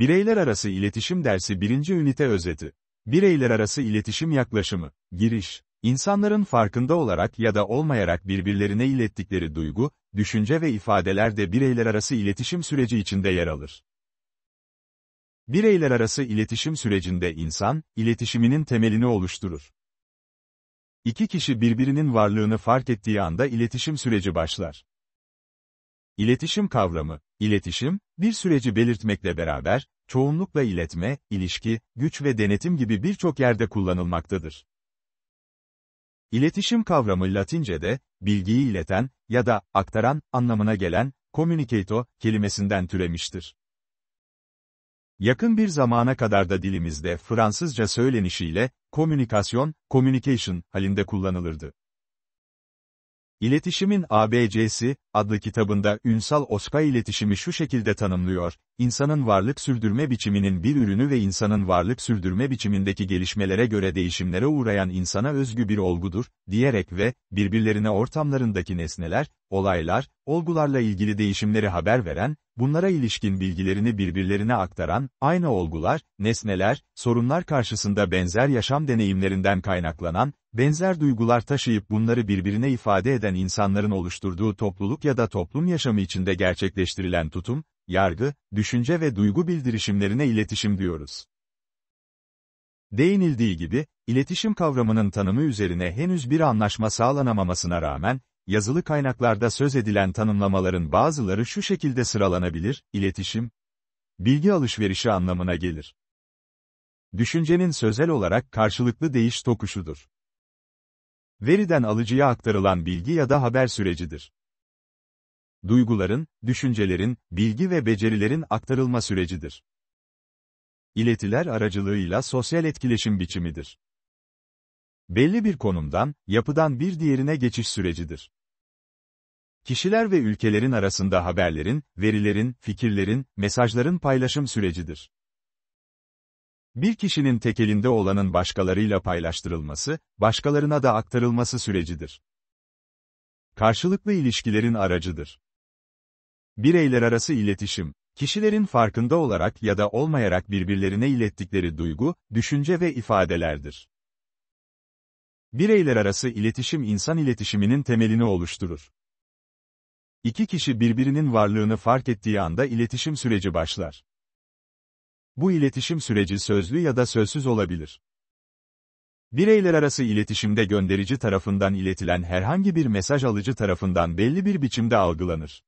Bireyler Arası İletişim Dersi 1. Ünite Özeti Bireyler Arası İletişim Yaklaşımı Giriş İnsanların farkında olarak ya da olmayarak birbirlerine ilettikleri duygu, düşünce ve ifadeler de bireyler arası iletişim süreci içinde yer alır. Bireyler arası iletişim sürecinde insan, iletişiminin temelini oluşturur. İki kişi birbirinin varlığını fark ettiği anda iletişim süreci başlar. İletişim kavramı, İletişim, bir süreci belirtmekle beraber, çoğunlukla iletme, ilişki, güç ve denetim gibi birçok yerde kullanılmaktadır. İletişim kavramı Latince'de, bilgiyi ileten ya da aktaran anlamına gelen communicato kelimesinden türemiştir. Yakın bir zamana kadar da dilimizde Fransızca söylenişiyle communication, communication halinde kullanılırdı. İletişimin ABC'si adlı kitabında Ünsal Oska iletişimi şu şekilde tanımlıyor. İnsanın varlık sürdürme biçiminin bir ürünü ve insanın varlık sürdürme biçimindeki gelişmelere göre değişimlere uğrayan insana özgü bir olgudur, diyerek ve, birbirlerine ortamlarındaki nesneler, olaylar, olgularla ilgili değişimleri haber veren, bunlara ilişkin bilgilerini birbirlerine aktaran, aynı olgular, nesneler, sorunlar karşısında benzer yaşam deneyimlerinden kaynaklanan, benzer duygular taşıyıp bunları birbirine ifade eden insanların oluşturduğu topluluk ya da toplum yaşamı içinde gerçekleştirilen tutum, yargı, düşünce ve duygu bildirişimlerine iletişim diyoruz. Değinildiği gibi, iletişim kavramının tanımı üzerine henüz bir anlaşma sağlanamamasına rağmen, yazılı kaynaklarda söz edilen tanımlamaların bazıları şu şekilde sıralanabilir, iletişim, bilgi alışverişi anlamına gelir. Düşüncenin sözel olarak karşılıklı değiş tokuşudur. Veriden alıcıya aktarılan bilgi ya da haber sürecidir duyguların, düşüncelerin, bilgi ve becerilerin aktarılma sürecidir. İletiler aracılığıyla sosyal etkileşim biçimidir. Belli bir konumdan, yapıdan bir diğerine geçiş sürecidir. Kişiler ve ülkelerin arasında haberlerin, verilerin, fikirlerin, mesajların paylaşım sürecidir. Bir kişinin tekelinde olanın başkalarıyla paylaştırılması, başkalarına da aktarılması sürecidir. Karşılıklı ilişkilerin aracıdır. Bireyler arası iletişim, kişilerin farkında olarak ya da olmayarak birbirlerine ilettikleri duygu, düşünce ve ifadelerdir. Bireyler arası iletişim insan iletişiminin temelini oluşturur. İki kişi birbirinin varlığını fark ettiği anda iletişim süreci başlar. Bu iletişim süreci sözlü ya da sözsüz olabilir. Bireyler arası iletişimde gönderici tarafından iletilen herhangi bir mesaj alıcı tarafından belli bir biçimde algılanır.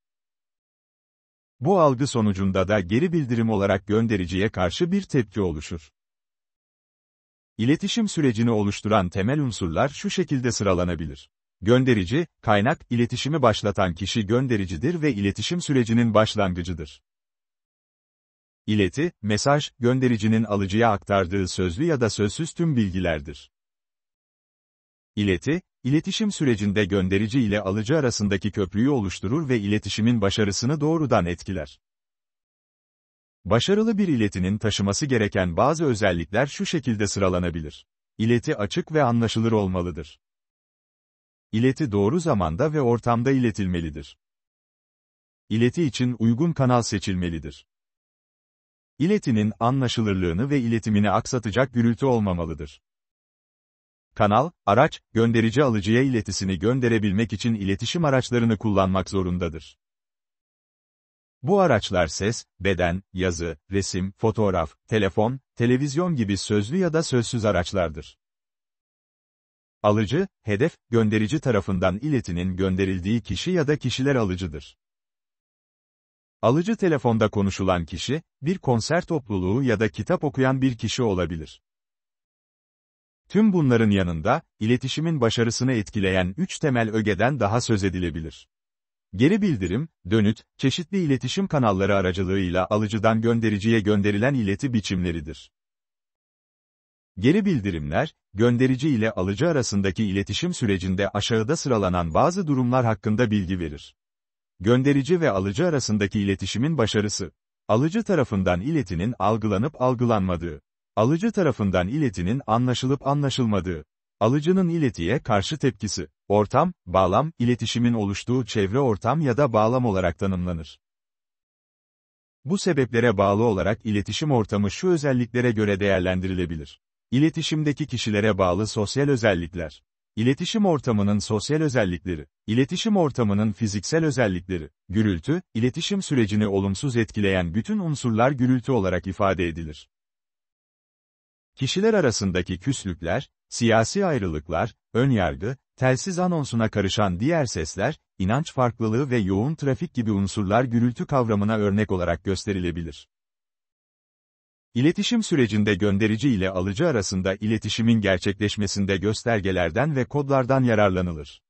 Bu algı sonucunda da geri bildirim olarak göndericiye karşı bir tepki oluşur. İletişim sürecini oluşturan temel unsurlar şu şekilde sıralanabilir. Gönderici, kaynak, iletişimi başlatan kişi göndericidir ve iletişim sürecinin başlangıcıdır. İleti, mesaj, göndericinin alıcıya aktardığı sözlü ya da sözsüz tüm bilgilerdir. İleti, İletişim sürecinde gönderici ile alıcı arasındaki köprüyü oluşturur ve iletişimin başarısını doğrudan etkiler. Başarılı bir iletinin taşıması gereken bazı özellikler şu şekilde sıralanabilir. İleti açık ve anlaşılır olmalıdır. İleti doğru zamanda ve ortamda iletilmelidir. İleti için uygun kanal seçilmelidir. İletinin anlaşılırlığını ve iletimini aksatacak gürültü olmamalıdır. Kanal, araç, gönderici alıcıya iletisini gönderebilmek için iletişim araçlarını kullanmak zorundadır. Bu araçlar ses, beden, yazı, resim, fotoğraf, telefon, televizyon gibi sözlü ya da sözsüz araçlardır. Alıcı, hedef, gönderici tarafından iletinin gönderildiği kişi ya da kişiler alıcıdır. Alıcı telefonda konuşulan kişi, bir konser topluluğu ya da kitap okuyan bir kişi olabilir. Tüm bunların yanında, iletişimin başarısını etkileyen üç temel ögeden daha söz edilebilir. Geri bildirim, dönüt, çeşitli iletişim kanalları aracılığıyla alıcıdan göndericiye gönderilen ileti biçimleridir. Geri bildirimler, gönderici ile alıcı arasındaki iletişim sürecinde aşağıda sıralanan bazı durumlar hakkında bilgi verir. Gönderici ve alıcı arasındaki iletişimin başarısı, alıcı tarafından iletinin algılanıp algılanmadığı, Alıcı tarafından iletinin anlaşılıp anlaşılmadığı. Alıcının iletiye karşı tepkisi, ortam, bağlam, iletişimin oluştuğu çevre ortam ya da bağlam olarak tanımlanır. Bu sebeplere bağlı olarak iletişim ortamı şu özelliklere göre değerlendirilebilir. İletişimdeki kişilere bağlı sosyal özellikler. İletişim ortamının sosyal özellikleri, iletişim ortamının fiziksel özellikleri, gürültü, iletişim sürecini olumsuz etkileyen bütün unsurlar gürültü olarak ifade edilir. Kişiler arasındaki küslükler, siyasi ayrılıklar, önyargı, telsiz anonsuna karışan diğer sesler, inanç farklılığı ve yoğun trafik gibi unsurlar gürültü kavramına örnek olarak gösterilebilir. İletişim sürecinde gönderici ile alıcı arasında iletişimin gerçekleşmesinde göstergelerden ve kodlardan yararlanılır.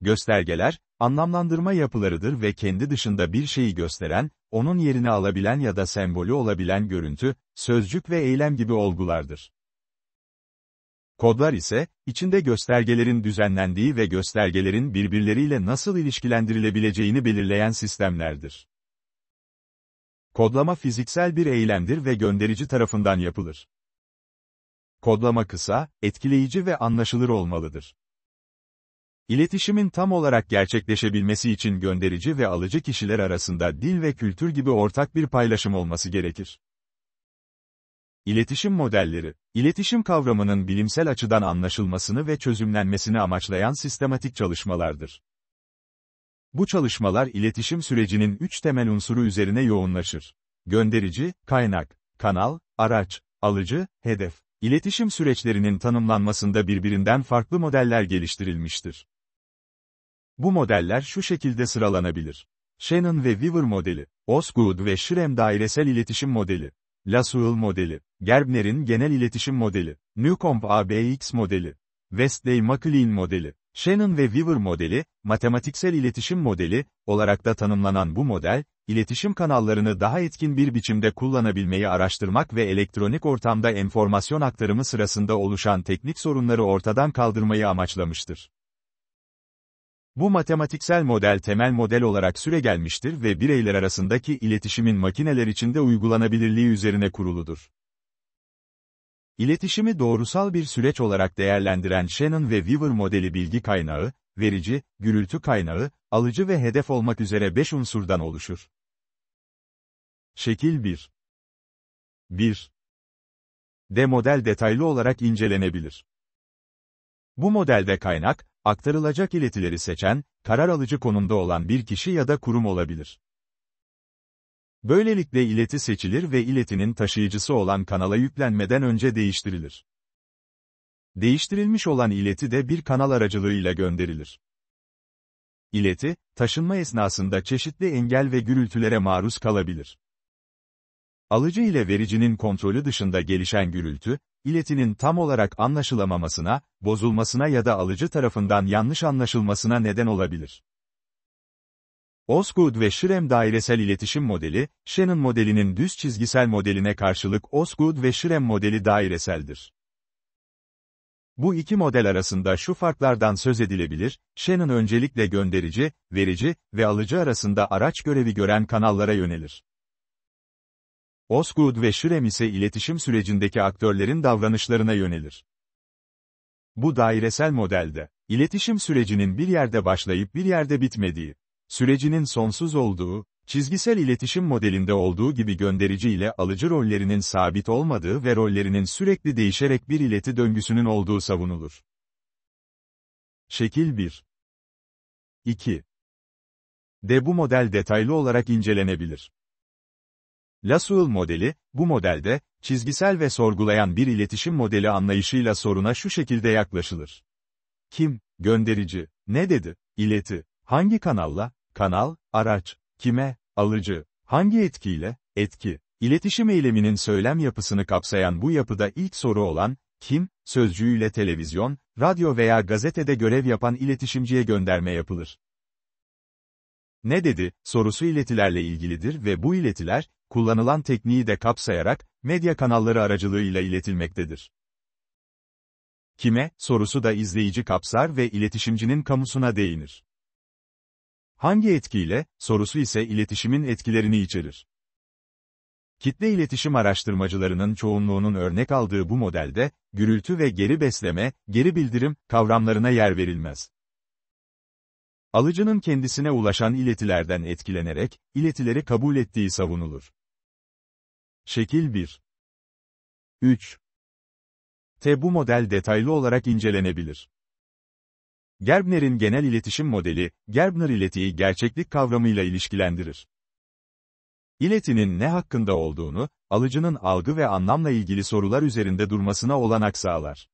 Göstergeler, anlamlandırma yapılarıdır ve kendi dışında bir şeyi gösteren, onun yerini alabilen ya da sembolü olabilen görüntü, sözcük ve eylem gibi olgulardır. Kodlar ise, içinde göstergelerin düzenlendiği ve göstergelerin birbirleriyle nasıl ilişkilendirilebileceğini belirleyen sistemlerdir. Kodlama fiziksel bir eylemdir ve gönderici tarafından yapılır. Kodlama kısa, etkileyici ve anlaşılır olmalıdır. İletişimin tam olarak gerçekleşebilmesi için gönderici ve alıcı kişiler arasında dil ve kültür gibi ortak bir paylaşım olması gerekir. İletişim modelleri, iletişim kavramının bilimsel açıdan anlaşılmasını ve çözümlenmesini amaçlayan sistematik çalışmalardır. Bu çalışmalar iletişim sürecinin üç temel unsuru üzerine yoğunlaşır. Gönderici, kaynak, kanal, araç, alıcı, hedef. İletişim süreçlerinin tanımlanmasında birbirinden farklı modeller geliştirilmiştir. Bu modeller şu şekilde sıralanabilir. Shannon ve Weaver modeli, Osgood ve Schirem dairesel iletişim modeli, Lasuel modeli, Gerbner'in genel iletişim modeli, Newcomb ABX modeli, Westley MacLean modeli, Shannon ve Weaver modeli, matematiksel iletişim modeli, olarak da tanımlanan bu model, iletişim kanallarını daha etkin bir biçimde kullanabilmeyi araştırmak ve elektronik ortamda enformasyon aktarımı sırasında oluşan teknik sorunları ortadan kaldırmayı amaçlamıştır. Bu matematiksel model temel model olarak süre gelmiştir ve bireyler arasındaki iletişimin makineler içinde uygulanabilirliği üzerine kuruludur. İletişimi doğrusal bir süreç olarak değerlendiren Shannon ve Weaver modeli bilgi kaynağı, verici, gürültü kaynağı, alıcı ve hedef olmak üzere 5 unsurdan oluşur. Şekil 1 1. D model detaylı olarak incelenebilir. Bu modelde kaynak, aktarılacak iletileri seçen, karar alıcı konumda olan bir kişi ya da kurum olabilir. Böylelikle ileti seçilir ve iletinin taşıyıcısı olan kanala yüklenmeden önce değiştirilir. Değiştirilmiş olan ileti de bir kanal aracılığıyla gönderilir. İleti, taşınma esnasında çeşitli engel ve gürültülere maruz kalabilir. Alıcı ile vericinin kontrolü dışında gelişen gürültü, iletinin tam olarak anlaşılamamasına, bozulmasına ya da alıcı tarafından yanlış anlaşılmasına neden olabilir. Osgood ve Schrem dairesel iletişim modeli, Shannon modelinin düz çizgisel modeline karşılık Osgood ve Schrem modeli daireseldir. Bu iki model arasında şu farklardan söz edilebilir, Shannon öncelikle gönderici, verici ve alıcı arasında araç görevi gören kanallara yönelir. Osgood ve Schrem ise iletişim sürecindeki aktörlerin davranışlarına yönelir. Bu dairesel modelde, iletişim sürecinin bir yerde başlayıp bir yerde bitmediği, sürecinin sonsuz olduğu, çizgisel iletişim modelinde olduğu gibi gönderici ile alıcı rollerinin sabit olmadığı ve rollerinin sürekli değişerek bir ileti döngüsünün olduğu savunulur. Şekil 1 2. De bu model detaylı olarak incelenebilir. Lasuel modeli, bu modelde, çizgisel ve sorgulayan bir iletişim modeli anlayışıyla soruna şu şekilde yaklaşılır. Kim, gönderici, ne dedi, ileti, hangi kanalla, kanal, araç, kime, alıcı, hangi etkiyle, etki, iletişim eyleminin söylem yapısını kapsayan bu yapıda ilk soru olan, kim, sözcüğüyle televizyon, radyo veya gazetede görev yapan iletişimciye gönderme yapılır. Ne dedi, sorusu iletilerle ilgilidir ve bu iletiler, kullanılan tekniği de kapsayarak, medya kanalları aracılığıyla iletilmektedir. Kime, sorusu da izleyici kapsar ve iletişimcinin kamusuna değinir. Hangi etkiyle, sorusu ise iletişimin etkilerini içerir. Kitle iletişim araştırmacılarının çoğunluğunun örnek aldığı bu modelde, gürültü ve geri besleme, geri bildirim kavramlarına yer verilmez. Alıcının kendisine ulaşan iletilerden etkilenerek, iletileri kabul ettiği savunulur. Şekil 1 3. T bu model detaylı olarak incelenebilir. Gerbner'in genel iletişim modeli, Gerbner iletiyi gerçeklik kavramıyla ilişkilendirir. İletinin ne hakkında olduğunu, alıcının algı ve anlamla ilgili sorular üzerinde durmasına olanak sağlar.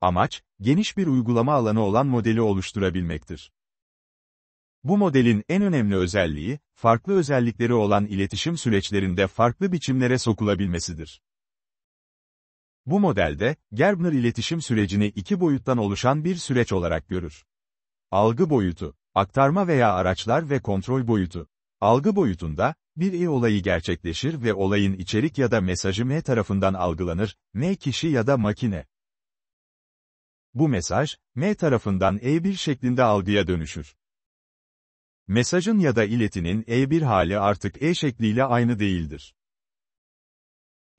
Amaç, geniş bir uygulama alanı olan modeli oluşturabilmektir. Bu modelin en önemli özelliği, farklı özellikleri olan iletişim süreçlerinde farklı biçimlere sokulabilmesidir. Bu modelde, Gerbner iletişim sürecini iki boyuttan oluşan bir süreç olarak görür. Algı boyutu, aktarma veya araçlar ve kontrol boyutu. Algı boyutunda, bir e olayı gerçekleşir ve olayın içerik ya da mesajı M tarafından algılanır, M kişi ya da makine. Bu mesaj, M tarafından E1 şeklinde algıya dönüşür. Mesajın ya da iletinin E1 hali artık E şekliyle aynı değildir.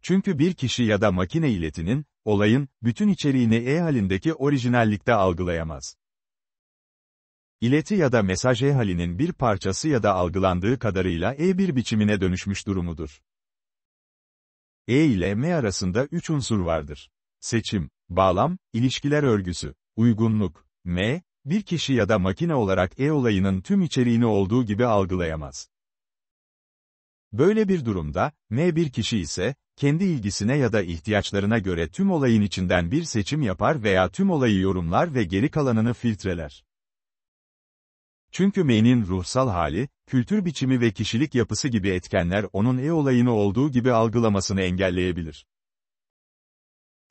Çünkü bir kişi ya da makine iletinin, olayın, bütün içeriğini E halindeki orijinallikte algılayamaz. İleti ya da mesaj E halinin bir parçası ya da algılandığı kadarıyla E1 biçimine dönüşmüş durumudur. E ile M arasında üç unsur vardır. Seçim, bağlam, ilişkiler örgüsü, uygunluk. M, bir kişi ya da makine olarak E olayının tüm içeriğini olduğu gibi algılayamaz. Böyle bir durumda, M bir kişi ise, kendi ilgisine ya da ihtiyaçlarına göre tüm olayın içinden bir seçim yapar veya tüm olayı yorumlar ve geri kalanını filtreler. Çünkü May'nin ruhsal hali, kültür biçimi ve kişilik yapısı gibi etkenler onun e olayını olduğu gibi algılamasını engelleyebilir.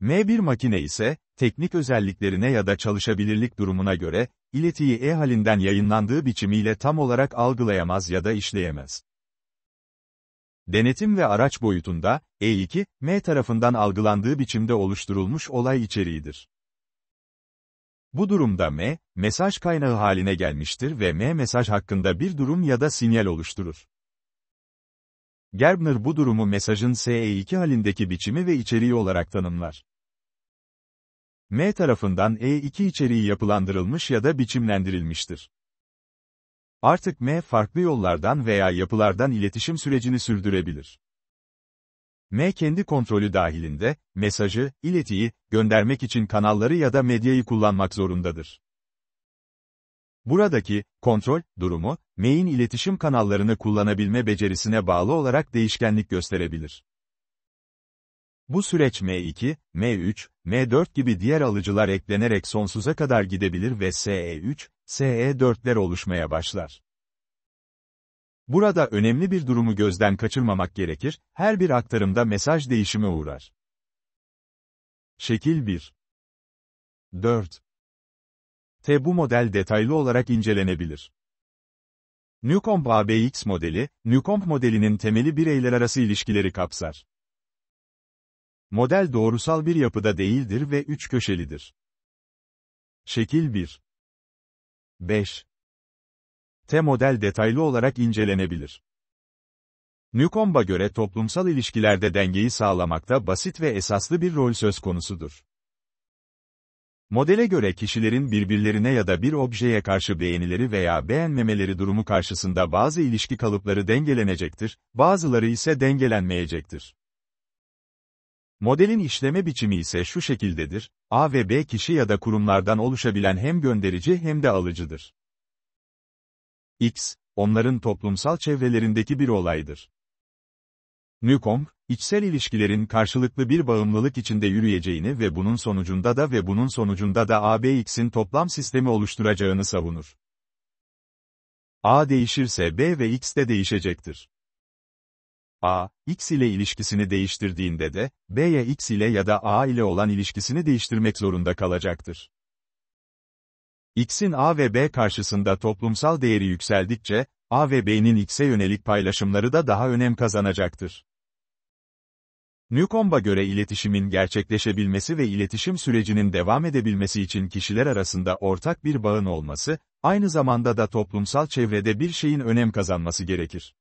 M bir makine ise, teknik özelliklerine ya da çalışabilirlik durumuna göre, iletiyi e halinden yayınlandığı biçimiyle tam olarak algılayamaz ya da işleyemez. Denetim ve araç boyutunda, E2, M tarafından algılandığı biçimde oluşturulmuş olay içeriğidir. Bu durumda M, mesaj kaynağı haline gelmiştir ve M mesaj hakkında bir durum ya da sinyal oluşturur. Gerbner bu durumu mesajın SE2 halindeki biçimi ve içeriği olarak tanımlar. M tarafından E2 içeriği yapılandırılmış ya da biçimlendirilmiştir. Artık M farklı yollardan veya yapılardan iletişim sürecini sürdürebilir. M kendi kontrolü dahilinde, mesajı, iletiyi, göndermek için kanalları ya da medyayı kullanmak zorundadır. Buradaki, kontrol, durumu, M'in iletişim kanallarını kullanabilme becerisine bağlı olarak değişkenlik gösterebilir. Bu süreç M2, M3, M4 gibi diğer alıcılar eklenerek sonsuza kadar gidebilir ve SE3, SE4'ler oluşmaya başlar. Burada önemli bir durumu gözden kaçırmamak gerekir, her bir aktarımda mesaj değişimi uğrar. Şekil 1 4 T bu model detaylı olarak incelenebilir. Newcomb ABX modeli, Newcomb modelinin temeli bireyler arası ilişkileri kapsar. Model doğrusal bir yapıda değildir ve üç köşelidir. Şekil 1 5. T model detaylı olarak incelenebilir. Newcomb'a göre toplumsal ilişkilerde dengeyi sağlamakta basit ve esaslı bir rol söz konusudur. Modele göre kişilerin birbirlerine ya da bir objeye karşı beğenileri veya beğenmemeleri durumu karşısında bazı ilişki kalıpları dengelenecektir, bazıları ise dengelenmeyecektir. Modelin işleme biçimi ise şu şekildedir, A ve B kişi ya da kurumlardan oluşabilen hem gönderici hem de alıcıdır. X, onların toplumsal çevrelerindeki bir olaydır. Newcomb, içsel ilişkilerin karşılıklı bir bağımlılık içinde yürüyeceğini ve bunun sonucunda da ve bunun sonucunda da ABX'in toplam sistemi oluşturacağını savunur. A değişirse B ve X de değişecektir. A, X ile ilişkisini değiştirdiğinde de, B'ye X ile ya da A ile olan ilişkisini değiştirmek zorunda kalacaktır. X'in A ve B karşısında toplumsal değeri yükseldikçe, A ve B'nin X'e yönelik paylaşımları da daha önem kazanacaktır. Newcomb'a göre iletişimin gerçekleşebilmesi ve iletişim sürecinin devam edebilmesi için kişiler arasında ortak bir bağın olması, aynı zamanda da toplumsal çevrede bir şeyin önem kazanması gerekir.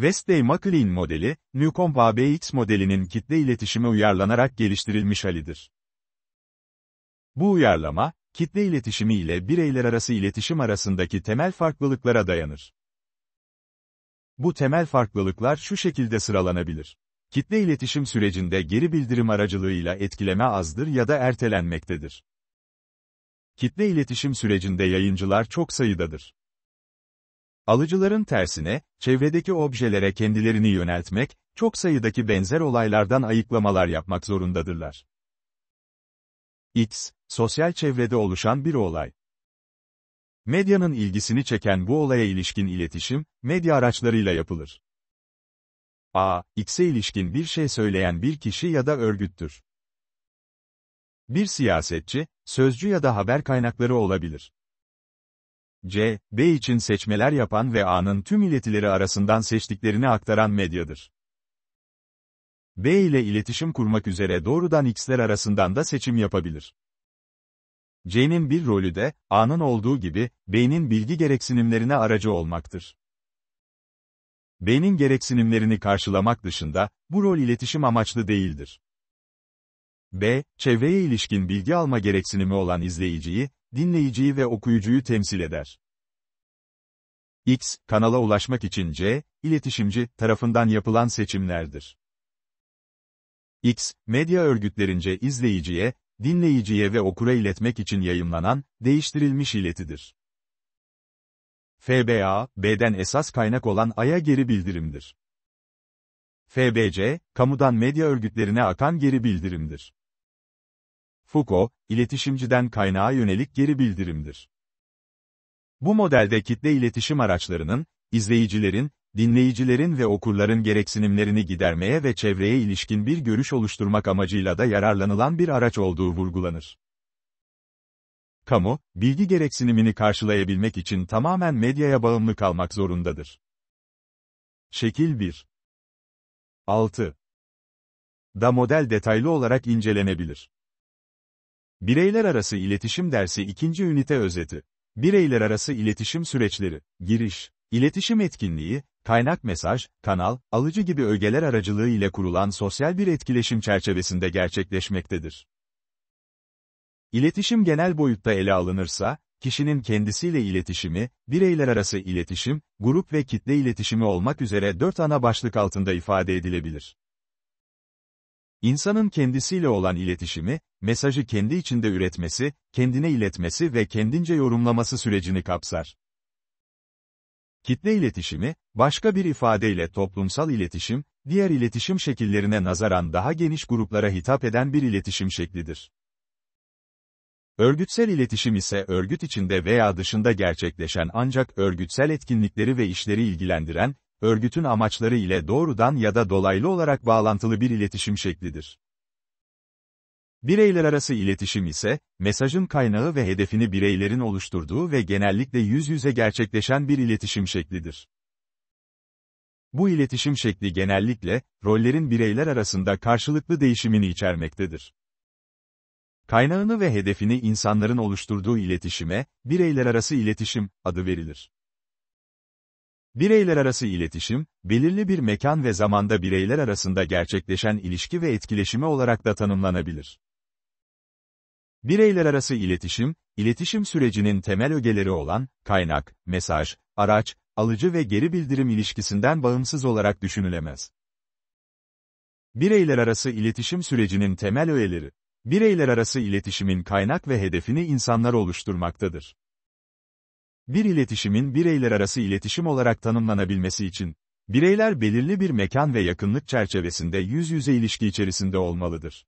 Westley McLean modeli, Newcomb ABX modelinin kitle iletişime uyarlanarak geliştirilmiş halidir. Bu uyarlama, kitle iletişimi ile bireyler arası iletişim arasındaki temel farklılıklara dayanır. Bu temel farklılıklar şu şekilde sıralanabilir. Kitle iletişim sürecinde geri bildirim aracılığıyla etkileme azdır ya da ertelenmektedir. Kitle iletişim sürecinde yayıncılar çok sayıdadır. Alıcıların tersine, çevredeki objelere kendilerini yöneltmek, çok sayıdaki benzer olaylardan ayıklamalar yapmak zorundadırlar. X, sosyal çevrede oluşan bir olay. Medyanın ilgisini çeken bu olaya ilişkin iletişim, medya araçlarıyla yapılır. A. X'e ilişkin bir şey söyleyen bir kişi ya da örgüttür. Bir siyasetçi, sözcü ya da haber kaynakları olabilir. C. B için seçmeler yapan ve A'nın tüm iletileri arasından seçtiklerini aktaran medyadır. B ile iletişim kurmak üzere doğrudan X'ler arasından da seçim yapabilir. C'nin bir rolü de, A'nın olduğu gibi, B'nin bilgi gereksinimlerine aracı olmaktır. B'nin gereksinimlerini karşılamak dışında, bu rol iletişim amaçlı değildir. B, çevreye ilişkin bilgi alma gereksinimi olan izleyiciyi, dinleyiciyi ve okuyucuyu temsil eder. X, kanala ulaşmak için C, iletişimci tarafından yapılan seçimlerdir. X, medya örgütlerince izleyiciye, dinleyiciye ve okura iletmek için yayımlanan, değiştirilmiş iletidir. FBA, B'den esas kaynak olan A'ya geri bildirimdir. FBC, kamudan medya örgütlerine akan geri bildirimdir. Foucault, iletişimciden kaynağa yönelik geri bildirimdir. Bu modelde kitle iletişim araçlarının, izleyicilerin, dinleyicilerin ve okurların gereksinimlerini gidermeye ve çevreye ilişkin bir görüş oluşturmak amacıyla da yararlanılan bir araç olduğu vurgulanır. Kamu, bilgi gereksinimini karşılayabilmek için tamamen medyaya bağımlı kalmak zorundadır. Şekil 1 6. Da model detaylı olarak incelenebilir. Bireyler arası İletişim dersi 2. ünite özeti. Bireyler arası İletişim süreçleri, giriş, iletişim etkinliği, kaynak mesaj, kanal, alıcı gibi ögeler aracılığı ile kurulan sosyal bir etkileşim çerçevesinde gerçekleşmektedir. İletişim genel boyutta ele alınırsa, kişinin kendisiyle iletişimi, bireyler arası iletişim, grup ve kitle iletişimi olmak üzere dört ana başlık altında ifade edilebilir. İnsanın kendisiyle olan iletişimi, mesajı kendi içinde üretmesi, kendine iletmesi ve kendince yorumlaması sürecini kapsar. Kitle iletişimi, başka bir ifadeyle toplumsal iletişim, diğer iletişim şekillerine nazaran daha geniş gruplara hitap eden bir iletişim şeklidir. Örgütsel iletişim ise örgüt içinde veya dışında gerçekleşen ancak örgütsel etkinlikleri ve işleri ilgilendiren, örgütün amaçları ile doğrudan ya da dolaylı olarak bağlantılı bir iletişim şeklidir. Bireyler arası iletişim ise, mesajın kaynağı ve hedefini bireylerin oluşturduğu ve genellikle yüz yüze gerçekleşen bir iletişim şeklidir. Bu iletişim şekli genellikle, rollerin bireyler arasında karşılıklı değişimini içermektedir. Kaynağını ve hedefini insanların oluşturduğu iletişime, bireyler arası iletişim, adı verilir. Bireyler arası iletişim, belirli bir mekan ve zamanda bireyler arasında gerçekleşen ilişki ve etkileşimi olarak da tanımlanabilir. Bireyler arası iletişim, iletişim sürecinin temel ögeleri olan, kaynak, mesaj, araç, alıcı ve geri bildirim ilişkisinden bağımsız olarak düşünülemez. Bireyler arası iletişim sürecinin temel öğeleri, bireyler arası iletişimin kaynak ve hedefini insanlar oluşturmaktadır. Bir iletişimin bireyler arası iletişim olarak tanımlanabilmesi için, bireyler belirli bir mekan ve yakınlık çerçevesinde yüz yüze ilişki içerisinde olmalıdır.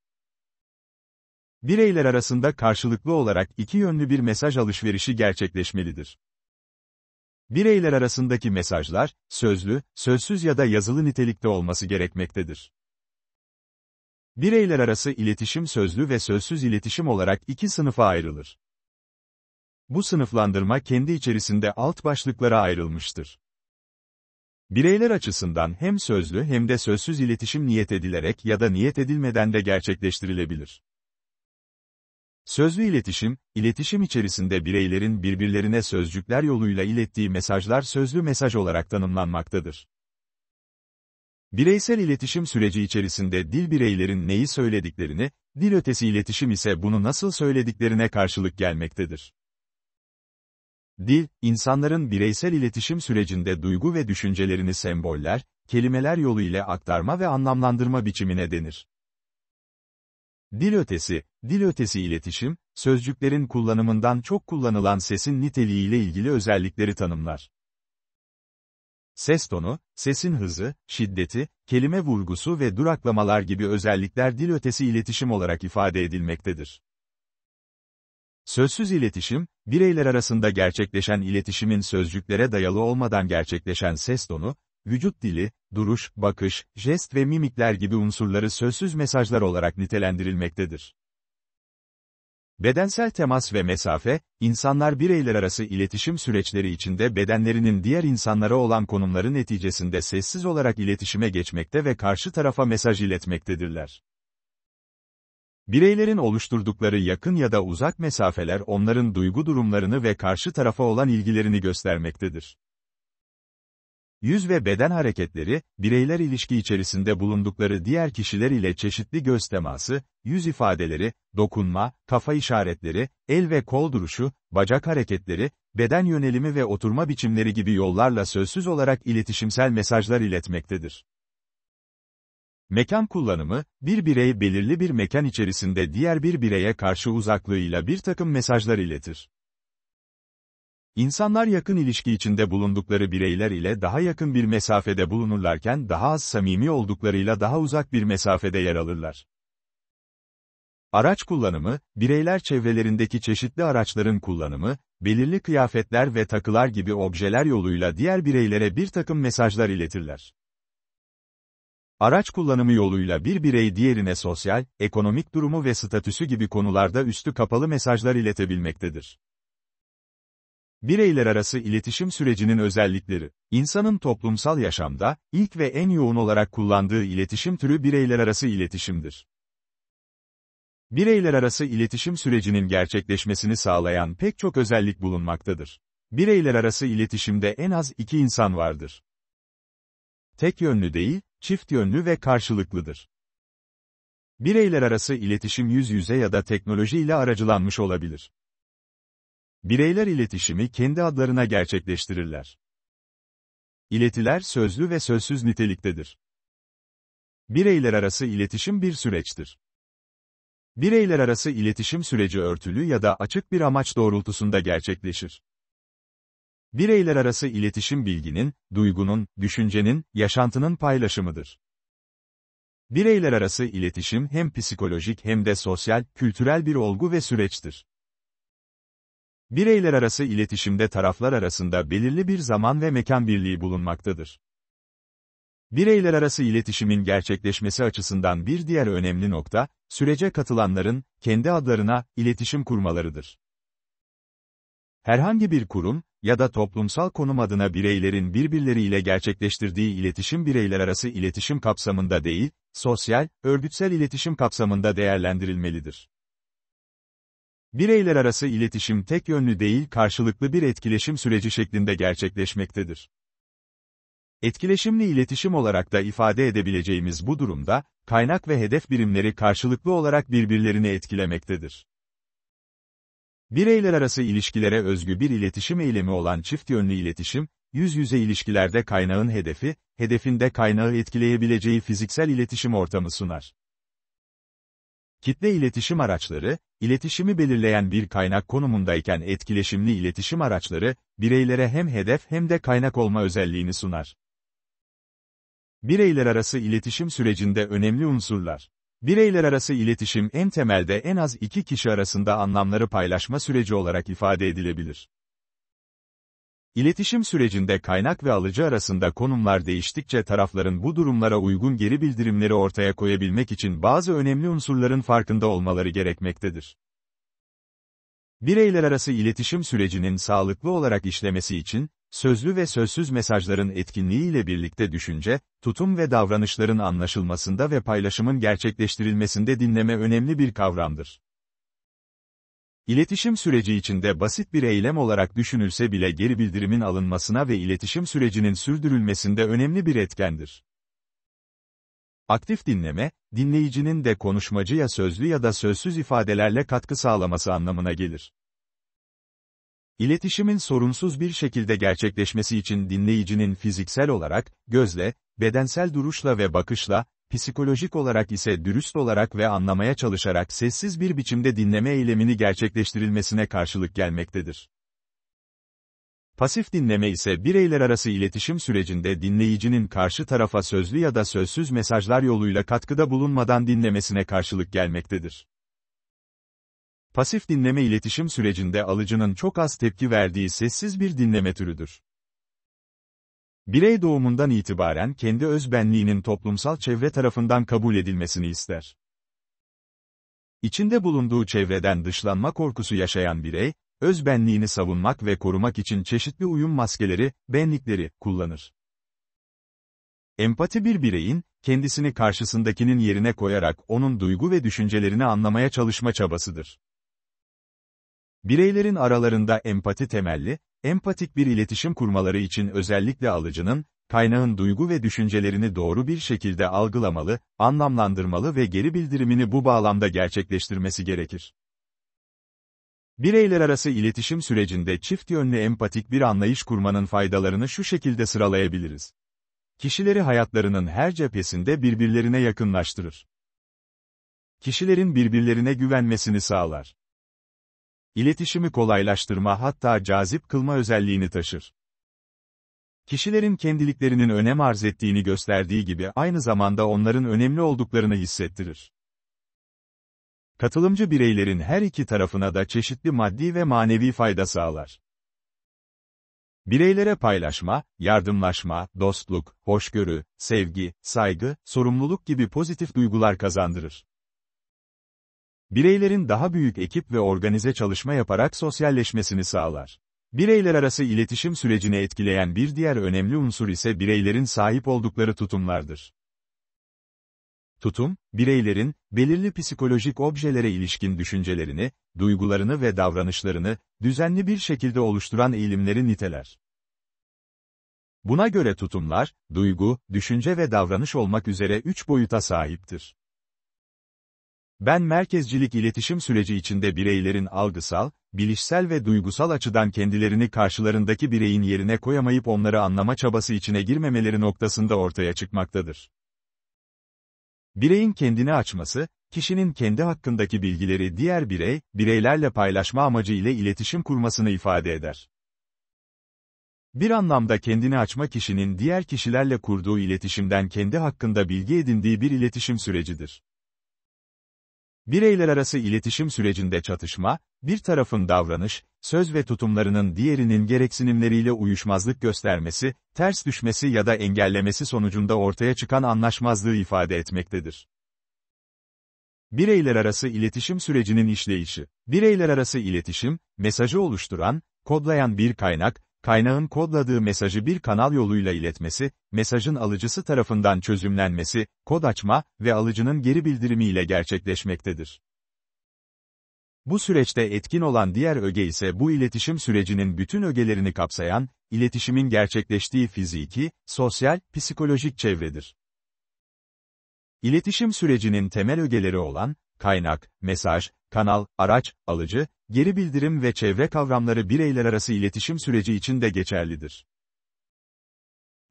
Bireyler arasında karşılıklı olarak iki yönlü bir mesaj alışverişi gerçekleşmelidir. Bireyler arasındaki mesajlar, sözlü, sözsüz ya da yazılı nitelikte olması gerekmektedir. Bireyler arası iletişim sözlü ve sözsüz iletişim olarak iki sınıfa ayrılır. Bu sınıflandırma kendi içerisinde alt başlıklara ayrılmıştır. Bireyler açısından hem sözlü hem de sözsüz iletişim niyet edilerek ya da niyet edilmeden de gerçekleştirilebilir. Sözlü iletişim, iletişim içerisinde bireylerin birbirlerine sözcükler yoluyla ilettiği mesajlar sözlü mesaj olarak tanımlanmaktadır. Bireysel iletişim süreci içerisinde dil bireylerin neyi söylediklerini, dil ötesi iletişim ise bunu nasıl söylediklerine karşılık gelmektedir. Dil, insanların bireysel iletişim sürecinde duygu ve düşüncelerini semboller, kelimeler yoluyla aktarma ve anlamlandırma biçimine denir. Dil ötesi, dil ötesi iletişim, sözcüklerin kullanımından çok kullanılan sesin niteliğiyle ilgili özellikleri tanımlar. Ses tonu, sesin hızı, şiddeti, kelime vurgusu ve duraklamalar gibi özellikler dil ötesi iletişim olarak ifade edilmektedir. Sözsüz iletişim, bireyler arasında gerçekleşen iletişimin sözcüklere dayalı olmadan gerçekleşen ses tonu, vücut dili, duruş, bakış, jest ve mimikler gibi unsurları sözsüz mesajlar olarak nitelendirilmektedir. Bedensel temas ve mesafe, insanlar bireyler arası iletişim süreçleri içinde bedenlerinin diğer insanlara olan konumları neticesinde sessiz olarak iletişime geçmekte ve karşı tarafa mesaj iletmektedirler. Bireylerin oluşturdukları yakın ya da uzak mesafeler onların duygu durumlarını ve karşı tarafa olan ilgilerini göstermektedir. Yüz ve beden hareketleri, bireyler ilişki içerisinde bulundukları diğer kişiler ile çeşitli göz teması, yüz ifadeleri, dokunma, kafa işaretleri, el ve kol duruşu, bacak hareketleri, beden yönelimi ve oturma biçimleri gibi yollarla sözsüz olarak iletişimsel mesajlar iletmektedir. Mekan kullanımı, bir birey belirli bir mekan içerisinde diğer bir bireye karşı uzaklığıyla bir takım mesajlar iletir. İnsanlar yakın ilişki içinde bulundukları bireyler ile daha yakın bir mesafede bulunurlarken daha az samimi olduklarıyla daha uzak bir mesafede yer alırlar. Araç kullanımı, bireyler çevrelerindeki çeşitli araçların kullanımı, belirli kıyafetler ve takılar gibi objeler yoluyla diğer bireylere bir takım mesajlar iletirler. Araç kullanımı yoluyla bir birey diğerine sosyal, ekonomik durumu ve statüsü gibi konularda üstü kapalı mesajlar iletebilmektedir. Bireyler arası iletişim sürecinin özellikleri. İnsanın toplumsal yaşamda, ilk ve en yoğun olarak kullandığı iletişim türü bireyler arası iletişimdir. Bireyler arası iletişim sürecinin gerçekleşmesini sağlayan pek çok özellik bulunmaktadır. Bireyler arası iletişimde en az iki insan vardır. Tek yönlü değil, çift yönlü ve karşılıklıdır. Bireyler arası iletişim yüz yüze ya da teknoloji ile aracılanmış olabilir. Bireyler iletişimi kendi adlarına gerçekleştirirler. İletiler sözlü ve sözsüz niteliktedir. Bireyler arası iletişim bir süreçtir. Bireyler arası iletişim süreci örtülü ya da açık bir amaç doğrultusunda gerçekleşir. Bireyler arası iletişim bilginin, duygunun, düşüncenin, yaşantının paylaşımıdır. Bireyler arası iletişim hem psikolojik hem de sosyal, kültürel bir olgu ve süreçtir. Bireyler arası iletişimde taraflar arasında belirli bir zaman ve mekan birliği bulunmaktadır. Bireyler arası iletişimin gerçekleşmesi açısından bir diğer önemli nokta, sürece katılanların, kendi adlarına, iletişim kurmalarıdır. Herhangi bir kurum ya da toplumsal konum adına bireylerin birbirleriyle gerçekleştirdiği iletişim bireyler arası iletişim kapsamında değil, sosyal, örgütsel iletişim kapsamında değerlendirilmelidir. Bireyler arası iletişim tek yönlü değil karşılıklı bir etkileşim süreci şeklinde gerçekleşmektedir. Etkileşimli iletişim olarak da ifade edebileceğimiz bu durumda, kaynak ve hedef birimleri karşılıklı olarak birbirlerini etkilemektedir. Bireyler arası ilişkilere özgü bir iletişim eylemi olan çift yönlü iletişim, yüz yüze ilişkilerde kaynağın hedefi, hedefinde kaynağı etkileyebileceği fiziksel iletişim ortamı sunar. Kitle iletişim araçları, İletişimi belirleyen bir kaynak konumundayken etkileşimli iletişim araçları, bireylere hem hedef hem de kaynak olma özelliğini sunar. Bireyler arası iletişim sürecinde önemli unsurlar. Bireyler arası iletişim en temelde en az iki kişi arasında anlamları paylaşma süreci olarak ifade edilebilir. İletişim sürecinde kaynak ve alıcı arasında konumlar değiştikçe tarafların bu durumlara uygun geri bildirimleri ortaya koyabilmek için bazı önemli unsurların farkında olmaları gerekmektedir. Bireyler arası iletişim sürecinin sağlıklı olarak işlemesi için, sözlü ve sözsüz mesajların etkinliğiyle birlikte düşünce, tutum ve davranışların anlaşılmasında ve paylaşımın gerçekleştirilmesinde dinleme önemli bir kavramdır. İletişim süreci içinde basit bir eylem olarak düşünülse bile geri bildirimin alınmasına ve iletişim sürecinin sürdürülmesinde önemli bir etkendir. Aktif dinleme, dinleyicinin de konuşmacıya sözlü ya da sözsüz ifadelerle katkı sağlaması anlamına gelir. İletişimin sorunsuz bir şekilde gerçekleşmesi için dinleyicinin fiziksel olarak, gözle, bedensel duruşla ve bakışla, psikolojik olarak ise dürüst olarak ve anlamaya çalışarak sessiz bir biçimde dinleme eylemini gerçekleştirilmesine karşılık gelmektedir. Pasif dinleme ise bireyler arası iletişim sürecinde dinleyicinin karşı tarafa sözlü ya da sözsüz mesajlar yoluyla katkıda bulunmadan dinlemesine karşılık gelmektedir. Pasif dinleme iletişim sürecinde alıcının çok az tepki verdiği sessiz bir dinleme türüdür birey doğumundan itibaren kendi özbenliğinin toplumsal çevre tarafından kabul edilmesini ister. İçinde bulunduğu çevreden dışlanma korkusu yaşayan birey, özbenliğini savunmak ve korumak için çeşitli uyum maskeleri, benlikleri kullanır. Empati bir bireyin, kendisini karşısındakinin yerine koyarak onun duygu ve düşüncelerini anlamaya çalışma çabasıdır. Bireylerin aralarında empati temelli, empatik bir iletişim kurmaları için özellikle alıcının, kaynağın duygu ve düşüncelerini doğru bir şekilde algılamalı, anlamlandırmalı ve geri bildirimini bu bağlamda gerçekleştirmesi gerekir. Bireyler arası iletişim sürecinde çift yönlü empatik bir anlayış kurmanın faydalarını şu şekilde sıralayabiliriz. Kişileri hayatlarının her cephesinde birbirlerine yakınlaştırır. Kişilerin birbirlerine güvenmesini sağlar iletişimi kolaylaştırma hatta cazip kılma özelliğini taşır. Kişilerin kendiliklerinin önem arz ettiğini gösterdiği gibi aynı zamanda onların önemli olduklarını hissettirir. Katılımcı bireylerin her iki tarafına da çeşitli maddi ve manevi fayda sağlar. Bireylere paylaşma, yardımlaşma, dostluk, hoşgörü, sevgi, saygı, sorumluluk gibi pozitif duygular kazandırır bireylerin daha büyük ekip ve organize çalışma yaparak sosyalleşmesini sağlar. Bireyler arası iletişim sürecini etkileyen bir diğer önemli unsur ise bireylerin sahip oldukları tutumlardır. Tutum, bireylerin, belirli psikolojik objelere ilişkin düşüncelerini, duygularını ve davranışlarını, düzenli bir şekilde oluşturan eğilimleri niteler. Buna göre tutumlar, duygu, düşünce ve davranış olmak üzere üç boyuta sahiptir. Ben merkezcilik iletişim süreci içinde bireylerin algısal, bilişsel ve duygusal açıdan kendilerini karşılarındaki bireyin yerine koyamayıp onları anlama çabası içine girmemeleri noktasında ortaya çıkmaktadır. Bireyin kendini açması, kişinin kendi hakkındaki bilgileri diğer birey, bireylerle paylaşma amacı ile iletişim kurmasını ifade eder. Bir anlamda kendini açma kişinin diğer kişilerle kurduğu iletişimden kendi hakkında bilgi edindiği bir iletişim sürecidir. Bireyler arası iletişim sürecinde çatışma, bir tarafın davranış, söz ve tutumlarının diğerinin gereksinimleriyle uyuşmazlık göstermesi, ters düşmesi ya da engellemesi sonucunda ortaya çıkan anlaşmazlığı ifade etmektedir. Bireyler arası iletişim sürecinin işleyişi. Bireyler arası iletişim, mesajı oluşturan, kodlayan bir kaynak, kaynağın kodladığı mesajı bir kanal yoluyla iletmesi, mesajın alıcısı tarafından çözümlenmesi, kod açma ve alıcının geri bildirimiyle gerçekleşmektedir. Bu süreçte etkin olan diğer öge ise bu iletişim sürecinin bütün ögelerini kapsayan, iletişimin gerçekleştiği fiziki, sosyal, psikolojik çevredir. İletişim sürecinin temel ögeleri olan, kaynak, mesaj, kanal, araç, alıcı, geri bildirim ve çevre kavramları bireyler arası iletişim süreci için de geçerlidir.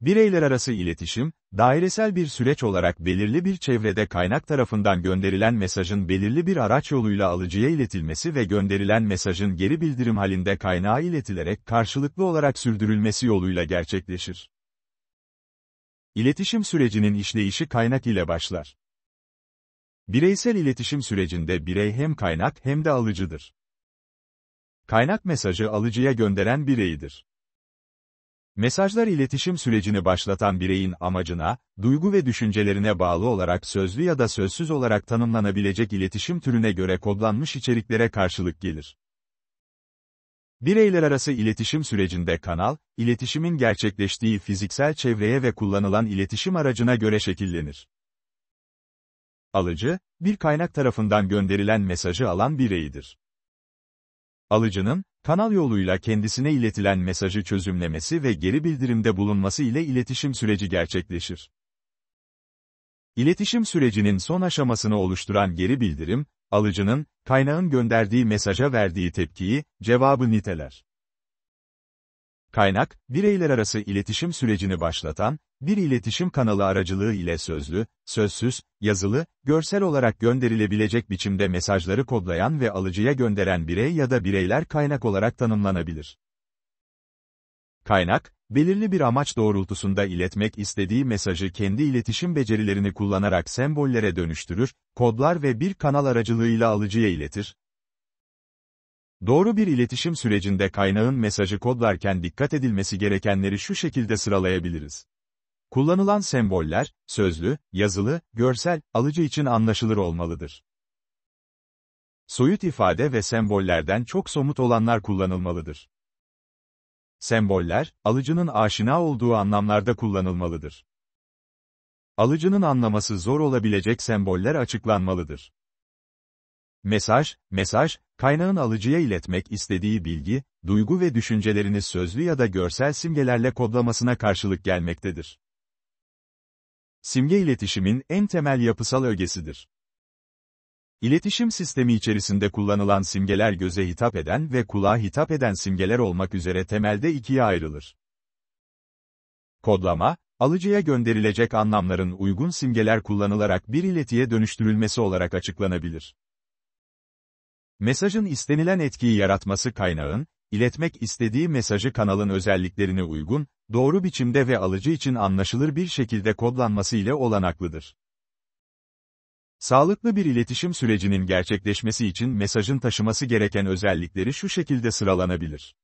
Bireyler arası iletişim, dairesel bir süreç olarak belirli bir çevrede kaynak tarafından gönderilen mesajın belirli bir araç yoluyla alıcıya iletilmesi ve gönderilen mesajın geri bildirim halinde kaynağa iletilerek karşılıklı olarak sürdürülmesi yoluyla gerçekleşir. İletişim sürecinin işleyişi kaynak ile başlar. Bireysel iletişim sürecinde birey hem kaynak hem de alıcıdır. Kaynak mesajı alıcıya gönderen bireydir. Mesajlar iletişim sürecini başlatan bireyin amacına, duygu ve düşüncelerine bağlı olarak sözlü ya da sözsüz olarak tanımlanabilecek iletişim türüne göre kodlanmış içeriklere karşılık gelir. Bireyler arası iletişim sürecinde kanal, iletişimin gerçekleştiği fiziksel çevreye ve kullanılan iletişim aracına göre şekillenir. Alıcı, bir kaynak tarafından gönderilen mesajı alan bireydir. Alıcının, kanal yoluyla kendisine iletilen mesajı çözümlemesi ve geri bildirimde bulunması ile iletişim süreci gerçekleşir. İletişim sürecinin son aşamasını oluşturan geri bildirim, alıcının, kaynağın gönderdiği mesaja verdiği tepkiyi, cevabı niteler. Kaynak, bireyler arası iletişim sürecini başlatan, bir iletişim kanalı aracılığı ile sözlü, sözsüz, yazılı, görsel olarak gönderilebilecek biçimde mesajları kodlayan ve alıcıya gönderen birey ya da bireyler kaynak olarak tanımlanabilir. Kaynak, belirli bir amaç doğrultusunda iletmek istediği mesajı kendi iletişim becerilerini kullanarak sembollere dönüştürür, kodlar ve bir kanal aracılığıyla alıcıya iletir, Doğru bir iletişim sürecinde kaynağın mesajı kodlarken dikkat edilmesi gerekenleri şu şekilde sıralayabiliriz. Kullanılan semboller, sözlü, yazılı, görsel, alıcı için anlaşılır olmalıdır. Soyut ifade ve sembollerden çok somut olanlar kullanılmalıdır. Semboller, alıcının aşina olduğu anlamlarda kullanılmalıdır. Alıcının anlaması zor olabilecek semboller açıklanmalıdır. Mesaj, mesaj, kaynağın alıcıya iletmek istediği bilgi, duygu ve düşüncelerini sözlü ya da görsel simgelerle kodlamasına karşılık gelmektedir. Simge iletişimin en temel yapısal ögesidir. İletişim sistemi içerisinde kullanılan simgeler göze hitap eden ve kulağa hitap eden simgeler olmak üzere temelde ikiye ayrılır. Kodlama, alıcıya gönderilecek anlamların uygun simgeler kullanılarak bir iletiye dönüştürülmesi olarak açıklanabilir. Mesajın istenilen etkiyi yaratması kaynağın, iletmek istediği mesajı kanalın özelliklerine uygun, doğru biçimde ve alıcı için anlaşılır bir şekilde kodlanması ile olanaklıdır. Sağlıklı bir iletişim sürecinin gerçekleşmesi için mesajın taşıması gereken özellikleri şu şekilde sıralanabilir.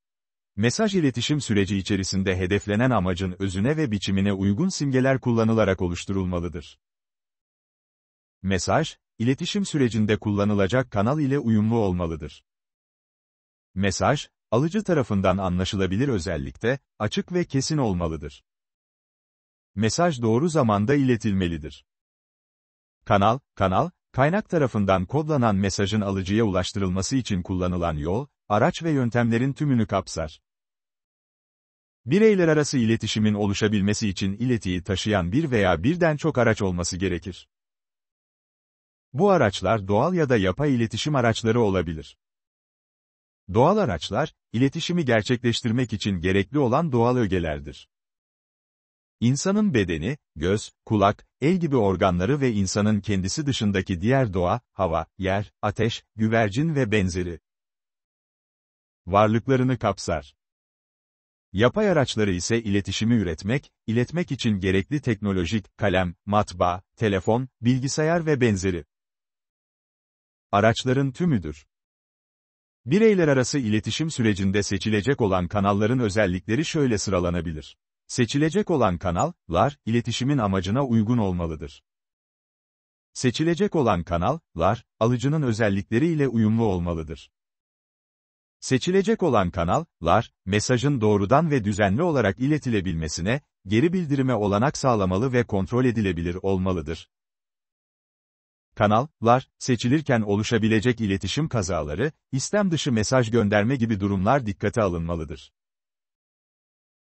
Mesaj iletişim süreci içerisinde hedeflenen amacın özüne ve biçimine uygun simgeler kullanılarak oluşturulmalıdır. Mesaj, iletişim sürecinde kullanılacak kanal ile uyumlu olmalıdır. Mesaj, alıcı tarafından anlaşılabilir özellikte, açık ve kesin olmalıdır. Mesaj doğru zamanda iletilmelidir. Kanal, kanal, kaynak tarafından kodlanan mesajın alıcıya ulaştırılması için kullanılan yol, araç ve yöntemlerin tümünü kapsar. Bireyler arası iletişimin oluşabilmesi için iletiyi taşıyan bir veya birden çok araç olması gerekir. Bu araçlar doğal ya da yapay iletişim araçları olabilir. Doğal araçlar, iletişimi gerçekleştirmek için gerekli olan doğal ögelerdir. İnsanın bedeni, göz, kulak, el gibi organları ve insanın kendisi dışındaki diğer doğa, hava, yer, ateş, güvercin ve benzeri varlıklarını kapsar. Yapay araçları ise iletişimi üretmek, iletmek için gerekli teknolojik, kalem, matbaa, telefon, bilgisayar ve benzeri araçların tümüdür. Bireyler arası iletişim sürecinde seçilecek olan kanalların özellikleri şöyle sıralanabilir. Seçilecek olan kanallar, iletişimin amacına uygun olmalıdır. Seçilecek olan kanallar, alıcının özellikleriyle uyumlu olmalıdır. Seçilecek olan kanallar, mesajın doğrudan ve düzenli olarak iletilebilmesine, geri bildirime olanak sağlamalı ve kontrol edilebilir olmalıdır kanallar, seçilirken oluşabilecek iletişim kazaları, istem dışı mesaj gönderme gibi durumlar dikkate alınmalıdır.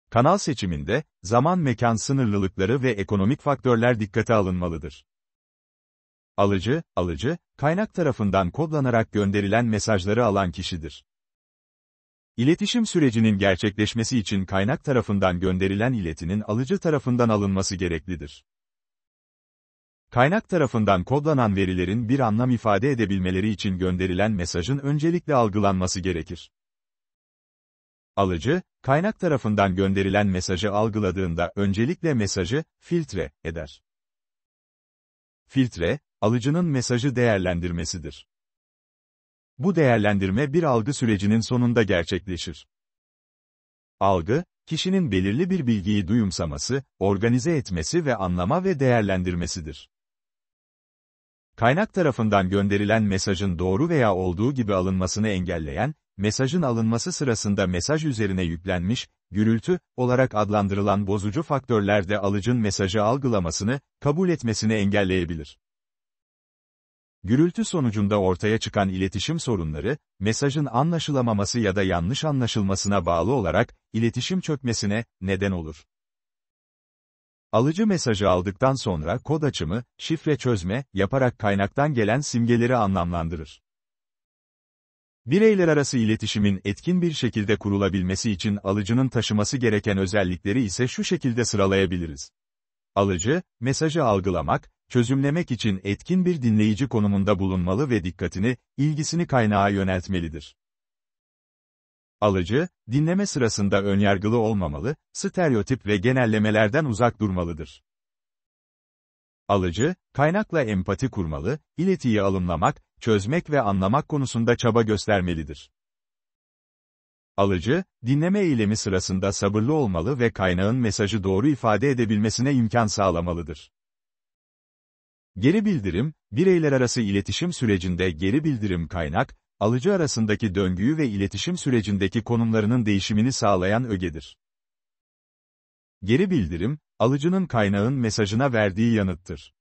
Kanal seçiminde, zaman mekan sınırlılıkları ve ekonomik faktörler dikkate alınmalıdır. Alıcı, alıcı, kaynak tarafından kodlanarak gönderilen mesajları alan kişidir. İletişim sürecinin gerçekleşmesi için kaynak tarafından gönderilen iletinin alıcı tarafından alınması gereklidir. Kaynak tarafından kodlanan verilerin bir anlam ifade edebilmeleri için gönderilen mesajın öncelikle algılanması gerekir. Alıcı, kaynak tarafından gönderilen mesajı algıladığında öncelikle mesajı filtre eder. Filtre, alıcının mesajı değerlendirmesidir. Bu değerlendirme bir algı sürecinin sonunda gerçekleşir. Algı, kişinin belirli bir bilgiyi duyumsaması, organize etmesi ve anlama ve değerlendirmesidir. Kaynak tarafından gönderilen mesajın doğru veya olduğu gibi alınmasını engelleyen, mesajın alınması sırasında mesaj üzerine yüklenmiş, gürültü, olarak adlandırılan bozucu faktörler de alıcın mesajı algılamasını, kabul etmesini engelleyebilir. Gürültü sonucunda ortaya çıkan iletişim sorunları, mesajın anlaşılamaması ya da yanlış anlaşılmasına bağlı olarak, iletişim çökmesine, neden olur. Alıcı mesajı aldıktan sonra kod açımı, şifre çözme, yaparak kaynaktan gelen simgeleri anlamlandırır. Bireyler arası iletişimin etkin bir şekilde kurulabilmesi için alıcının taşıması gereken özellikleri ise şu şekilde sıralayabiliriz. Alıcı, mesajı algılamak, çözümlemek için etkin bir dinleyici konumunda bulunmalı ve dikkatini, ilgisini kaynağa yöneltmelidir. Alıcı, dinleme sırasında önyargılı olmamalı, stereotip ve genellemelerden uzak durmalıdır. Alıcı, kaynakla empati kurmalı, iletiyi alımlamak, çözmek ve anlamak konusunda çaba göstermelidir. Alıcı, dinleme eylemi sırasında sabırlı olmalı ve kaynağın mesajı doğru ifade edebilmesine imkan sağlamalıdır. Geri bildirim, bireyler arası iletişim sürecinde geri bildirim kaynak, alıcı arasındaki döngüyü ve iletişim sürecindeki konumlarının değişimini sağlayan ögedir. Geri bildirim, alıcının kaynağın mesajına verdiği yanıttır.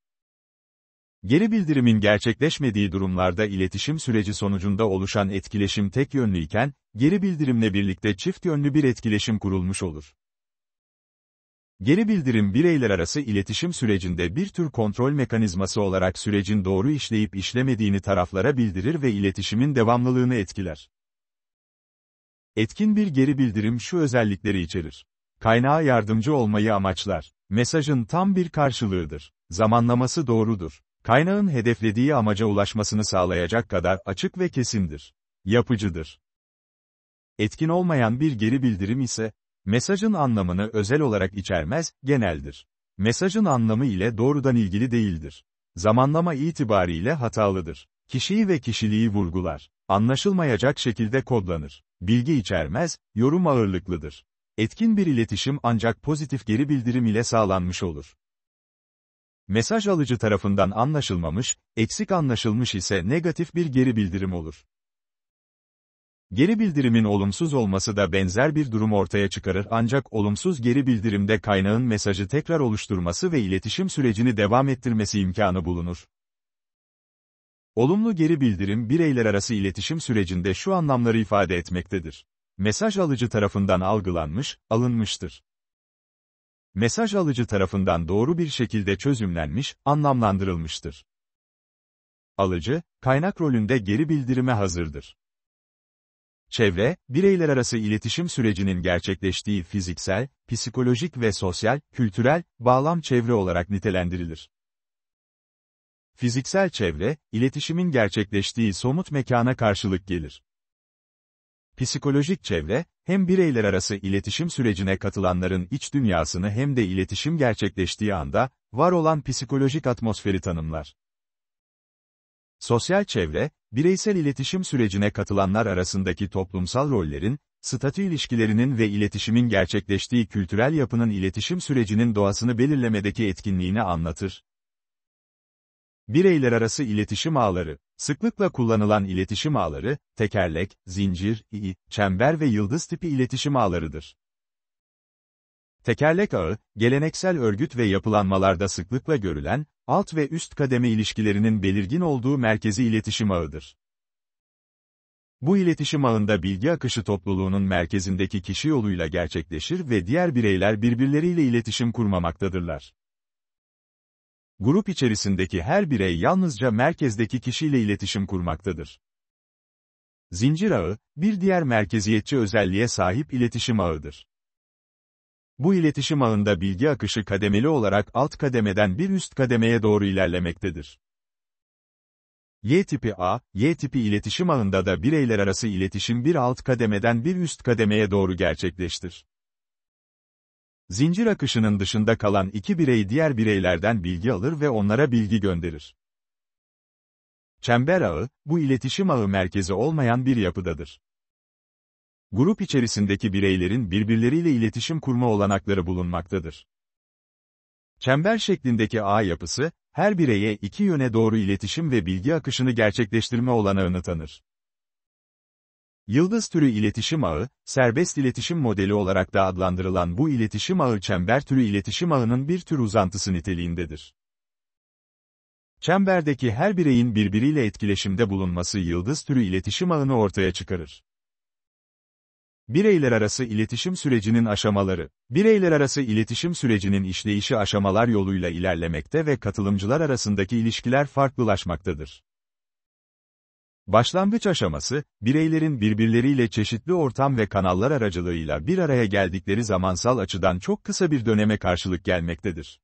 Geri bildirimin gerçekleşmediği durumlarda iletişim süreci sonucunda oluşan etkileşim tek yönlü iken, geri bildirimle birlikte çift yönlü bir etkileşim kurulmuş olur. Geri bildirim bireyler arası iletişim sürecinde bir tür kontrol mekanizması olarak sürecin doğru işleyip işlemediğini taraflara bildirir ve iletişimin devamlılığını etkiler. Etkin bir geri bildirim şu özellikleri içerir. Kaynağa yardımcı olmayı amaçlar. Mesajın tam bir karşılığıdır. Zamanlaması doğrudur. Kaynağın hedeflediği amaca ulaşmasını sağlayacak kadar açık ve kesindir. Yapıcıdır. Etkin olmayan bir geri bildirim ise, Mesajın anlamını özel olarak içermez, geneldir. Mesajın anlamı ile doğrudan ilgili değildir. Zamanlama itibariyle hatalıdır. Kişiyi ve kişiliği vurgular. Anlaşılmayacak şekilde kodlanır. Bilgi içermez, yorum ağırlıklıdır. Etkin bir iletişim ancak pozitif geri bildirim ile sağlanmış olur. Mesaj alıcı tarafından anlaşılmamış, eksik anlaşılmış ise negatif bir geri bildirim olur. Geri bildirimin olumsuz olması da benzer bir durum ortaya çıkarır ancak olumsuz geri bildirimde kaynağın mesajı tekrar oluşturması ve iletişim sürecini devam ettirmesi imkanı bulunur. Olumlu geri bildirim bireyler arası iletişim sürecinde şu anlamları ifade etmektedir. Mesaj alıcı tarafından algılanmış, alınmıştır. Mesaj alıcı tarafından doğru bir şekilde çözümlenmiş, anlamlandırılmıştır. Alıcı, kaynak rolünde geri bildirime hazırdır. Çevre, bireyler arası iletişim sürecinin gerçekleştiği fiziksel, psikolojik ve sosyal, kültürel, bağlam çevre olarak nitelendirilir. Fiziksel çevre, iletişimin gerçekleştiği somut mekana karşılık gelir. Psikolojik çevre, hem bireyler arası iletişim sürecine katılanların iç dünyasını hem de iletişim gerçekleştiği anda, var olan psikolojik atmosferi tanımlar. Sosyal çevre, Bireysel iletişim sürecine katılanlar arasındaki toplumsal rollerin, statü ilişkilerinin ve iletişimin gerçekleştiği kültürel yapının iletişim sürecinin doğasını belirlemedeki etkinliğini anlatır. Bireyler arası iletişim ağları, sıklıkla kullanılan iletişim ağları, tekerlek, zincir, i, çember ve yıldız tipi iletişim ağlarıdır. Tekerlek ağı, geleneksel örgüt ve yapılanmalarda sıklıkla görülen, alt ve üst kademe ilişkilerinin belirgin olduğu merkezi iletişim ağıdır. Bu iletişim ağında bilgi akışı topluluğunun merkezindeki kişi yoluyla gerçekleşir ve diğer bireyler birbirleriyle iletişim kurmamaktadırlar. Grup içerisindeki her birey yalnızca merkezdeki kişiyle iletişim kurmaktadır. Zincir ağı, bir diğer merkeziyetçi özelliğe sahip iletişim ağıdır. Bu iletişim ağında bilgi akışı kademeli olarak alt kademeden bir üst kademeye doğru ilerlemektedir. Y tipi A, Y tipi iletişim ağında da bireyler arası iletişim bir alt kademeden bir üst kademeye doğru gerçekleştir. Zincir akışının dışında kalan iki birey diğer bireylerden bilgi alır ve onlara bilgi gönderir. Çember ağı, bu iletişim ağı merkezi olmayan bir yapıdadır grup içerisindeki bireylerin birbirleriyle iletişim kurma olanakları bulunmaktadır. Çember şeklindeki ağ yapısı, her bireye iki yöne doğru iletişim ve bilgi akışını gerçekleştirme olanağını tanır. Yıldız türü iletişim ağı, serbest iletişim modeli olarak da adlandırılan bu iletişim ağı çember türü iletişim ağının bir tür uzantısı niteliğindedir. Çemberdeki her bireyin birbiriyle etkileşimde bulunması yıldız türü iletişim ağını ortaya çıkarır. Bireyler arası iletişim sürecinin aşamaları. Bireyler arası iletişim sürecinin işleyişi aşamalar yoluyla ilerlemekte ve katılımcılar arasındaki ilişkiler farklılaşmaktadır. Başlangıç aşaması, bireylerin birbirleriyle çeşitli ortam ve kanallar aracılığıyla bir araya geldikleri zamansal açıdan çok kısa bir döneme karşılık gelmektedir.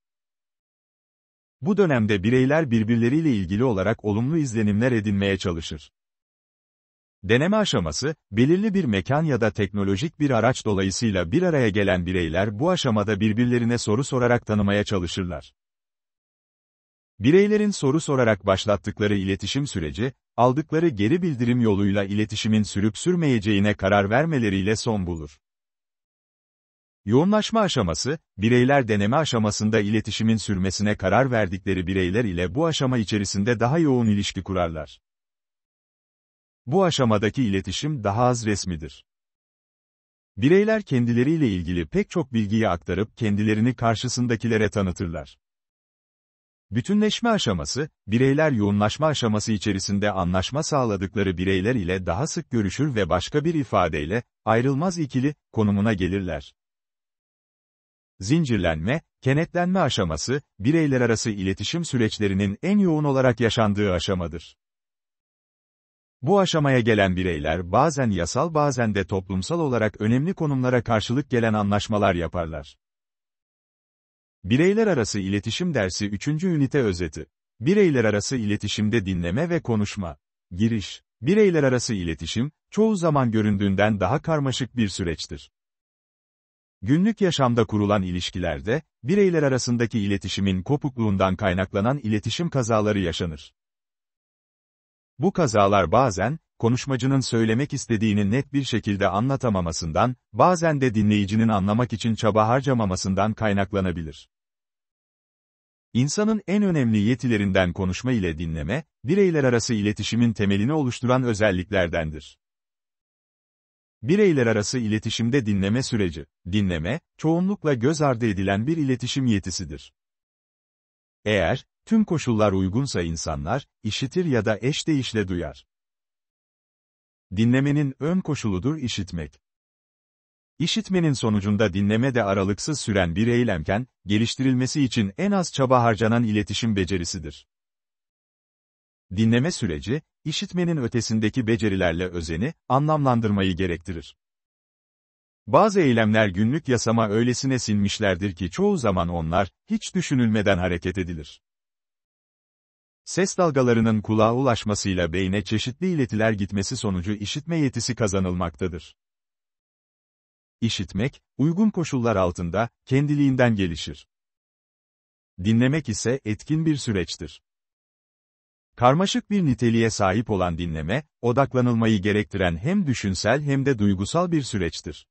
Bu dönemde bireyler birbirleriyle ilgili olarak olumlu izlenimler edinmeye çalışır. Deneme aşaması, belirli bir mekan ya da teknolojik bir araç dolayısıyla bir araya gelen bireyler bu aşamada birbirlerine soru sorarak tanımaya çalışırlar. Bireylerin soru sorarak başlattıkları iletişim süreci, aldıkları geri bildirim yoluyla iletişimin sürüp sürmeyeceğine karar vermeleriyle son bulur. Yoğunlaşma aşaması, bireyler deneme aşamasında iletişimin sürmesine karar verdikleri bireyler ile bu aşama içerisinde daha yoğun ilişki kurarlar. Bu aşamadaki iletişim daha az resmidir. Bireyler kendileriyle ilgili pek çok bilgiyi aktarıp kendilerini karşısındakilere tanıtırlar. Bütünleşme aşaması, bireyler yoğunlaşma aşaması içerisinde anlaşma sağladıkları bireyler ile daha sık görüşür ve başka bir ifadeyle, ayrılmaz ikili, konumuna gelirler. Zincirlenme, kenetlenme aşaması, bireyler arası iletişim süreçlerinin en yoğun olarak yaşandığı aşamadır. Bu aşamaya gelen bireyler bazen yasal bazen de toplumsal olarak önemli konumlara karşılık gelen anlaşmalar yaparlar. Bireyler arası iletişim dersi 3. ünite özeti. Bireyler arası iletişimde dinleme ve konuşma. Giriş. Bireyler arası iletişim, çoğu zaman göründüğünden daha karmaşık bir süreçtir. Günlük yaşamda kurulan ilişkilerde, bireyler arasındaki iletişimin kopukluğundan kaynaklanan iletişim kazaları yaşanır. Bu kazalar bazen, konuşmacının söylemek istediğini net bir şekilde anlatamamasından, bazen de dinleyicinin anlamak için çaba harcamamasından kaynaklanabilir. İnsanın en önemli yetilerinden konuşma ile dinleme, bireyler arası iletişimin temelini oluşturan özelliklerdendir. Bireyler arası iletişimde dinleme süreci, dinleme, çoğunlukla göz ardı edilen bir iletişim yetisidir. Eğer, Tüm koşullar uygunsa insanlar, işitir ya da eş değişle duyar. Dinlemenin ön koşuludur işitmek. İşitmenin sonucunda dinleme de aralıksız süren bir eylemken, geliştirilmesi için en az çaba harcanan iletişim becerisidir. Dinleme süreci, işitmenin ötesindeki becerilerle özeni, anlamlandırmayı gerektirir. Bazı eylemler günlük yasama öylesine sinmişlerdir ki çoğu zaman onlar, hiç düşünülmeden hareket edilir. Ses dalgalarının kulağa ulaşmasıyla beyne çeşitli iletiler gitmesi sonucu işitme yetisi kazanılmaktadır. İşitmek, uygun koşullar altında, kendiliğinden gelişir. Dinlemek ise etkin bir süreçtir. Karmaşık bir niteliğe sahip olan dinleme, odaklanılmayı gerektiren hem düşünsel hem de duygusal bir süreçtir.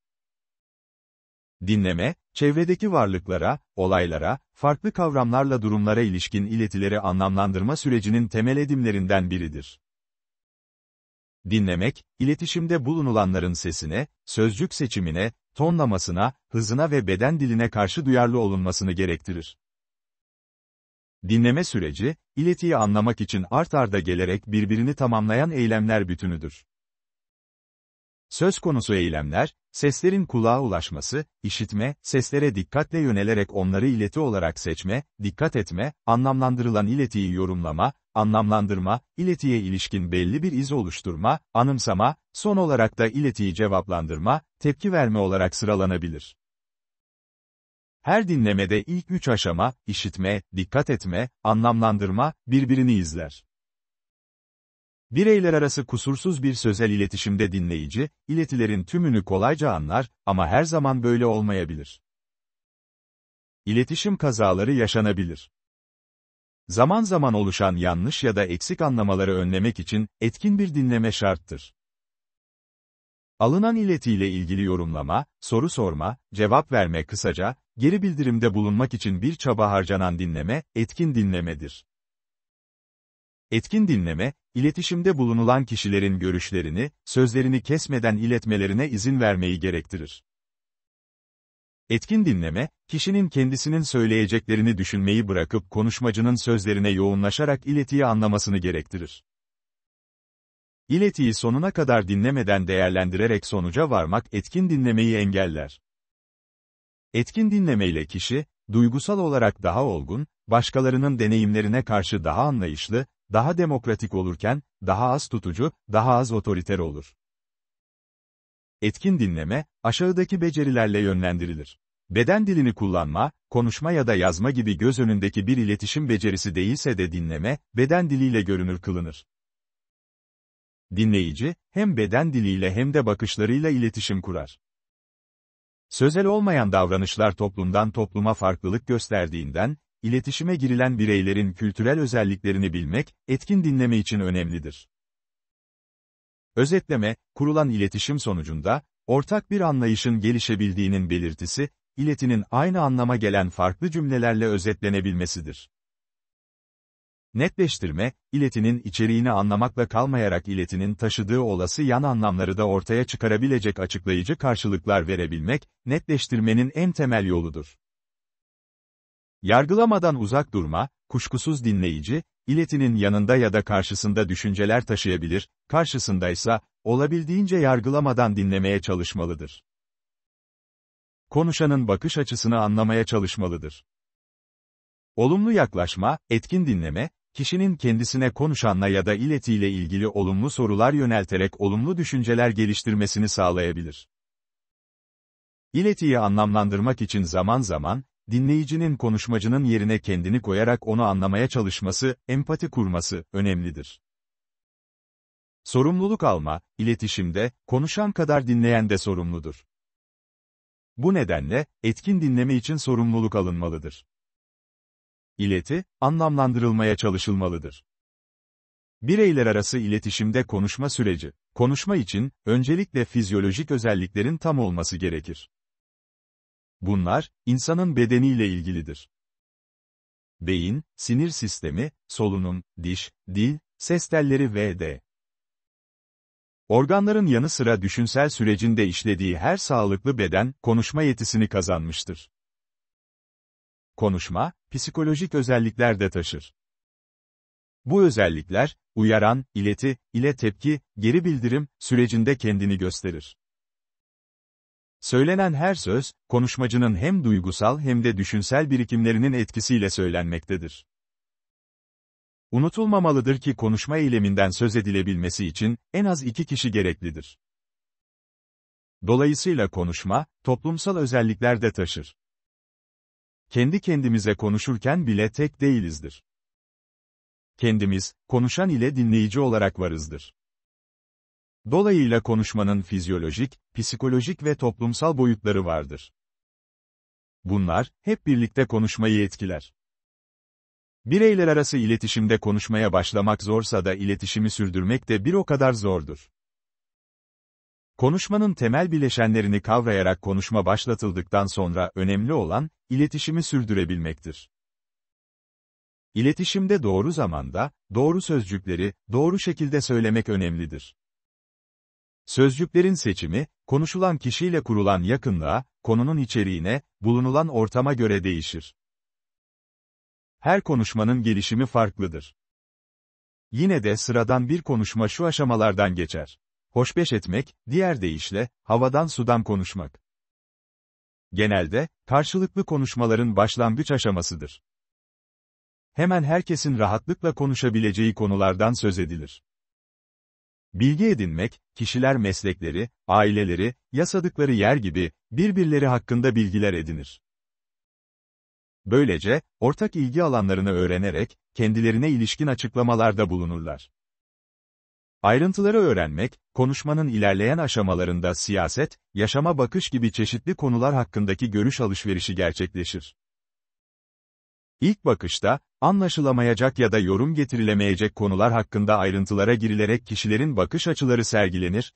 Dinleme, çevredeki varlıklara, olaylara, farklı kavramlarla durumlara ilişkin iletileri anlamlandırma sürecinin temel edimlerinden biridir. Dinlemek, iletişimde bulunulanların sesine, sözcük seçimine, tonlamasına, hızına ve beden diline karşı duyarlı olunmasını gerektirir. Dinleme süreci, iletiyi anlamak için art arda gelerek birbirini tamamlayan eylemler bütünüdür. Söz konusu eylemler, seslerin kulağa ulaşması, işitme, seslere dikkatle yönelerek onları ileti olarak seçme, dikkat etme, anlamlandırılan iletiyi yorumlama, anlamlandırma, iletiye ilişkin belli bir iz oluşturma, anımsama, son olarak da iletiyi cevaplandırma, tepki verme olarak sıralanabilir. Her dinlemede ilk üç aşama, işitme, dikkat etme, anlamlandırma, birbirini izler. Bireyler arası kusursuz bir sözel iletişimde dinleyici, iletilerin tümünü kolayca anlar ama her zaman böyle olmayabilir. İletişim kazaları yaşanabilir. Zaman zaman oluşan yanlış ya da eksik anlamaları önlemek için etkin bir dinleme şarttır. Alınan iletiyle ilgili yorumlama, soru sorma, cevap verme kısaca, geri bildirimde bulunmak için bir çaba harcanan dinleme, etkin dinlemedir. Etkin dinleme, İletişimde bulunulan kişilerin görüşlerini, sözlerini kesmeden iletmelerine izin vermeyi gerektirir. Etkin dinleme, kişinin kendisinin söyleyeceklerini düşünmeyi bırakıp konuşmacının sözlerine yoğunlaşarak iletiyi anlamasını gerektirir. İletiyi sonuna kadar dinlemeden değerlendirerek sonuca varmak etkin dinlemeyi engeller. Etkin dinlemeyle kişi, duygusal olarak daha olgun, başkalarının deneyimlerine karşı daha anlayışlı, daha demokratik olurken, daha az tutucu, daha az otoriter olur. Etkin dinleme, aşağıdaki becerilerle yönlendirilir. Beden dilini kullanma, konuşma ya da yazma gibi göz önündeki bir iletişim becerisi değilse de dinleme, beden diliyle görünür kılınır. Dinleyici, hem beden diliyle hem de bakışlarıyla iletişim kurar. Sözel olmayan davranışlar toplumdan topluma farklılık gösterdiğinden, iletişime girilen bireylerin kültürel özelliklerini bilmek, etkin dinleme için önemlidir. Özetleme, kurulan iletişim sonucunda, ortak bir anlayışın gelişebildiğinin belirtisi, iletinin aynı anlama gelen farklı cümlelerle özetlenebilmesidir. Netleştirme, iletinin içeriğini anlamakla kalmayarak iletinin taşıdığı olası yan anlamları da ortaya çıkarabilecek açıklayıcı karşılıklar verebilmek, netleştirmenin en temel yoludur. Yargılamadan uzak durma, kuşkusuz dinleyici, iletinin yanında ya da karşısında düşünceler taşıyabilir, karşısındaysa, olabildiğince yargılamadan dinlemeye çalışmalıdır. Konuşanın bakış açısını anlamaya çalışmalıdır. Olumlu yaklaşma, etkin dinleme, kişinin kendisine konuşanla ya da iletiyle ilgili olumlu sorular yönelterek olumlu düşünceler geliştirmesini sağlayabilir. İletiyi anlamlandırmak için zaman zaman, Dinleyicinin konuşmacının yerine kendini koyarak onu anlamaya çalışması, empati kurması önemlidir. Sorumluluk alma, iletişimde, konuşan kadar dinleyen de sorumludur. Bu nedenle, etkin dinleme için sorumluluk alınmalıdır. İleti, anlamlandırılmaya çalışılmalıdır. Bireyler arası iletişimde konuşma süreci, konuşma için, öncelikle fizyolojik özelliklerin tam olması gerekir. Bunlar, insanın bedeniyle ilgilidir. Beyin, sinir sistemi, solunum, diş, dil, ses telleri vd. Organların yanı sıra düşünsel sürecinde işlediği her sağlıklı beden, konuşma yetisini kazanmıştır. Konuşma, psikolojik özellikler de taşır. Bu özellikler, uyaran, ileti, ile tepki, geri bildirim, sürecinde kendini gösterir. Söylenen her söz, konuşmacının hem duygusal hem de düşünsel birikimlerinin etkisiyle söylenmektedir. Unutulmamalıdır ki konuşma eyleminden söz edilebilmesi için, en az iki kişi gereklidir. Dolayısıyla konuşma, toplumsal özellikler de taşır. Kendi kendimize konuşurken bile tek değilizdir. Kendimiz, konuşan ile dinleyici olarak varızdır. Dolayıyla konuşmanın fizyolojik, psikolojik ve toplumsal boyutları vardır. Bunlar, hep birlikte konuşmayı etkiler. Bireyler arası iletişimde konuşmaya başlamak zorsa da iletişimi sürdürmek de bir o kadar zordur. Konuşmanın temel bileşenlerini kavrayarak konuşma başlatıldıktan sonra önemli olan, iletişimi sürdürebilmektir. İletişimde doğru zamanda, doğru sözcükleri, doğru şekilde söylemek önemlidir. Sözcüklerin seçimi, konuşulan kişiyle kurulan yakınlığa, konunun içeriğine, bulunulan ortama göre değişir. Her konuşmanın gelişimi farklıdır. Yine de sıradan bir konuşma şu aşamalardan geçer. Hoşbeş etmek, diğer deyişle, havadan sudan konuşmak. Genelde, karşılıklı konuşmaların başlangıç aşamasıdır. Hemen herkesin rahatlıkla konuşabileceği konulardan söz edilir. Bilgi edinmek, kişiler meslekleri, aileleri, yasadıkları yer gibi birbirleri hakkında bilgiler edinir. Böylece, ortak ilgi alanlarını öğrenerek, kendilerine ilişkin açıklamalarda bulunurlar. Ayrıntıları öğrenmek, konuşmanın ilerleyen aşamalarında siyaset, yaşama bakış gibi çeşitli konular hakkındaki görüş alışverişi gerçekleşir. İlk bakışta, anlaşılamayacak ya da yorum getirilemeyecek konular hakkında ayrıntılara girilerek kişilerin bakış açıları sergilenir.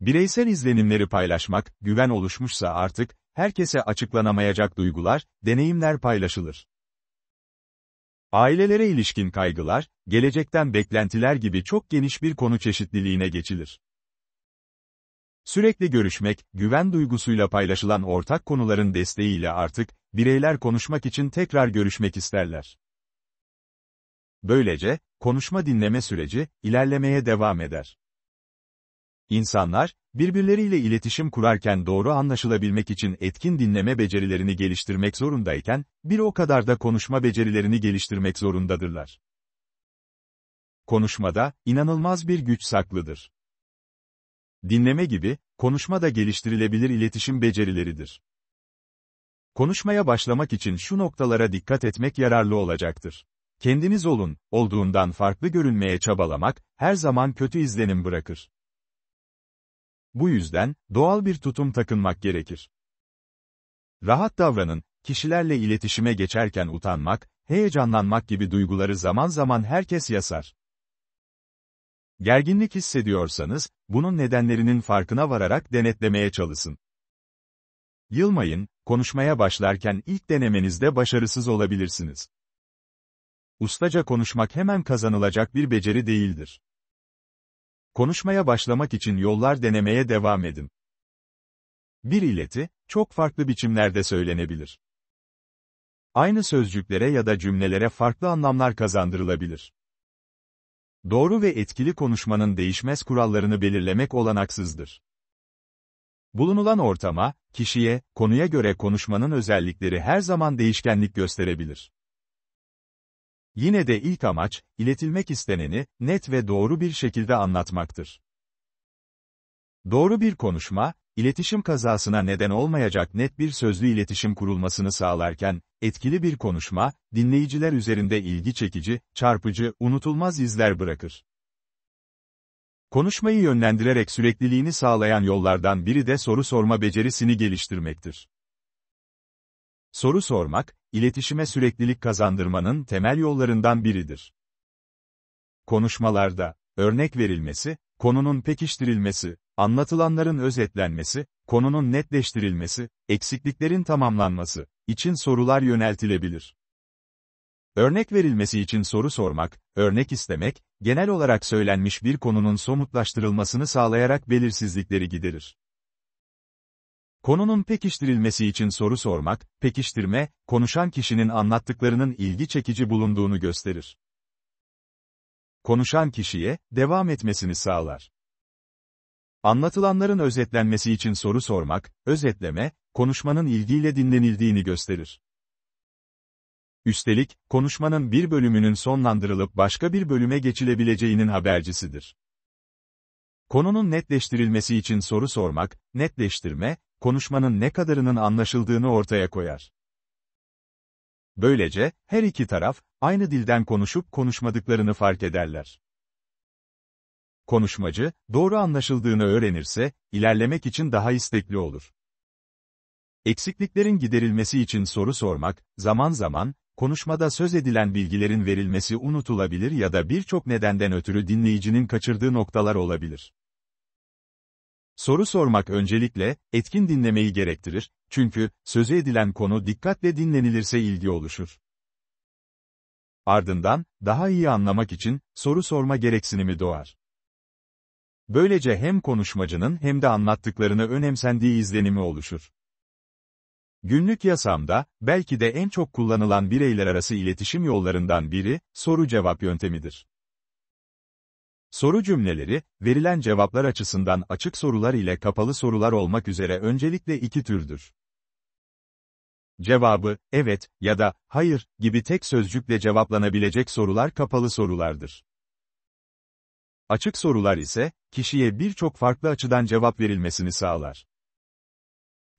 Bireysel izlenimleri paylaşmak, güven oluşmuşsa artık, herkese açıklanamayacak duygular, deneyimler paylaşılır. Ailelere ilişkin kaygılar, gelecekten beklentiler gibi çok geniş bir konu çeşitliliğine geçilir. Sürekli görüşmek, güven duygusuyla paylaşılan ortak konuların desteğiyle artık, bireyler konuşmak için tekrar görüşmek isterler. Böylece, konuşma dinleme süreci, ilerlemeye devam eder. İnsanlar, birbirleriyle iletişim kurarken doğru anlaşılabilmek için etkin dinleme becerilerini geliştirmek zorundayken, bir o kadar da konuşma becerilerini geliştirmek zorundadırlar. Konuşmada, inanılmaz bir güç saklıdır dinleme gibi, konuşma da geliştirilebilir iletişim becerileridir. Konuşmaya başlamak için şu noktalara dikkat etmek yararlı olacaktır. Kendiniz olun, olduğundan farklı görünmeye çabalamak, her zaman kötü izlenim bırakır. Bu yüzden, doğal bir tutum takınmak gerekir. Rahat davranın, kişilerle iletişime geçerken utanmak, heyecanlanmak gibi duyguları zaman zaman herkes yasar. Gerginlik hissediyorsanız, bunun nedenlerinin farkına vararak denetlemeye çalışın. Yılmayın, konuşmaya başlarken ilk denemenizde başarısız olabilirsiniz. Ustaca konuşmak hemen kazanılacak bir beceri değildir. Konuşmaya başlamak için yollar denemeye devam edin. Bir ileti, çok farklı biçimlerde söylenebilir. Aynı sözcüklere ya da cümlelere farklı anlamlar kazandırılabilir doğru ve etkili konuşmanın değişmez kurallarını belirlemek olanaksızdır. Bulunulan ortama, kişiye, konuya göre konuşmanın özellikleri her zaman değişkenlik gösterebilir. Yine de ilk amaç, iletilmek isteneni, net ve doğru bir şekilde anlatmaktır. Doğru bir konuşma, İletişim kazasına neden olmayacak net bir sözlü iletişim kurulmasını sağlarken, etkili bir konuşma, dinleyiciler üzerinde ilgi çekici, çarpıcı, unutulmaz izler bırakır. Konuşmayı yönlendirerek sürekliliğini sağlayan yollardan biri de soru sorma becerisini geliştirmektir. Soru sormak, iletişime süreklilik kazandırmanın temel yollarından biridir. Konuşmalarda, örnek verilmesi, konunun pekiştirilmesi, Anlatılanların özetlenmesi, konunun netleştirilmesi, eksikliklerin tamamlanması için sorular yöneltilebilir. Örnek verilmesi için soru sormak, örnek istemek, genel olarak söylenmiş bir konunun somutlaştırılmasını sağlayarak belirsizlikleri giderir. Konunun pekiştirilmesi için soru sormak, pekiştirme, konuşan kişinin anlattıklarının ilgi çekici bulunduğunu gösterir. Konuşan kişiye, devam etmesini sağlar. Anlatılanların özetlenmesi için soru sormak, özetleme, konuşmanın ilgiyle dinlenildiğini gösterir. Üstelik, konuşmanın bir bölümünün sonlandırılıp başka bir bölüme geçilebileceğinin habercisidir. Konunun netleştirilmesi için soru sormak, netleştirme, konuşmanın ne kadarının anlaşıldığını ortaya koyar. Böylece, her iki taraf, aynı dilden konuşup konuşmadıklarını fark ederler konuşmacı, doğru anlaşıldığını öğrenirse, ilerlemek için daha istekli olur. Eksikliklerin giderilmesi için soru sormak, zaman zaman, konuşmada söz edilen bilgilerin verilmesi unutulabilir ya da birçok nedenden ötürü dinleyicinin kaçırdığı noktalar olabilir. Soru sormak öncelikle, etkin dinlemeyi gerektirir, çünkü, sözü edilen konu dikkatle dinlenilirse ilgi oluşur. Ardından, daha iyi anlamak için, soru sorma gereksinimi doğar. Böylece hem konuşmacının hem de anlattıklarını önemsendiği izlenimi oluşur. Günlük yasamda, belki de en çok kullanılan bireyler arası iletişim yollarından biri, soru-cevap yöntemidir. Soru cümleleri, verilen cevaplar açısından açık sorular ile kapalı sorular olmak üzere öncelikle iki türdür. Cevabı, evet ya da hayır gibi tek sözcükle cevaplanabilecek sorular kapalı sorulardır. Açık sorular ise, kişiye birçok farklı açıdan cevap verilmesini sağlar.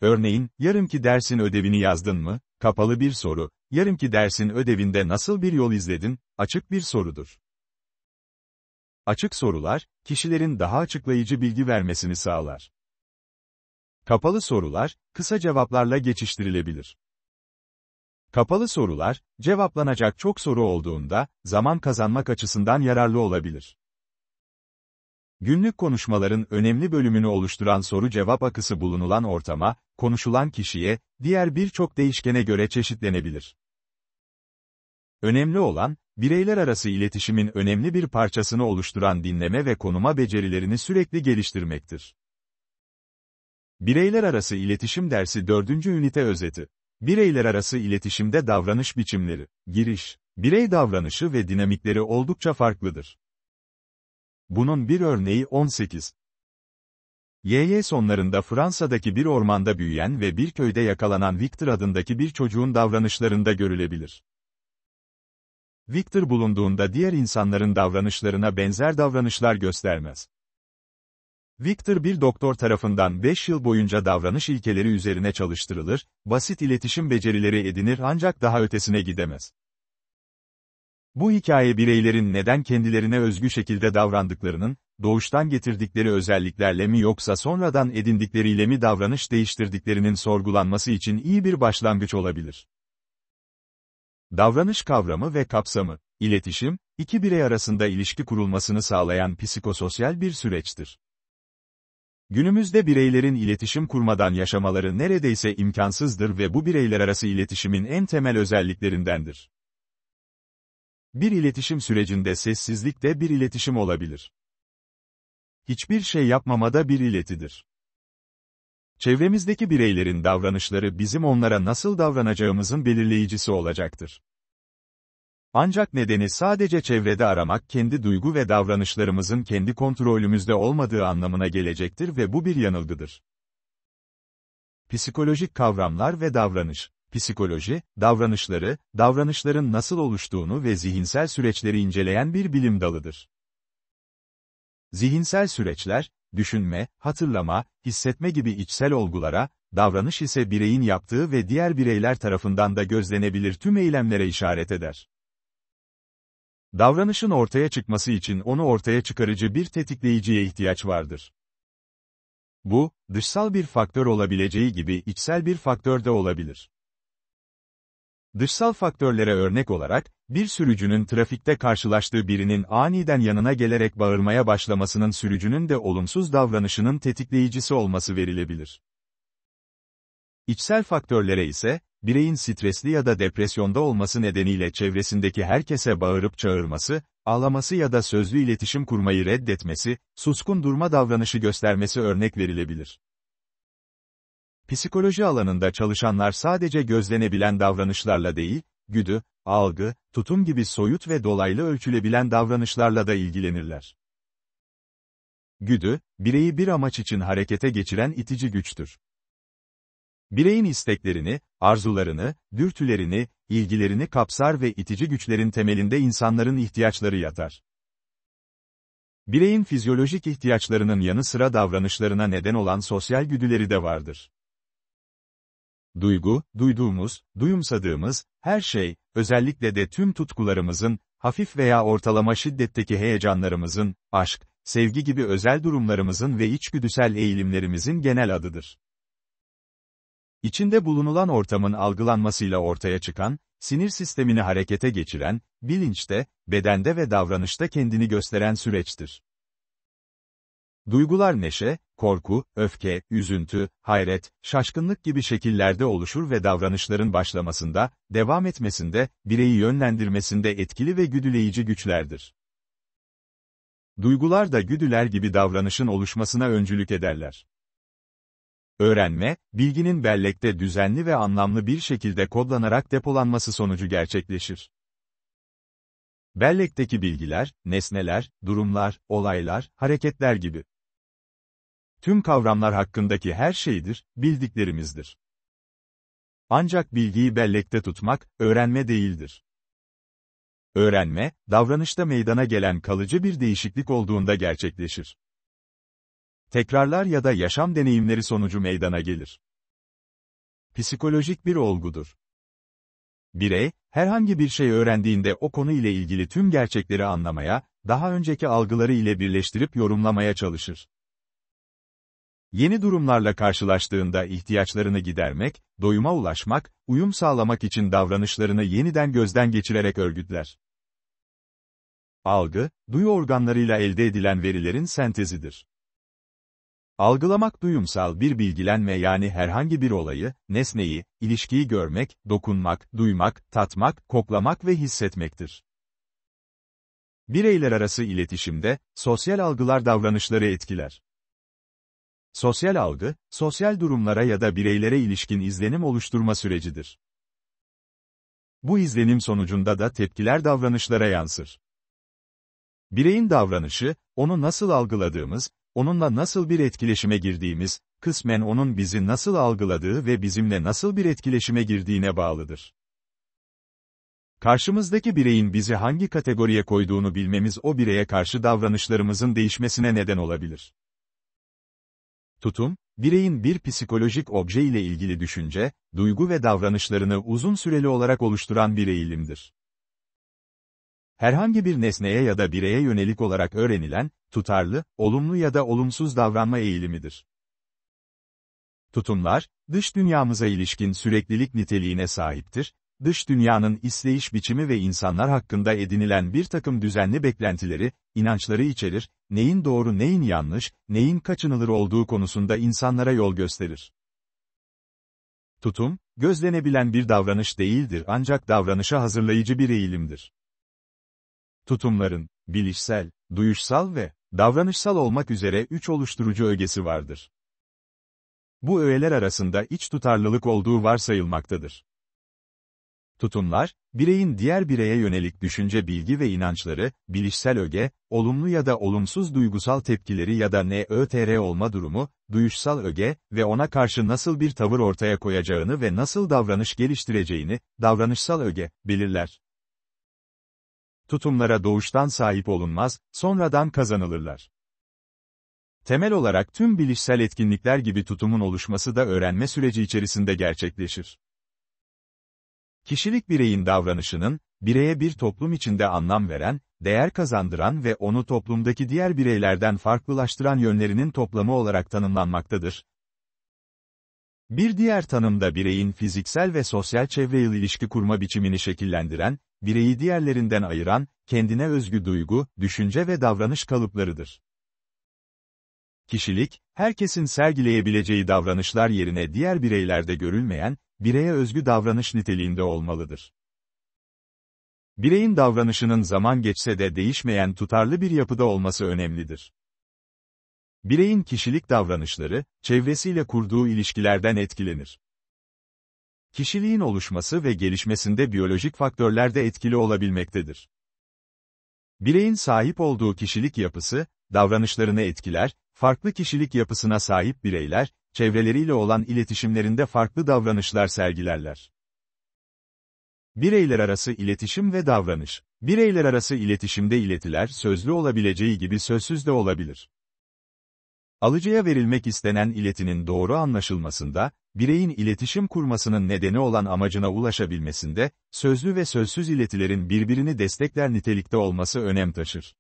Örneğin, yarımki dersin ödevini yazdın mı? Kapalı bir soru, yarımki dersin ödevinde nasıl bir yol izledin? Açık bir sorudur. Açık sorular, kişilerin daha açıklayıcı bilgi vermesini sağlar. Kapalı sorular, kısa cevaplarla geçiştirilebilir. Kapalı sorular, cevaplanacak çok soru olduğunda, zaman kazanmak açısından yararlı olabilir. Günlük konuşmaların önemli bölümünü oluşturan soru-cevap akısı bulunulan ortama, konuşulan kişiye, diğer birçok değişkene göre çeşitlenebilir. Önemli olan, bireyler arası iletişimin önemli bir parçasını oluşturan dinleme ve konuma becerilerini sürekli geliştirmektir. Bireyler arası iletişim dersi 4. ünite özeti. Bireyler arası iletişimde davranış biçimleri, giriş, birey davranışı ve dinamikleri oldukça farklıdır. Bunun bir örneği 18. YY sonlarında Fransa'daki bir ormanda büyüyen ve bir köyde yakalanan Victor adındaki bir çocuğun davranışlarında görülebilir. Victor bulunduğunda diğer insanların davranışlarına benzer davranışlar göstermez. Victor bir doktor tarafından 5 yıl boyunca davranış ilkeleri üzerine çalıştırılır, basit iletişim becerileri edinir ancak daha ötesine gidemez. Bu hikaye bireylerin neden kendilerine özgü şekilde davrandıklarının, doğuştan getirdikleri özelliklerle mi yoksa sonradan edindikleriyle mi davranış değiştirdiklerinin sorgulanması için iyi bir başlangıç olabilir. Davranış kavramı ve kapsamı, iletişim, iki birey arasında ilişki kurulmasını sağlayan psikososyal bir süreçtir. Günümüzde bireylerin iletişim kurmadan yaşamaları neredeyse imkansızdır ve bu bireyler arası iletişimin en temel özelliklerindendir. Bir iletişim sürecinde sessizlik de bir iletişim olabilir. Hiçbir şey yapmamada bir iletidir. Çevremizdeki bireylerin davranışları bizim onlara nasıl davranacağımızın belirleyicisi olacaktır. Ancak nedeni sadece çevrede aramak kendi duygu ve davranışlarımızın kendi kontrolümüzde olmadığı anlamına gelecektir ve bu bir yanılgıdır. Psikolojik kavramlar ve davranış psikoloji, davranışları, davranışların nasıl oluştuğunu ve zihinsel süreçleri inceleyen bir bilim dalıdır. Zihinsel süreçler, düşünme, hatırlama, hissetme gibi içsel olgulara, davranış ise bireyin yaptığı ve diğer bireyler tarafından da gözlenebilir tüm eylemlere işaret eder. Davranışın ortaya çıkması için onu ortaya çıkarıcı bir tetikleyiciye ihtiyaç vardır. Bu, dışsal bir faktör olabileceği gibi içsel bir faktör de olabilir. Dışsal faktörlere örnek olarak, bir sürücünün trafikte karşılaştığı birinin aniden yanına gelerek bağırmaya başlamasının sürücünün de olumsuz davranışının tetikleyicisi olması verilebilir. İçsel faktörlere ise, bireyin stresli ya da depresyonda olması nedeniyle çevresindeki herkese bağırıp çağırması, ağlaması ya da sözlü iletişim kurmayı reddetmesi, suskun durma davranışı göstermesi örnek verilebilir. Psikoloji alanında çalışanlar sadece gözlenebilen davranışlarla değil, güdü, algı, tutum gibi soyut ve dolaylı ölçülebilen davranışlarla da ilgilenirler. Güdü, bireyi bir amaç için harekete geçiren itici güçtür. Bireyin isteklerini, arzularını, dürtülerini, ilgilerini kapsar ve itici güçlerin temelinde insanların ihtiyaçları yatar. Bireyin fizyolojik ihtiyaçlarının yanı sıra davranışlarına neden olan sosyal güdüleri de vardır. Duygu, duyduğumuz, duyumsadığımız, her şey, özellikle de tüm tutkularımızın, hafif veya ortalama şiddetteki heyecanlarımızın, aşk, sevgi gibi özel durumlarımızın ve içgüdüsel eğilimlerimizin genel adıdır. İçinde bulunulan ortamın algılanmasıyla ortaya çıkan, sinir sistemini harekete geçiren, bilinçte, bedende ve davranışta kendini gösteren süreçtir. Duygular neşe, korku, öfke, üzüntü, hayret, şaşkınlık gibi şekillerde oluşur ve davranışların başlamasında, devam etmesinde, bireyi yönlendirmesinde etkili ve güdüleyici güçlerdir. Duygular da güdüler gibi davranışın oluşmasına öncülük ederler. Öğrenme, bilginin bellekte düzenli ve anlamlı bir şekilde kodlanarak depolanması sonucu gerçekleşir. Bellekteki bilgiler, nesneler, durumlar, olaylar, hareketler gibi tüm kavramlar hakkındaki her şeydir, bildiklerimizdir. Ancak bilgiyi bellekte tutmak, öğrenme değildir. Öğrenme, davranışta meydana gelen kalıcı bir değişiklik olduğunda gerçekleşir. Tekrarlar ya da yaşam deneyimleri sonucu meydana gelir. Psikolojik bir olgudur. Birey, herhangi bir şey öğrendiğinde o konu ile ilgili tüm gerçekleri anlamaya, daha önceki algıları ile birleştirip yorumlamaya çalışır. Yeni durumlarla karşılaştığında ihtiyaçlarını gidermek, doyuma ulaşmak, uyum sağlamak için davranışlarını yeniden gözden geçirerek örgütler. Algı, duyu organlarıyla elde edilen verilerin sentezidir. Algılamak duyumsal bir bilgilenme yani herhangi bir olayı, nesneyi, ilişkiyi görmek, dokunmak, duymak, tatmak, koklamak ve hissetmektir. Bireyler arası iletişimde, sosyal algılar davranışları etkiler. Sosyal algı, sosyal durumlara ya da bireylere ilişkin izlenim oluşturma sürecidir. Bu izlenim sonucunda da tepkiler davranışlara yansır. Bireyin davranışı, onu nasıl algıladığımız, onunla nasıl bir etkileşime girdiğimiz, kısmen onun bizi nasıl algıladığı ve bizimle nasıl bir etkileşime girdiğine bağlıdır. Karşımızdaki bireyin bizi hangi kategoriye koyduğunu bilmemiz o bireye karşı davranışlarımızın değişmesine neden olabilir. Tutum, bireyin bir psikolojik obje ile ilgili düşünce, duygu ve davranışlarını uzun süreli olarak oluşturan bir eğilimdir. Herhangi bir nesneye ya da bireye yönelik olarak öğrenilen, tutarlı, olumlu ya da olumsuz davranma eğilimidir. Tutumlar, dış dünyamıza ilişkin süreklilik niteliğine sahiptir dış dünyanın isteyiş biçimi ve insanlar hakkında edinilen bir takım düzenli beklentileri, inançları içerir, neyin doğru neyin yanlış, neyin kaçınılır olduğu konusunda insanlara yol gösterir. Tutum, gözlenebilen bir davranış değildir ancak davranışa hazırlayıcı bir eğilimdir. Tutumların, bilişsel, duyuşsal ve davranışsal olmak üzere üç oluşturucu ögesi vardır. Bu öğeler arasında iç tutarlılık olduğu varsayılmaktadır. Tutumlar, bireyin diğer bireye yönelik düşünce bilgi ve inançları, bilişsel öge, olumlu ya da olumsuz duygusal tepkileri ya da NÖTR olma durumu, duyuşsal öge ve ona karşı nasıl bir tavır ortaya koyacağını ve nasıl davranış geliştireceğini, davranışsal öge, belirler. Tutumlara doğuştan sahip olunmaz, sonradan kazanılırlar. Temel olarak tüm bilişsel etkinlikler gibi tutumun oluşması da öğrenme süreci içerisinde gerçekleşir. Kişilik bireyin davranışının, bireye bir toplum içinde anlam veren, değer kazandıran ve onu toplumdaki diğer bireylerden farklılaştıran yönlerinin toplamı olarak tanımlanmaktadır. Bir diğer tanımda bireyin fiziksel ve sosyal çevreyle ilişki kurma biçimini şekillendiren, bireyi diğerlerinden ayıran, kendine özgü duygu, düşünce ve davranış kalıplarıdır. Kişilik, herkesin sergileyebileceği davranışlar yerine diğer bireylerde görülmeyen, bireye özgü davranış niteliğinde olmalıdır. Bireyin davranışının zaman geçse de değişmeyen tutarlı bir yapıda olması önemlidir. Bireyin kişilik davranışları, çevresiyle kurduğu ilişkilerden etkilenir. Kişiliğin oluşması ve gelişmesinde biyolojik faktörler de etkili olabilmektedir. Bireyin sahip olduğu kişilik yapısı, davranışlarını etkiler, farklı kişilik yapısına sahip bireyler, çevreleriyle olan iletişimlerinde farklı davranışlar sergilerler. Bireyler arası iletişim ve davranış. Bireyler arası iletişimde iletiler sözlü olabileceği gibi sözsüz de olabilir. Alıcıya verilmek istenen iletinin doğru anlaşılmasında, bireyin iletişim kurmasının nedeni olan amacına ulaşabilmesinde, sözlü ve sözsüz iletilerin birbirini destekler nitelikte olması önem taşır.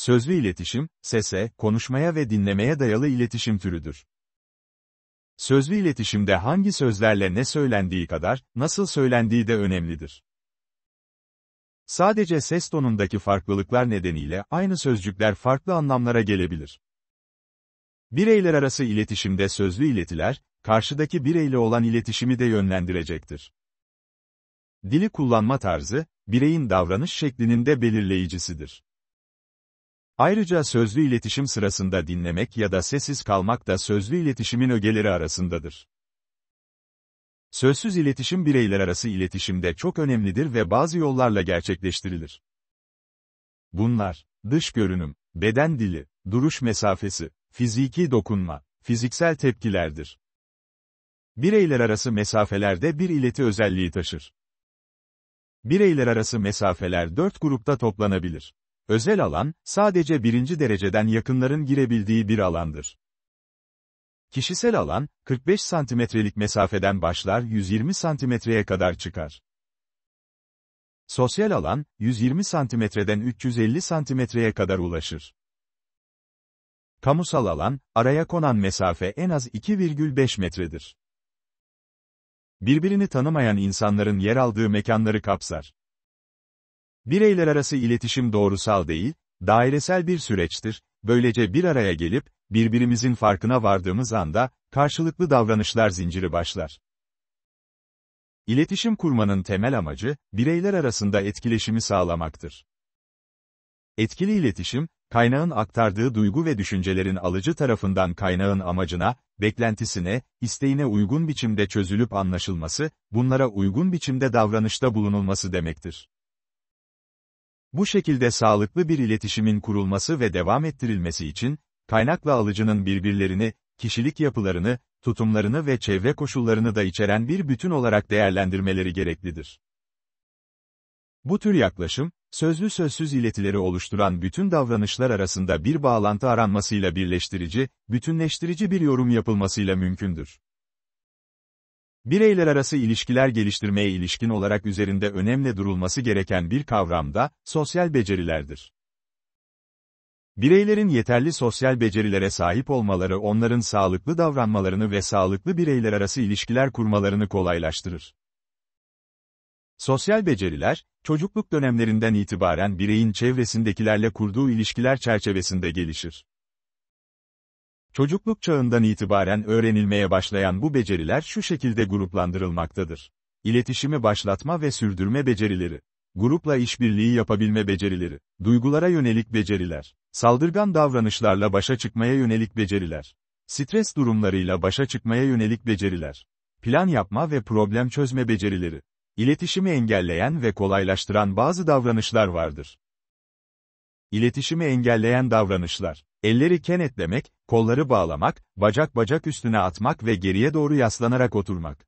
Sözlü iletişim, sese, konuşmaya ve dinlemeye dayalı iletişim türüdür. Sözlü iletişimde hangi sözlerle ne söylendiği kadar, nasıl söylendiği de önemlidir. Sadece ses tonundaki farklılıklar nedeniyle aynı sözcükler farklı anlamlara gelebilir. Bireyler arası iletişimde sözlü iletiler, karşıdaki bireyle olan iletişimi de yönlendirecektir. Dili kullanma tarzı, bireyin davranış şeklinin de belirleyicisidir. Ayrıca sözlü iletişim sırasında dinlemek ya da sessiz kalmak da sözlü iletişimin ögeleri arasındadır. Sözsüz iletişim bireyler arası iletişimde çok önemlidir ve bazı yollarla gerçekleştirilir. Bunlar, dış görünüm, beden dili, duruş mesafesi, fiziki dokunma, fiziksel tepkilerdir. Bireyler arası mesafelerde bir ileti özelliği taşır. Bireyler arası mesafeler dört grupta toplanabilir. Özel alan, sadece birinci dereceden yakınların girebildiği bir alandır. Kişisel alan, 45 santimetrelik mesafeden başlar 120 santimetreye kadar çıkar. Sosyal alan, 120 santimetreden 350 santimetreye kadar ulaşır. Kamusal alan, araya konan mesafe en az 2,5 metredir. Birbirini tanımayan insanların yer aldığı mekanları kapsar. Bireyler arası iletişim doğrusal değil, dairesel bir süreçtir, böylece bir araya gelip, birbirimizin farkına vardığımız anda, karşılıklı davranışlar zinciri başlar. İletişim kurmanın temel amacı, bireyler arasında etkileşimi sağlamaktır. Etkili iletişim, kaynağın aktardığı duygu ve düşüncelerin alıcı tarafından kaynağın amacına, beklentisine, isteğine uygun biçimde çözülüp anlaşılması, bunlara uygun biçimde davranışta bulunulması demektir. Bu şekilde sağlıklı bir iletişimin kurulması ve devam ettirilmesi için, kaynakla alıcının birbirlerini, kişilik yapılarını, tutumlarını ve çevre koşullarını da içeren bir bütün olarak değerlendirmeleri gereklidir. Bu tür yaklaşım, sözlü sözsüz iletileri oluşturan bütün davranışlar arasında bir bağlantı aranmasıyla birleştirici, bütünleştirici bir yorum yapılmasıyla mümkündür. Bireyler arası ilişkiler geliştirmeye ilişkin olarak üzerinde önemli durulması gereken bir kavram da, sosyal becerilerdir. Bireylerin yeterli sosyal becerilere sahip olmaları onların sağlıklı davranmalarını ve sağlıklı bireyler arası ilişkiler kurmalarını kolaylaştırır. Sosyal beceriler, çocukluk dönemlerinden itibaren bireyin çevresindekilerle kurduğu ilişkiler çerçevesinde gelişir. Çocukluk çağından itibaren öğrenilmeye başlayan bu beceriler şu şekilde gruplandırılmaktadır. İletişimi başlatma ve sürdürme becerileri, grupla işbirliği yapabilme becerileri, duygulara yönelik beceriler, saldırgan davranışlarla başa çıkmaya yönelik beceriler, stres durumlarıyla başa çıkmaya yönelik beceriler, plan yapma ve problem çözme becerileri, iletişimi engelleyen ve kolaylaştıran bazı davranışlar vardır. İletişimi engelleyen davranışlar Elleri kenetlemek, kolları bağlamak, bacak bacak üstüne atmak ve geriye doğru yaslanarak oturmak.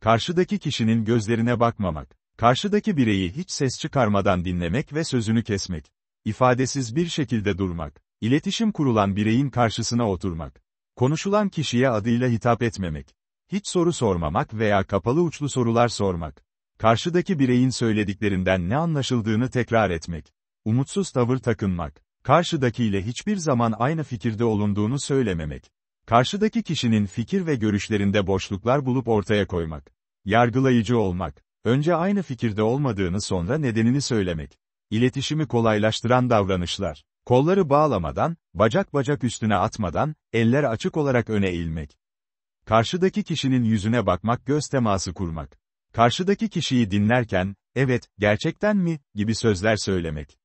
Karşıdaki kişinin gözlerine bakmamak. Karşıdaki bireyi hiç ses çıkarmadan dinlemek ve sözünü kesmek. İfadesiz bir şekilde durmak. İletişim kurulan bireyin karşısına oturmak. Konuşulan kişiye adıyla hitap etmemek. Hiç soru sormamak veya kapalı uçlu sorular sormak. Karşıdaki bireyin söylediklerinden ne anlaşıldığını tekrar etmek. Umutsuz tavır takınmak karşıdakiyle hiçbir zaman aynı fikirde olunduğunu söylememek, karşıdaki kişinin fikir ve görüşlerinde boşluklar bulup ortaya koymak, yargılayıcı olmak, önce aynı fikirde olmadığını sonra nedenini söylemek, iletişimi kolaylaştıran davranışlar, kolları bağlamadan, bacak bacak üstüne atmadan, eller açık olarak öne eğilmek, karşıdaki kişinin yüzüne bakmak göz teması kurmak, karşıdaki kişiyi dinlerken, evet, gerçekten mi, gibi sözler söylemek,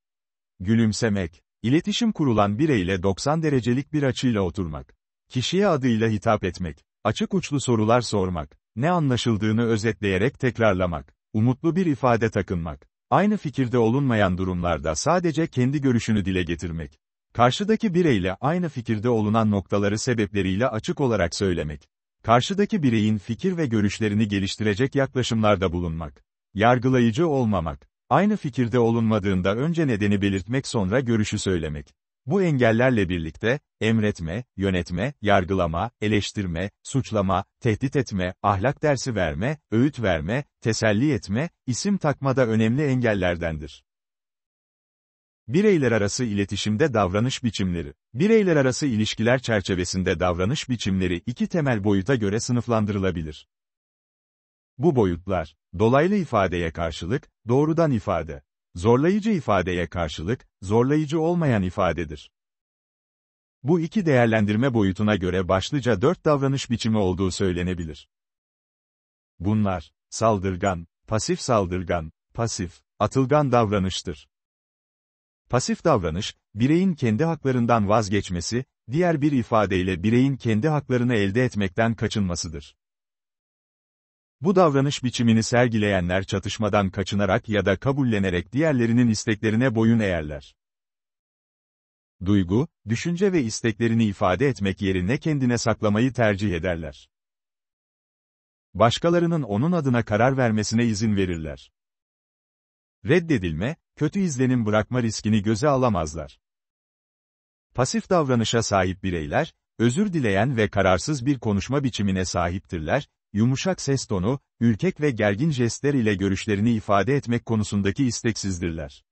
gülümsemek, İletişim kurulan bireyle 90 derecelik bir açıyla oturmak. Kişiye adıyla hitap etmek. Açık uçlu sorular sormak. Ne anlaşıldığını özetleyerek tekrarlamak. Umutlu bir ifade takınmak. Aynı fikirde olunmayan durumlarda sadece kendi görüşünü dile getirmek. Karşıdaki bireyle aynı fikirde olunan noktaları sebepleriyle açık olarak söylemek. Karşıdaki bireyin fikir ve görüşlerini geliştirecek yaklaşımlarda bulunmak. Yargılayıcı olmamak. Aynı fikirde olunmadığında önce nedeni belirtmek sonra görüşü söylemek. Bu engellerle birlikte, emretme, yönetme, yargılama, eleştirme, suçlama, tehdit etme, ahlak dersi verme, öğüt verme, teselli etme, isim takmada önemli engellerdendir. Bireyler arası iletişimde davranış biçimleri. Bireyler arası ilişkiler çerçevesinde davranış biçimleri iki temel boyuta göre sınıflandırılabilir. Bu boyutlar, dolaylı ifadeye karşılık, doğrudan ifade, zorlayıcı ifadeye karşılık, zorlayıcı olmayan ifadedir. Bu iki değerlendirme boyutuna göre başlıca dört davranış biçimi olduğu söylenebilir. Bunlar, saldırgan, pasif saldırgan, pasif, atılgan davranıştır. Pasif davranış, bireyin kendi haklarından vazgeçmesi, diğer bir ifadeyle bireyin kendi haklarını elde etmekten kaçınmasıdır. Bu davranış biçimini sergileyenler çatışmadan kaçınarak ya da kabullenerek diğerlerinin isteklerine boyun eğerler. Duygu, düşünce ve isteklerini ifade etmek yerine kendine saklamayı tercih ederler. Başkalarının onun adına karar vermesine izin verirler. Reddedilme, kötü izlenim bırakma riskini göze alamazlar. Pasif davranışa sahip bireyler, özür dileyen ve kararsız bir konuşma biçimine sahiptirler, yumuşak ses tonu, ürkek ve gergin jestler ile görüşlerini ifade etmek konusundaki isteksizdirler.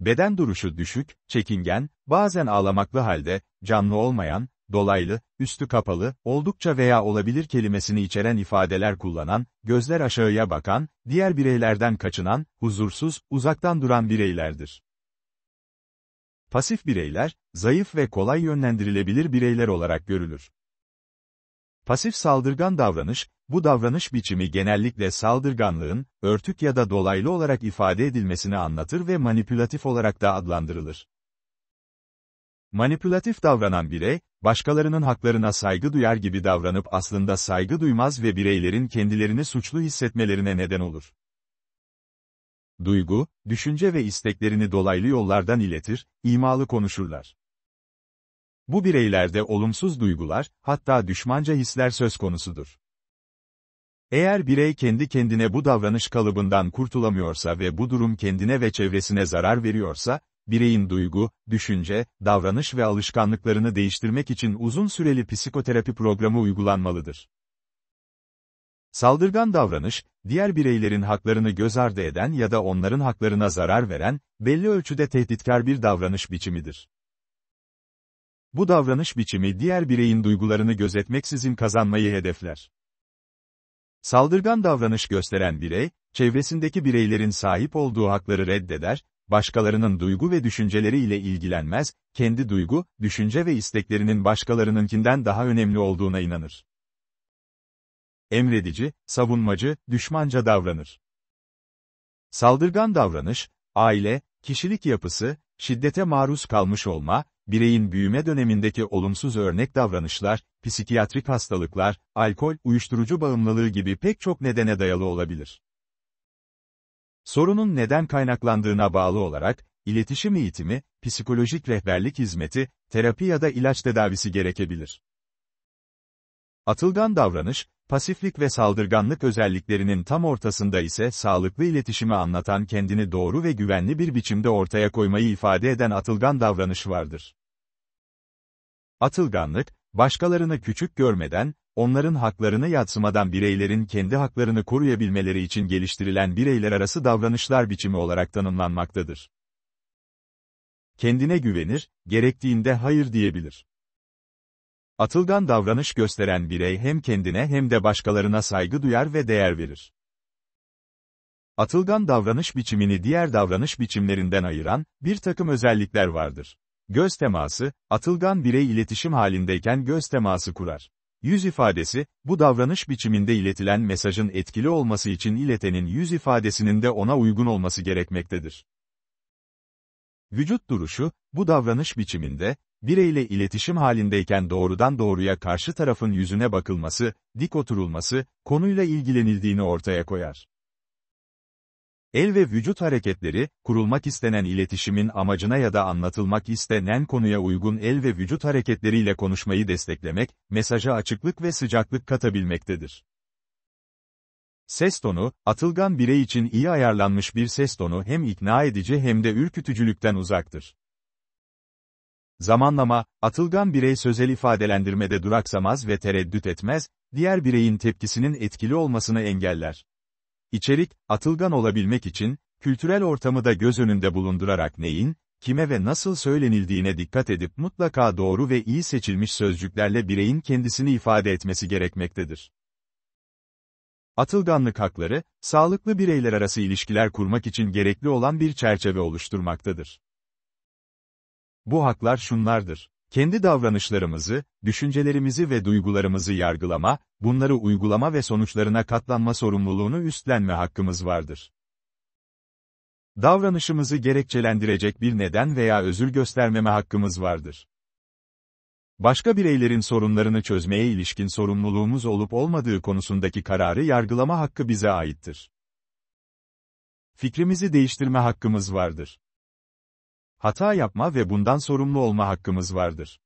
Beden duruşu düşük, çekingen, bazen ağlamaklı halde, canlı olmayan, dolaylı, üstü kapalı, oldukça veya olabilir kelimesini içeren ifadeler kullanan, gözler aşağıya bakan, diğer bireylerden kaçınan, huzursuz, uzaktan duran bireylerdir. Pasif bireyler, zayıf ve kolay yönlendirilebilir bireyler olarak görülür. Pasif saldırgan davranış, bu davranış biçimi genellikle saldırganlığın, örtük ya da dolaylı olarak ifade edilmesini anlatır ve manipülatif olarak da adlandırılır. Manipülatif davranan birey, başkalarının haklarına saygı duyar gibi davranıp aslında saygı duymaz ve bireylerin kendilerini suçlu hissetmelerine neden olur. Duygu, düşünce ve isteklerini dolaylı yollardan iletir, imalı konuşurlar. Bu bireylerde olumsuz duygular, hatta düşmanca hisler söz konusudur. Eğer birey kendi kendine bu davranış kalıbından kurtulamıyorsa ve bu durum kendine ve çevresine zarar veriyorsa, bireyin duygu, düşünce, davranış ve alışkanlıklarını değiştirmek için uzun süreli psikoterapi programı uygulanmalıdır. Saldırgan davranış, diğer bireylerin haklarını göz ardı eden ya da onların haklarına zarar veren, belli ölçüde tehditkar bir davranış biçimidir. Bu davranış biçimi diğer bireyin duygularını gözetmeksizin kazanmayı hedefler. Saldırgan davranış gösteren birey, çevresindeki bireylerin sahip olduğu hakları reddeder, başkalarının duygu ve düşünceleriyle ilgilenmez, kendi duygu, düşünce ve isteklerinin başkalarınınkinden daha önemli olduğuna inanır. Emredici, savunmacı, düşmanca davranır. Saldırgan davranış, aile, kişilik yapısı, şiddete maruz kalmış olma, bireyin büyüme dönemindeki olumsuz örnek davranışlar, psikiyatrik hastalıklar, alkol, uyuşturucu bağımlılığı gibi pek çok nedene dayalı olabilir. Sorunun neden kaynaklandığına bağlı olarak, iletişim eğitimi, psikolojik rehberlik hizmeti, terapi ya da ilaç tedavisi gerekebilir. Atılgan davranış, Pasiflik ve saldırganlık özelliklerinin tam ortasında ise sağlıklı iletişimi anlatan kendini doğru ve güvenli bir biçimde ortaya koymayı ifade eden atılgan davranış vardır. Atılganlık, başkalarını küçük görmeden, onların haklarını yatsımadan bireylerin kendi haklarını koruyabilmeleri için geliştirilen bireyler arası davranışlar biçimi olarak tanımlanmaktadır. Kendine güvenir, gerektiğinde hayır diyebilir. Atılgan davranış gösteren birey hem kendine hem de başkalarına saygı duyar ve değer verir. Atılgan davranış biçimini diğer davranış biçimlerinden ayıran, bir takım özellikler vardır. Göz teması, atılgan birey iletişim halindeyken göz teması kurar. Yüz ifadesi, bu davranış biçiminde iletilen mesajın etkili olması için iletenin yüz ifadesinin de ona uygun olması gerekmektedir. Vücut duruşu, bu davranış biçiminde, bireyle iletişim halindeyken doğrudan doğruya karşı tarafın yüzüne bakılması, dik oturulması, konuyla ilgilenildiğini ortaya koyar. El ve vücut hareketleri, kurulmak istenen iletişimin amacına ya da anlatılmak istenen konuya uygun el ve vücut hareketleriyle konuşmayı desteklemek, mesaja açıklık ve sıcaklık katabilmektedir. Ses tonu, atılgan birey için iyi ayarlanmış bir ses tonu hem ikna edici hem de ürkütücülükten uzaktır. Zamanlama, atılgan birey sözel ifadelendirmede duraksamaz ve tereddüt etmez, diğer bireyin tepkisinin etkili olmasını engeller. İçerik, atılgan olabilmek için, kültürel ortamı da göz önünde bulundurarak neyin, kime ve nasıl söylenildiğine dikkat edip mutlaka doğru ve iyi seçilmiş sözcüklerle bireyin kendisini ifade etmesi gerekmektedir. Atılganlık hakları, sağlıklı bireyler arası ilişkiler kurmak için gerekli olan bir çerçeve oluşturmaktadır. Bu haklar şunlardır. Kendi davranışlarımızı, düşüncelerimizi ve duygularımızı yargılama, bunları uygulama ve sonuçlarına katlanma sorumluluğunu üstlenme hakkımız vardır. Davranışımızı gerekçelendirecek bir neden veya özür göstermeme hakkımız vardır. Başka bireylerin sorunlarını çözmeye ilişkin sorumluluğumuz olup olmadığı konusundaki kararı yargılama hakkı bize aittir. Fikrimizi değiştirme hakkımız vardır hata yapma ve bundan sorumlu olma hakkımız vardır.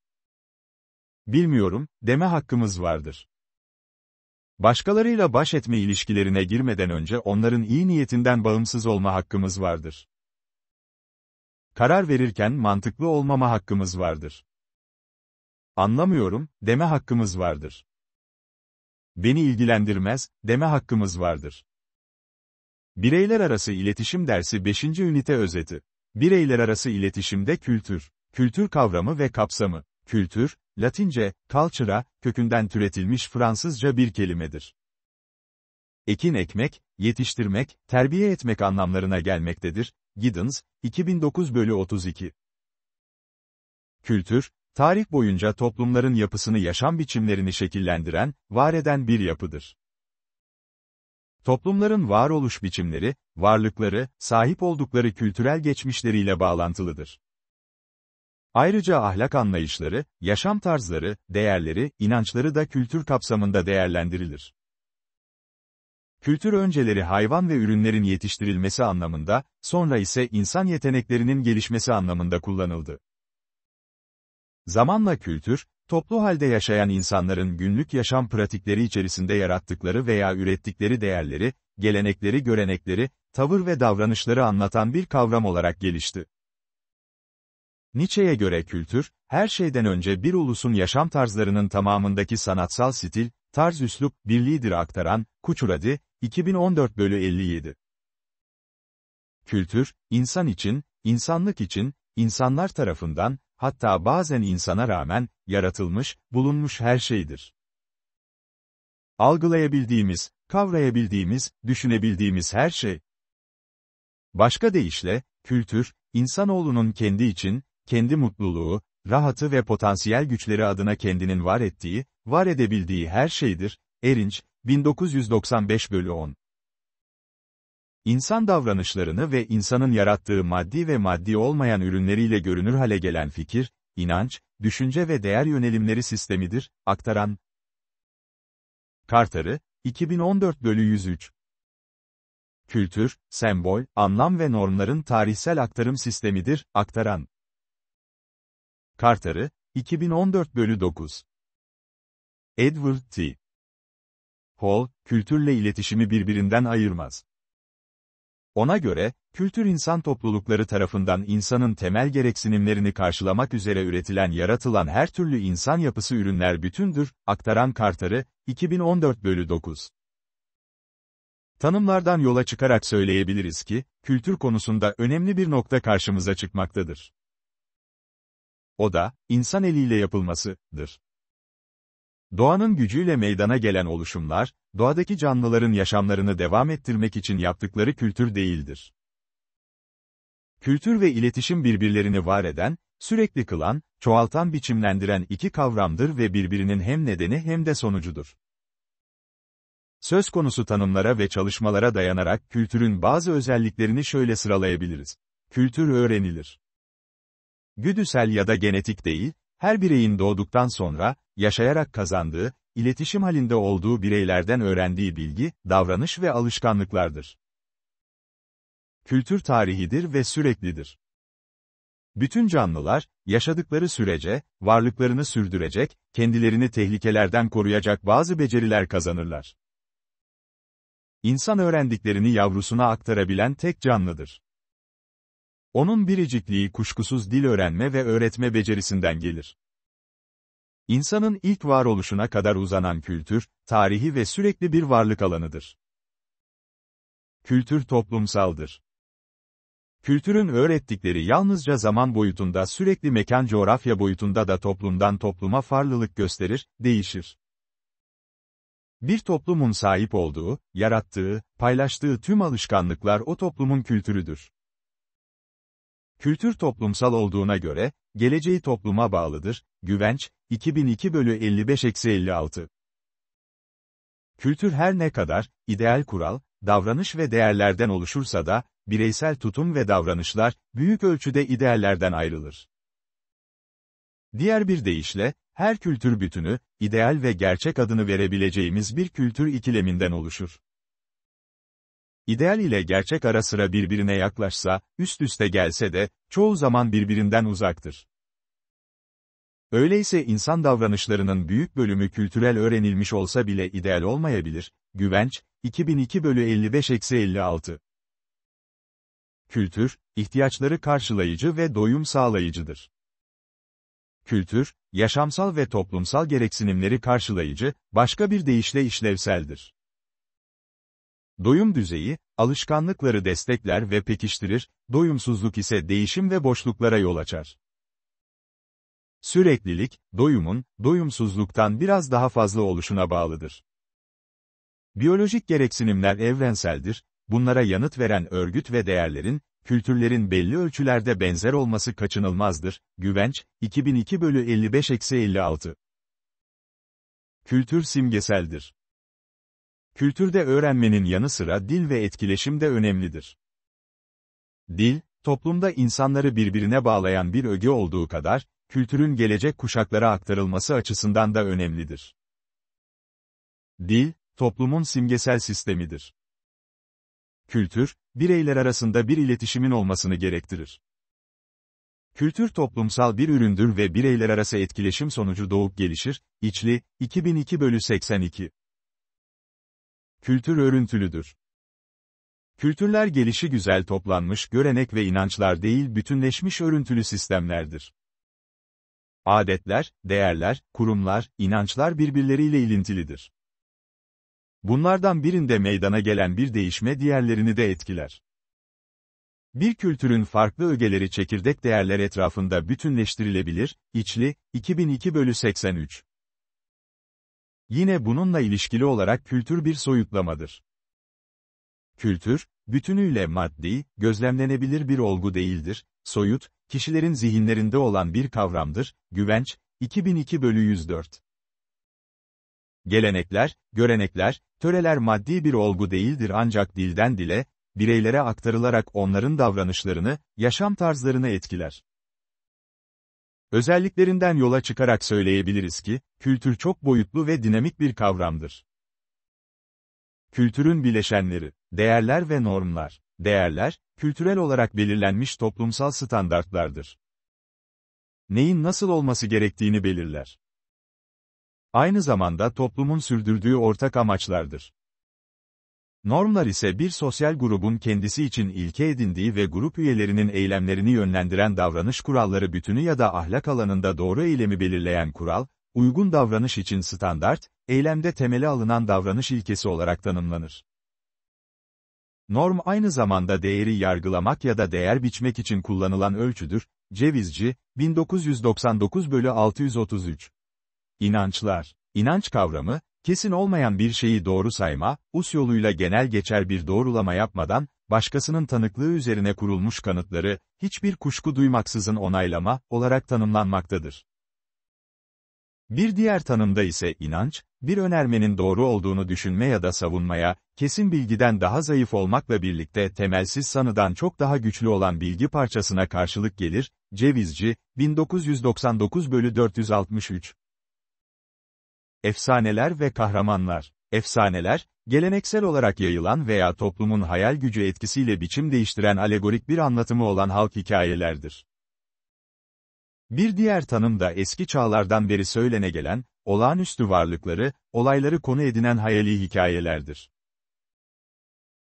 Bilmiyorum, deme hakkımız vardır. Başkalarıyla baş etme ilişkilerine girmeden önce onların iyi niyetinden bağımsız olma hakkımız vardır. Karar verirken mantıklı olmama hakkımız vardır. Anlamıyorum, deme hakkımız vardır. Beni ilgilendirmez, deme hakkımız vardır. Bireyler arası İletişim dersi 5. ünite özeti. Bireyler arası iletişimde kültür, kültür kavramı ve kapsamı, kültür, Latince, cultura, kökünden türetilmiş Fransızca bir kelimedir. Ekin ekmek, yetiştirmek, terbiye etmek anlamlarına gelmektedir. Giddens, 2009 bölü 32. Kültür, tarih boyunca toplumların yapısını yaşam biçimlerini şekillendiren, var eden bir yapıdır. Toplumların varoluş biçimleri, varlıkları, sahip oldukları kültürel geçmişleriyle bağlantılıdır. Ayrıca ahlak anlayışları, yaşam tarzları, değerleri, inançları da kültür kapsamında değerlendirilir. Kültür önceleri hayvan ve ürünlerin yetiştirilmesi anlamında, sonra ise insan yeteneklerinin gelişmesi anlamında kullanıldı. Zamanla kültür, Toplu halde yaşayan insanların günlük yaşam pratikleri içerisinde yarattıkları veya ürettikleri değerleri, gelenekleri, görenekleri, tavır ve davranışları anlatan bir kavram olarak gelişti. Nietzsche'ye göre kültür, her şeyden önce bir ulusun yaşam tarzlarının tamamındaki sanatsal stil, tarz üslup, birliğidir aktaran, Kuçuradi, 2014 bölü 57. Kültür, insan için, insanlık için, insanlar tarafından, hatta bazen insana rağmen, yaratılmış, bulunmuş her şeydir. Algılayabildiğimiz, kavrayabildiğimiz, düşünebildiğimiz her şey. Başka deyişle, kültür, insanoğlunun kendi için, kendi mutluluğu, rahatı ve potansiyel güçleri adına kendinin var ettiği, var edebildiği her şeydir. Erinç, 1995 bölü 10 İnsan davranışlarını ve insanın yarattığı maddi ve maddi olmayan ürünleriyle görünür hale gelen fikir, inanç, düşünce ve değer yönelimleri sistemidir, aktaran. Kartarı, 2014 bölü 103. Kültür, sembol, anlam ve normların tarihsel aktarım sistemidir, aktaran. Kartarı, 2014 bölü 9. Edward T. Hall, kültürle iletişimi birbirinden ayırmaz. Ona göre, kültür insan toplulukları tarafından insanın temel gereksinimlerini karşılamak üzere üretilen yaratılan her türlü insan yapısı ürünler bütündür, aktaran Kartarı, 2014 bölü 9. Tanımlardan yola çıkarak söyleyebiliriz ki, kültür konusunda önemli bir nokta karşımıza çıkmaktadır. O da, insan eliyle yapılmasıdır. Doğanın gücüyle meydana gelen oluşumlar, doğadaki canlıların yaşamlarını devam ettirmek için yaptıkları kültür değildir. Kültür ve iletişim birbirlerini var eden, sürekli kılan, çoğaltan biçimlendiren iki kavramdır ve birbirinin hem nedeni hem de sonucudur. Söz konusu tanımlara ve çalışmalara dayanarak kültürün bazı özelliklerini şöyle sıralayabiliriz. Kültür öğrenilir. Güdüsel ya da genetik değil, her bireyin doğduktan sonra, yaşayarak kazandığı, iletişim halinde olduğu bireylerden öğrendiği bilgi, davranış ve alışkanlıklardır. Kültür tarihidir ve süreklidir. Bütün canlılar, yaşadıkları sürece, varlıklarını sürdürecek, kendilerini tehlikelerden koruyacak bazı beceriler kazanırlar. İnsan öğrendiklerini yavrusuna aktarabilen tek canlıdır. Onun biricikliği kuşkusuz dil öğrenme ve öğretme becerisinden gelir. İnsanın ilk varoluşuna kadar uzanan kültür, tarihi ve sürekli bir varlık alanıdır. Kültür toplumsaldır. Kültürün öğrettikleri yalnızca zaman boyutunda sürekli mekan coğrafya boyutunda da toplumdan topluma farlılık gösterir, değişir. Bir toplumun sahip olduğu, yarattığı, paylaştığı tüm alışkanlıklar o toplumun kültürüdür. Kültür toplumsal olduğuna göre, geleceği topluma bağlıdır, Güvenç, 2002 bölü 55-56. Kültür her ne kadar, ideal kural, davranış ve değerlerden oluşursa da, bireysel tutum ve davranışlar, büyük ölçüde ideallerden ayrılır. Diğer bir deyişle, her kültür bütünü, ideal ve gerçek adını verebileceğimiz bir kültür ikileminden oluşur. İdeal ile gerçek ara sıra birbirine yaklaşsa, üst üste gelse de, çoğu zaman birbirinden uzaktır. Öyleyse insan davranışlarının büyük bölümü kültürel öğrenilmiş olsa bile ideal olmayabilir. Güvenç, 2002 bölü 55-56 Kültür, ihtiyaçları karşılayıcı ve doyum sağlayıcıdır. Kültür, yaşamsal ve toplumsal gereksinimleri karşılayıcı, başka bir deyişle işlevseldir. Doyum düzeyi, alışkanlıkları destekler ve pekiştirir, doyumsuzluk ise değişim ve boşluklara yol açar. Süreklilik, doyumun, doyumsuzluktan biraz daha fazla oluşuna bağlıdır. Biyolojik gereksinimler evrenseldir, bunlara yanıt veren örgüt ve değerlerin, kültürlerin belli ölçülerde benzer olması kaçınılmazdır. Güvenç, 2002 bölü 55-56 Kültür simgeseldir. Kültürde öğrenmenin yanı sıra dil ve etkileşim de önemlidir. Dil, toplumda insanları birbirine bağlayan bir öge olduğu kadar, kültürün gelecek kuşaklara aktarılması açısından da önemlidir. Dil, toplumun simgesel sistemidir. Kültür, bireyler arasında bir iletişimin olmasını gerektirir. Kültür toplumsal bir üründür ve bireyler arası etkileşim sonucu doğup gelişir, İçli, 2002 bölü 82. Kültür örüntülüdür. Kültürler gelişi güzel toplanmış görenek ve inançlar değil bütünleşmiş örüntülü sistemlerdir adetler, değerler, kurumlar, inançlar birbirleriyle ilintilidir. Bunlardan birinde meydana gelen bir değişme diğerlerini de etkiler. Bir kültürün farklı ögeleri çekirdek değerler etrafında bütünleştirilebilir, İçli, 2002 bölü 83. Yine bununla ilişkili olarak kültür bir soyutlamadır. Kültür, bütünüyle maddi, gözlemlenebilir bir olgu değildir, soyut, kişilerin zihinlerinde olan bir kavramdır, güvenç, 2002 bölü 104. Gelenekler, görenekler, töreler maddi bir olgu değildir ancak dilden dile, bireylere aktarılarak onların davranışlarını, yaşam tarzlarını etkiler. Özelliklerinden yola çıkarak söyleyebiliriz ki, kültür çok boyutlu ve dinamik bir kavramdır. Kültürün bileşenleri, değerler ve normlar. Değerler, kültürel olarak belirlenmiş toplumsal standartlardır. Neyin nasıl olması gerektiğini belirler. Aynı zamanda toplumun sürdürdüğü ortak amaçlardır. Normlar ise bir sosyal grubun kendisi için ilke edindiği ve grup üyelerinin eylemlerini yönlendiren davranış kuralları bütünü ya da ahlak alanında doğru eylemi belirleyen kural, uygun davranış için standart, eylemde temeli alınan davranış ilkesi olarak tanımlanır. Norm aynı zamanda değeri yargılamak ya da değer biçmek için kullanılan ölçüdür. Cevizci, 1999 bölü 633. İnançlar. inanç kavramı, kesin olmayan bir şeyi doğru sayma, us yoluyla genel geçer bir doğrulama yapmadan, başkasının tanıklığı üzerine kurulmuş kanıtları, hiçbir kuşku duymaksızın onaylama, olarak tanımlanmaktadır. Bir diğer tanımda ise inanç, bir önermenin doğru olduğunu düşünme ya da savunmaya, kesin bilgiden daha zayıf olmakla birlikte temelsiz sanıdan çok daha güçlü olan bilgi parçasına karşılık gelir, Cevizci, 1999 bölü 463. Efsaneler ve kahramanlar. Efsaneler, geleneksel olarak yayılan veya toplumun hayal gücü etkisiyle biçim değiştiren alegorik bir anlatımı olan halk hikayelerdir. Bir diğer tanım da eski çağlardan beri söylene gelen, olağanüstü varlıkları, olayları konu edinen hayali hikayelerdir.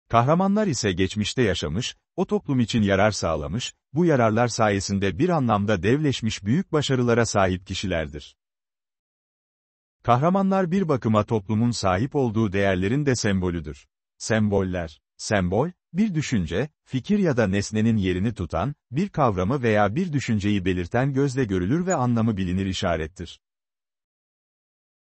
Kahramanlar ise geçmişte yaşamış, o toplum için yarar sağlamış, bu yararlar sayesinde bir anlamda devleşmiş büyük başarılara sahip kişilerdir. Kahramanlar bir bakıma toplumun sahip olduğu değerlerin de sembolüdür. Semboller, sembol, bir düşünce, fikir ya da nesnenin yerini tutan, bir kavramı veya bir düşünceyi belirten gözle görülür ve anlamı bilinir işarettir.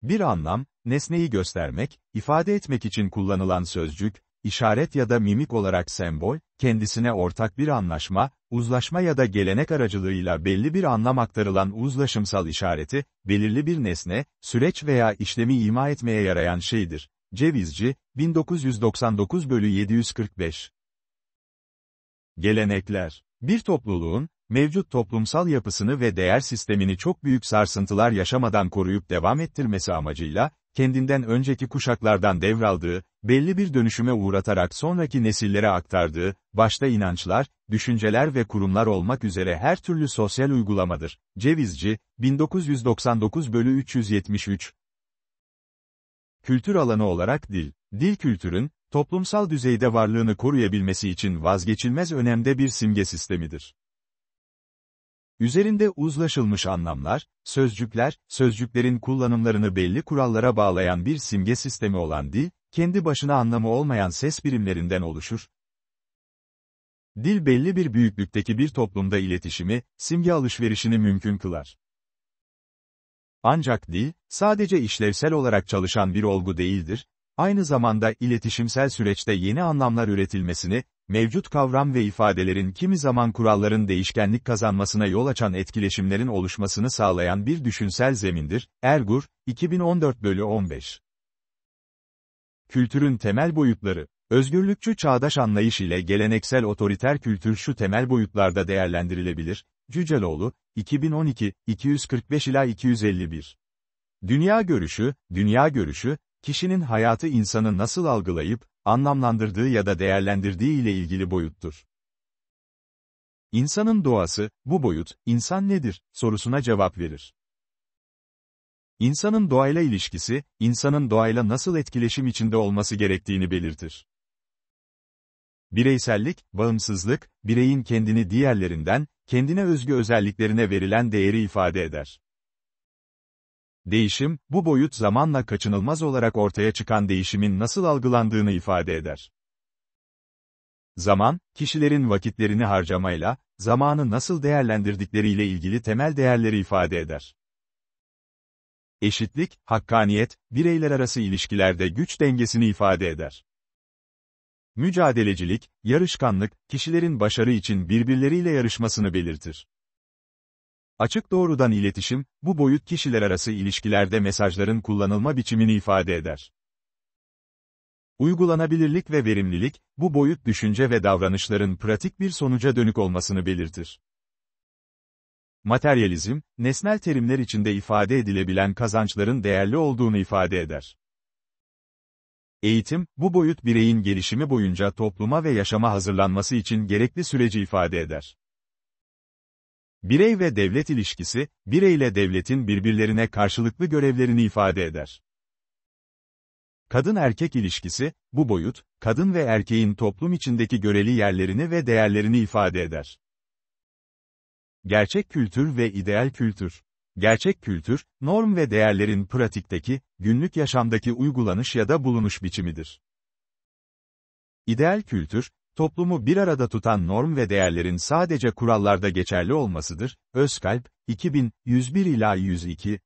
Bir anlam, nesneyi göstermek, ifade etmek için kullanılan sözcük, işaret ya da mimik olarak sembol, kendisine ortak bir anlaşma, uzlaşma ya da gelenek aracılığıyla belli bir anlam aktarılan uzlaşımsal işareti, belirli bir nesne, süreç veya işlemi ima etmeye yarayan şeydir. Cevizci, 1999 bölü 745 Gelenekler Bir topluluğun, mevcut toplumsal yapısını ve değer sistemini çok büyük sarsıntılar yaşamadan koruyup devam ettirmesi amacıyla, kendinden önceki kuşaklardan devraldığı, belli bir dönüşüme uğratarak sonraki nesillere aktardığı, başta inançlar, düşünceler ve kurumlar olmak üzere her türlü sosyal uygulamadır. Cevizci, 1999 bölü 373 Kültür alanı olarak dil, dil kültürün, toplumsal düzeyde varlığını koruyabilmesi için vazgeçilmez önemde bir simge sistemidir. Üzerinde uzlaşılmış anlamlar, sözcükler, sözcüklerin kullanımlarını belli kurallara bağlayan bir simge sistemi olan dil, kendi başına anlamı olmayan ses birimlerinden oluşur. Dil belli bir büyüklükteki bir toplumda iletişimi, simge alışverişini mümkün kılar. Ancak dil, sadece işlevsel olarak çalışan bir olgu değildir, aynı zamanda iletişimsel süreçte yeni anlamlar üretilmesini, mevcut kavram ve ifadelerin kimi zaman kuralların değişkenlik kazanmasına yol açan etkileşimlerin oluşmasını sağlayan bir düşünsel zemindir. Ergur, 2014 bölü 15. Kültürün temel boyutları Özgürlükçü çağdaş anlayış ile geleneksel otoriter kültür şu temel boyutlarda değerlendirilebilir. Cüceloğlu, 2012, 245 ila 251. Dünya görüşü, dünya görüşü, kişinin hayatı insanı nasıl algılayıp, anlamlandırdığı ya da değerlendirdiği ile ilgili boyuttur. İnsanın doğası, bu boyut, insan nedir, sorusuna cevap verir. İnsanın doğayla ilişkisi, insanın doğayla nasıl etkileşim içinde olması gerektiğini belirtir. Bireysellik, bağımsızlık, bireyin kendini diğerlerinden, kendine özgü özelliklerine verilen değeri ifade eder. Değişim, bu boyut zamanla kaçınılmaz olarak ortaya çıkan değişimin nasıl algılandığını ifade eder. Zaman, kişilerin vakitlerini harcamayla, zamanı nasıl değerlendirdikleriyle ilgili temel değerleri ifade eder. Eşitlik, hakkaniyet, bireyler arası ilişkilerde güç dengesini ifade eder. Mücadelecilik, yarışkanlık, kişilerin başarı için birbirleriyle yarışmasını belirtir. Açık doğrudan iletişim, bu boyut kişiler arası ilişkilerde mesajların kullanılma biçimini ifade eder. Uygulanabilirlik ve verimlilik, bu boyut düşünce ve davranışların pratik bir sonuca dönük olmasını belirtir. Materyalizm, nesnel terimler içinde ifade edilebilen kazançların değerli olduğunu ifade eder. Eğitim, bu boyut bireyin gelişimi boyunca topluma ve yaşama hazırlanması için gerekli süreci ifade eder. Birey ve devlet ilişkisi, bireyle devletin birbirlerine karşılıklı görevlerini ifade eder. Kadın-erkek ilişkisi, bu boyut, kadın ve erkeğin toplum içindeki göreli yerlerini ve değerlerini ifade eder. Gerçek kültür ve ideal kültür. Gerçek kültür, norm ve değerlerin pratikteki, günlük yaşamdaki uygulanış ya da bulunuş biçimidir. İdeal kültür, Toplumu bir arada tutan norm ve değerlerin sadece kurallarda geçerli olmasıdır. Özkalp, 2000, 101 ila 102.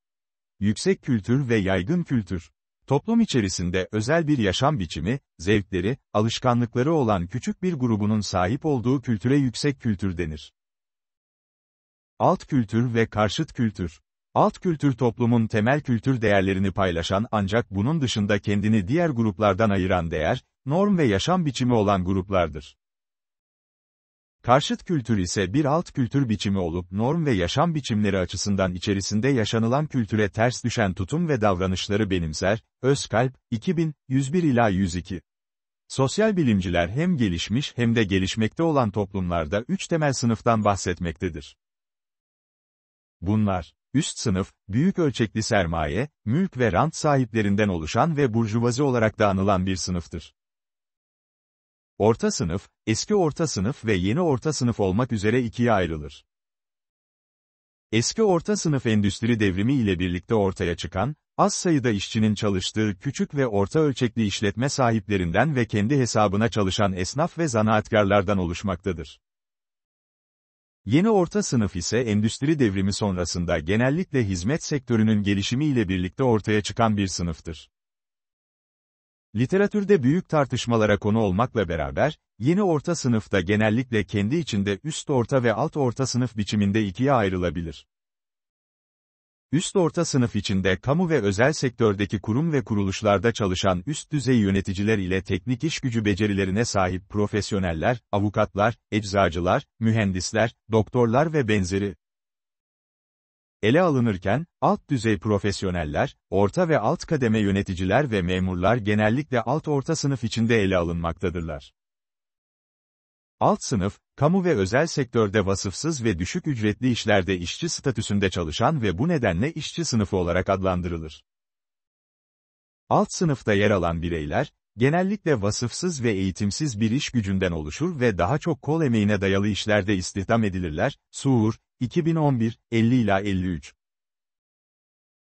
Yüksek kültür ve yaygın kültür. Toplum içerisinde özel bir yaşam biçimi, zevkleri, alışkanlıkları olan küçük bir grubunun sahip olduğu kültüre yüksek kültür denir. Alt kültür ve karşıt kültür. Alt kültür toplumun temel kültür değerlerini paylaşan ancak bunun dışında kendini diğer gruplardan ayıran değer, norm ve yaşam biçimi olan gruplardır. Karşıt kültür ise bir alt kültür biçimi olup norm ve yaşam biçimleri açısından içerisinde yaşanılan kültüre ters düşen tutum ve davranışları benimser. Özkalp 2000 ila 102. Sosyal bilimciler hem gelişmiş hem de gelişmekte olan toplumlarda üç temel sınıftan bahsetmektedir. Bunlar, üst sınıf, büyük ölçekli sermaye, mülk ve rant sahiplerinden oluşan ve burjuvazi olarak da anılan bir sınıftır. Orta sınıf, eski orta sınıf ve yeni orta sınıf olmak üzere ikiye ayrılır. Eski orta sınıf endüstri devrimi ile birlikte ortaya çıkan, az sayıda işçinin çalıştığı küçük ve orta ölçekli işletme sahiplerinden ve kendi hesabına çalışan esnaf ve zanaatkarlardan oluşmaktadır. Yeni orta sınıf ise endüstri devrimi sonrasında genellikle hizmet sektörünün gelişimi ile birlikte ortaya çıkan bir sınıftır. Literatürde büyük tartışmalara konu olmakla beraber, yeni orta sınıfta genellikle kendi içinde üst orta ve alt orta sınıf biçiminde ikiye ayrılabilir. Üst orta sınıf içinde kamu ve özel sektördeki kurum ve kuruluşlarda çalışan üst düzey yöneticiler ile teknik iş gücü becerilerine sahip profesyoneller, avukatlar, eczacılar, mühendisler, doktorlar ve benzeri, ele alınırken, alt düzey profesyoneller, orta ve alt kademe yöneticiler ve memurlar genellikle alt-orta sınıf içinde ele alınmaktadırlar. Alt sınıf, kamu ve özel sektörde vasıfsız ve düşük ücretli işlerde işçi statüsünde çalışan ve bu nedenle işçi sınıfı olarak adlandırılır. Alt sınıfta yer alan bireyler, genellikle vasıfsız ve eğitimsiz bir iş gücünden oluşur ve daha çok kol emeğine dayalı işlerde istihdam edilirler, suğur, 2011, 50 ila 53.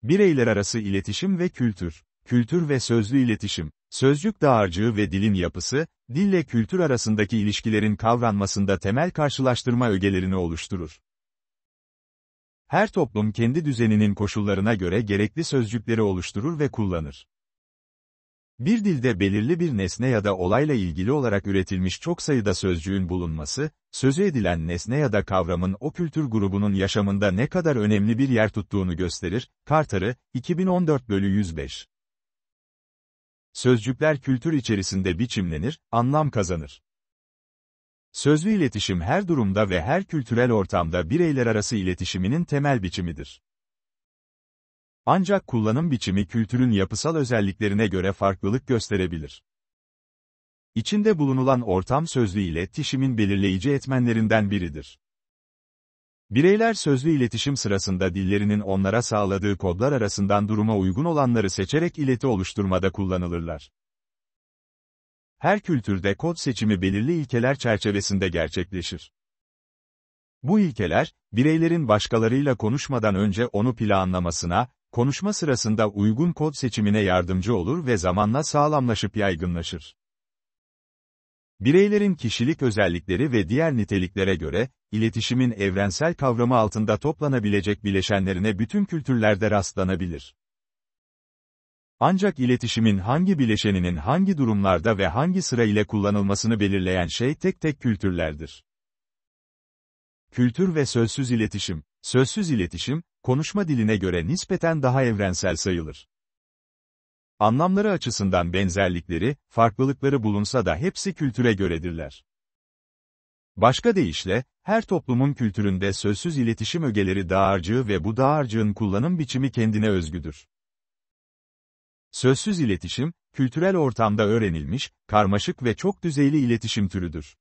Bireyler arası iletişim ve kültür. Kültür ve sözlü iletişim. Sözcük dağarcığı ve dilin yapısı, dille kültür arasındaki ilişkilerin kavranmasında temel karşılaştırma ögelerini oluşturur. Her toplum kendi düzeninin koşullarına göre gerekli sözcükleri oluşturur ve kullanır. Bir dilde belirli bir nesne ya da olayla ilgili olarak üretilmiş çok sayıda sözcüğün bulunması, sözü edilen nesne ya da kavramın o kültür grubunun yaşamında ne kadar önemli bir yer tuttuğunu gösterir, Kartarı, 2014 bölü 105. Sözcükler kültür içerisinde biçimlenir, anlam kazanır. Sözlü iletişim her durumda ve her kültürel ortamda bireyler arası iletişiminin temel biçimidir. Ancak kullanım biçimi kültürün yapısal özelliklerine göre farklılık gösterebilir. İçinde bulunulan ortam sözlü iletişimin belirleyici etmenlerinden biridir. Bireyler sözlü iletişim sırasında dillerinin onlara sağladığı kodlar arasından duruma uygun olanları seçerek ileti oluşturmada kullanılırlar. Her kültürde kod seçimi belirli ilkeler çerçevesinde gerçekleşir. Bu ilkeler, bireylerin başkalarıyla konuşmadan önce onu planlamasına, konuşma sırasında uygun kod seçimine yardımcı olur ve zamanla sağlamlaşıp yaygınlaşır. Bireylerin kişilik özellikleri ve diğer niteliklere göre, iletişimin evrensel kavramı altında toplanabilecek bileşenlerine bütün kültürlerde rastlanabilir. Ancak iletişimin hangi bileşeninin hangi durumlarda ve hangi sıra ile kullanılmasını belirleyen şey tek tek kültürlerdir. Kültür ve sözsüz iletişim Sözsüz iletişim, konuşma diline göre nispeten daha evrensel sayılır. Anlamları açısından benzerlikleri, farklılıkları bulunsa da hepsi kültüre göredirler. Başka deyişle, her toplumun kültüründe sözsüz iletişim ögeleri dağarcığı ve bu dağarcığın kullanım biçimi kendine özgüdür. Sözsüz iletişim, kültürel ortamda öğrenilmiş, karmaşık ve çok düzeyli iletişim türüdür.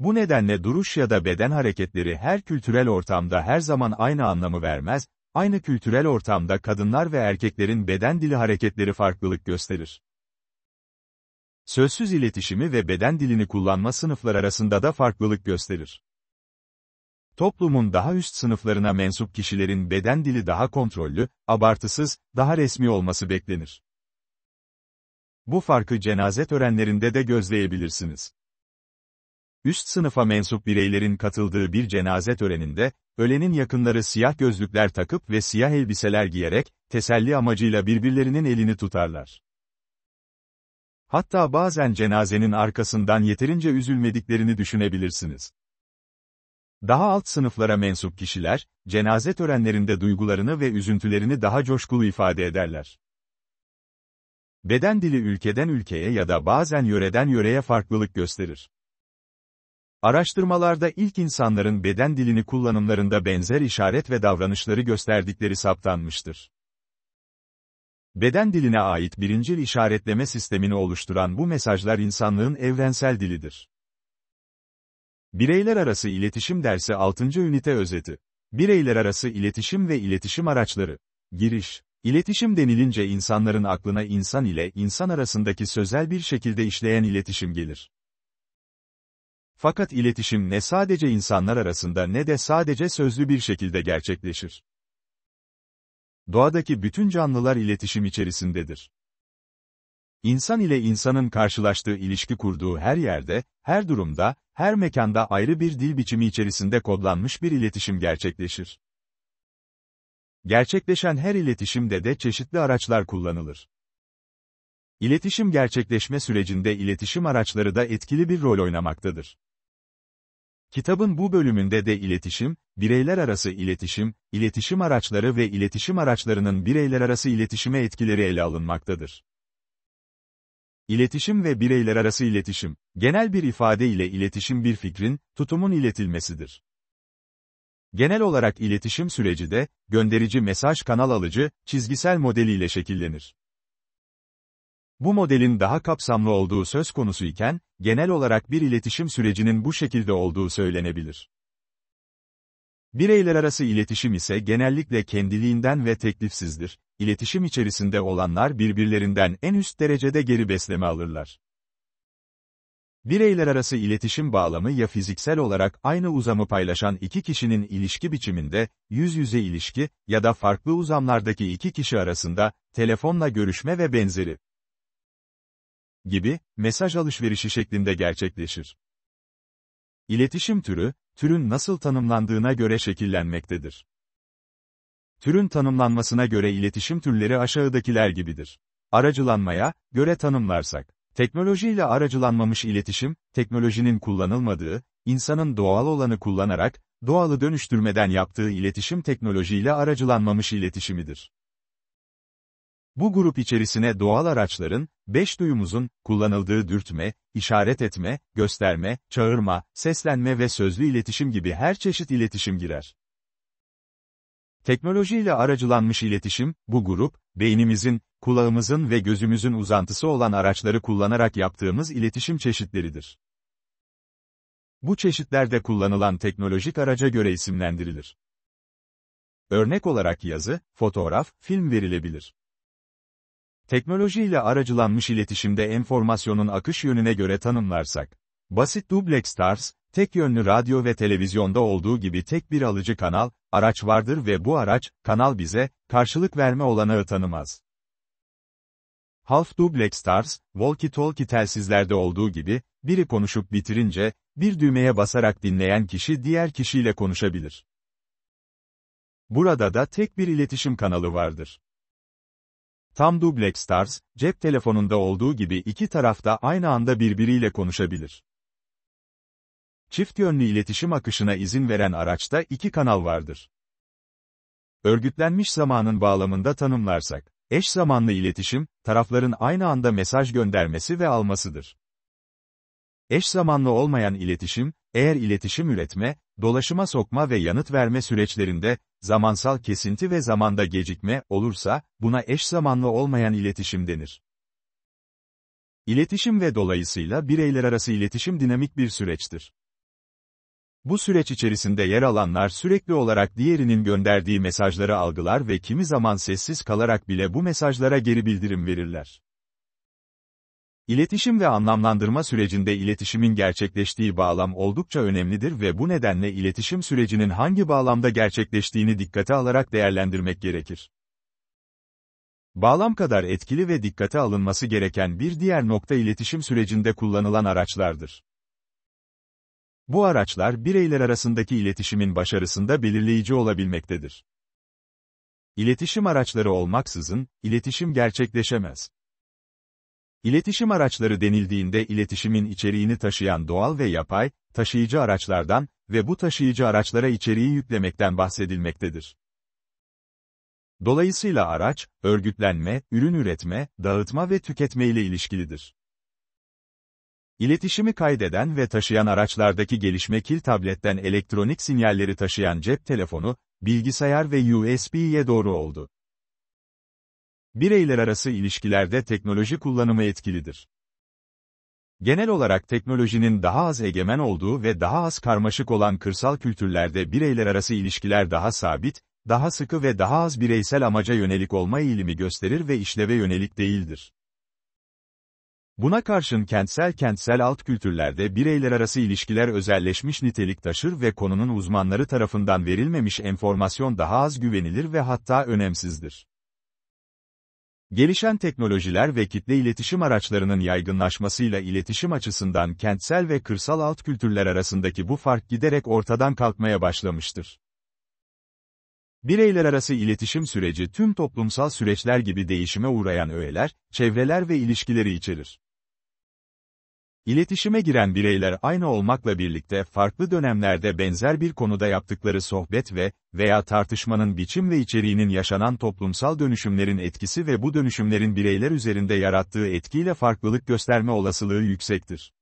Bu nedenle duruş ya da beden hareketleri her kültürel ortamda her zaman aynı anlamı vermez, aynı kültürel ortamda kadınlar ve erkeklerin beden dili hareketleri farklılık gösterir. Sözsüz iletişimi ve beden dilini kullanma sınıflar arasında da farklılık gösterir. Toplumun daha üst sınıflarına mensup kişilerin beden dili daha kontrollü, abartısız, daha resmi olması beklenir. Bu farkı cenaze törenlerinde de gözleyebilirsiniz. Üst sınıfa mensup bireylerin katıldığı bir cenaze töreninde, ölenin yakınları siyah gözlükler takıp ve siyah elbiseler giyerek, teselli amacıyla birbirlerinin elini tutarlar. Hatta bazen cenazenin arkasından yeterince üzülmediklerini düşünebilirsiniz. Daha alt sınıflara mensup kişiler, cenaze törenlerinde duygularını ve üzüntülerini daha coşkulu ifade ederler. Beden dili ülkeden ülkeye ya da bazen yöreden yöreye farklılık gösterir. Araştırmalarda ilk insanların beden dilini kullanımlarında benzer işaret ve davranışları gösterdikleri saptanmıştır. Beden diline ait birincil işaretleme sistemini oluşturan bu mesajlar insanlığın evrensel dilidir. Bireyler arası İletişim dersi 6. ünite özeti. Bireyler arası İletişim ve İletişim araçları. Giriş. İletişim denilince insanların aklına insan ile insan arasındaki sözel bir şekilde işleyen iletişim gelir. Fakat iletişim ne sadece insanlar arasında ne de sadece sözlü bir şekilde gerçekleşir. Doğadaki bütün canlılar iletişim içerisindedir. İnsan ile insanın karşılaştığı ilişki kurduğu her yerde, her durumda, her mekanda ayrı bir dil biçimi içerisinde kodlanmış bir iletişim gerçekleşir. Gerçekleşen her iletişimde de çeşitli araçlar kullanılır. İletişim gerçekleşme sürecinde iletişim araçları da etkili bir rol oynamaktadır. Kitabın bu bölümünde de iletişim, bireyler arası iletişim, iletişim araçları ve iletişim araçlarının bireyler arası iletişime etkileri ele alınmaktadır. İletişim ve bireyler arası iletişim, genel bir ifade ile iletişim bir fikrin, tutumun iletilmesidir. Genel olarak iletişim süreci de, gönderici mesaj kanal alıcı, çizgisel modeliyle şekillenir. Bu modelin daha kapsamlı olduğu söz konusu iken, genel olarak bir iletişim sürecinin bu şekilde olduğu söylenebilir. Bireyler arası iletişim ise genellikle kendiliğinden ve teklifsizdir. İletişim içerisinde olanlar birbirlerinden en üst derecede geri besleme alırlar. Bireyler arası iletişim bağlamı ya fiziksel olarak aynı uzamı paylaşan iki kişinin ilişki biçiminde, yüz yüze ilişki ya da farklı uzamlardaki iki kişi arasında, telefonla görüşme ve benzeri gibi mesaj alışverişi şeklinde gerçekleşir. İletişim türü, türün nasıl tanımlandığına göre şekillenmektedir. Türün tanımlanmasına göre iletişim türleri aşağıdakiler gibidir. Aracılanmaya göre tanımlarsak, teknolojiyle aracılanmamış iletişim, teknolojinin kullanılmadığı, insanın doğal olanı kullanarak, doğalı dönüştürmeden yaptığı iletişim teknolojiyle aracılanmamış iletişimidir. Bu grup içerisine doğal araçların, beş duyumuzun, kullanıldığı dürtme, işaret etme, gösterme, çağırma, seslenme ve sözlü iletişim gibi her çeşit iletişim girer. Teknolojiyle aracılanmış iletişim, bu grup, beynimizin, kulağımızın ve gözümüzün uzantısı olan araçları kullanarak yaptığımız iletişim çeşitleridir. Bu çeşitlerde kullanılan teknolojik araca göre isimlendirilir. Örnek olarak yazı, fotoğraf, film verilebilir. Teknolojiyle aracılanmış iletişimde enformasyonun akış yönüne göre tanımlarsak, basit dubleks tarz, tek yönlü radyo ve televizyonda olduğu gibi tek bir alıcı kanal, araç vardır ve bu araç, kanal bize, karşılık verme olanağı tanımaz. Half duplex tarz, walkie-talkie telsizlerde olduğu gibi, biri konuşup bitirince, bir düğmeye basarak dinleyen kişi diğer kişiyle konuşabilir. Burada da tek bir iletişim kanalı vardır. Tam dubleks tarz, cep telefonunda olduğu gibi iki tarafta aynı anda birbiriyle konuşabilir. Çift yönlü iletişim akışına izin veren araçta iki kanal vardır. Örgütlenmiş zamanın bağlamında tanımlarsak, eş zamanlı iletişim, tarafların aynı anda mesaj göndermesi ve almasıdır. Eş zamanlı olmayan iletişim, eğer iletişim üretme, dolaşıma sokma ve yanıt verme süreçlerinde, zamansal kesinti ve zamanda gecikme olursa, buna eş zamanlı olmayan iletişim denir. İletişim ve dolayısıyla bireyler arası iletişim dinamik bir süreçtir. Bu süreç içerisinde yer alanlar sürekli olarak diğerinin gönderdiği mesajları algılar ve kimi zaman sessiz kalarak bile bu mesajlara geri bildirim verirler. İletişim ve anlamlandırma sürecinde iletişimin gerçekleştiği bağlam oldukça önemlidir ve bu nedenle iletişim sürecinin hangi bağlamda gerçekleştiğini dikkate alarak değerlendirmek gerekir. Bağlam kadar etkili ve dikkate alınması gereken bir diğer nokta iletişim sürecinde kullanılan araçlardır. Bu araçlar bireyler arasındaki iletişimin başarısında belirleyici olabilmektedir. İletişim araçları olmaksızın, iletişim gerçekleşemez. İletişim araçları denildiğinde iletişimin içeriğini taşıyan doğal ve yapay, taşıyıcı araçlardan ve bu taşıyıcı araçlara içeriği yüklemekten bahsedilmektedir. Dolayısıyla araç, örgütlenme, ürün üretme, dağıtma ve tüketme ile ilişkilidir. İletişimi kaydeden ve taşıyan araçlardaki gelişme kil tabletten elektronik sinyalleri taşıyan cep telefonu, bilgisayar ve USB'ye doğru oldu. Bireyler arası ilişkilerde teknoloji kullanımı etkilidir. Genel olarak teknolojinin daha az egemen olduğu ve daha az karmaşık olan kırsal kültürlerde bireyler arası ilişkiler daha sabit, daha sıkı ve daha az bireysel amaca yönelik olma eğilimi gösterir ve işleve yönelik değildir. Buna karşın kentsel kentsel alt kültürlerde bireyler arası ilişkiler özelleşmiş nitelik taşır ve konunun uzmanları tarafından verilmemiş enformasyon daha az güvenilir ve hatta önemsizdir. Gelişen teknolojiler ve kitle iletişim araçlarının yaygınlaşmasıyla iletişim açısından kentsel ve kırsal alt kültürler arasındaki bu fark giderek ortadan kalkmaya başlamıştır. Bireyler arası iletişim süreci tüm toplumsal süreçler gibi değişime uğrayan öğeler, çevreler ve ilişkileri içerir. İletişime giren bireyler aynı olmakla birlikte farklı dönemlerde benzer bir konuda yaptıkları sohbet ve veya tartışmanın biçim ve içeriğinin yaşanan toplumsal dönüşümlerin etkisi ve bu dönüşümlerin bireyler üzerinde yarattığı etkiyle farklılık gösterme olasılığı yüksektir.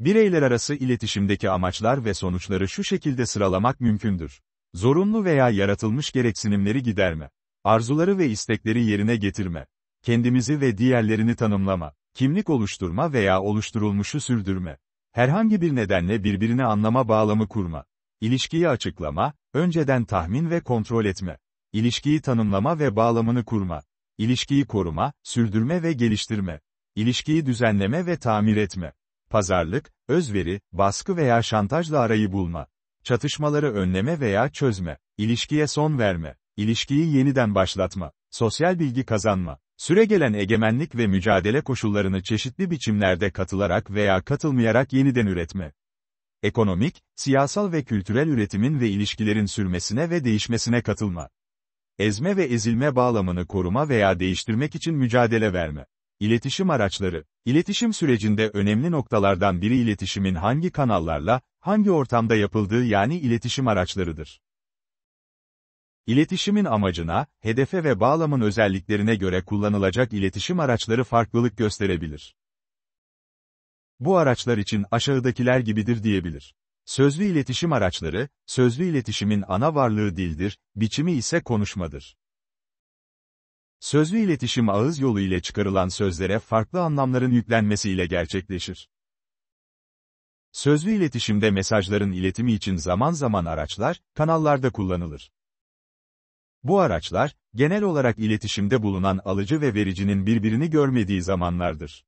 Bireyler arası iletişimdeki amaçlar ve sonuçları şu şekilde sıralamak mümkündür. Zorunlu veya yaratılmış gereksinimleri giderme. Arzuları ve istekleri yerine getirme. Kendimizi ve diğerlerini tanımlama kimlik oluşturma veya oluşturulmuşu sürdürme. Herhangi bir nedenle birbirine anlama bağlamı kurma. İlişkiyi açıklama, önceden tahmin ve kontrol etme. İlişkiyi tanımlama ve bağlamını kurma. İlişkiyi koruma, sürdürme ve geliştirme. İlişkiyi düzenleme ve tamir etme. Pazarlık, özveri, baskı veya şantajla arayı bulma. Çatışmaları önleme veya çözme. İlişkiye son verme. İlişkiyi yeniden başlatma. Sosyal bilgi kazanma. Süregelen egemenlik ve mücadele koşullarını çeşitli biçimlerde katılarak veya katılmayarak yeniden üretme. Ekonomik, siyasal ve kültürel üretimin ve ilişkilerin sürmesine ve değişmesine katılma. Ezme ve ezilme bağlamını koruma veya değiştirmek için mücadele verme. İletişim araçları, iletişim sürecinde önemli noktalardan biri iletişimin hangi kanallarla, hangi ortamda yapıldığı yani iletişim araçlarıdır. İletişimin amacına, hedefe ve bağlamın özelliklerine göre kullanılacak iletişim araçları farklılık gösterebilir. Bu araçlar için aşağıdakiler gibidir diyebilir. Sözlü iletişim araçları, sözlü iletişimin ana varlığı dildir, biçimi ise konuşmadır. Sözlü iletişim ağız yolu ile çıkarılan sözlere farklı anlamların yüklenmesiyle gerçekleşir. Sözlü iletişimde mesajların iletimi için zaman zaman araçlar, kanallarda kullanılır. Bu araçlar, genel olarak iletişimde bulunan alıcı ve vericinin birbirini görmediği zamanlardır.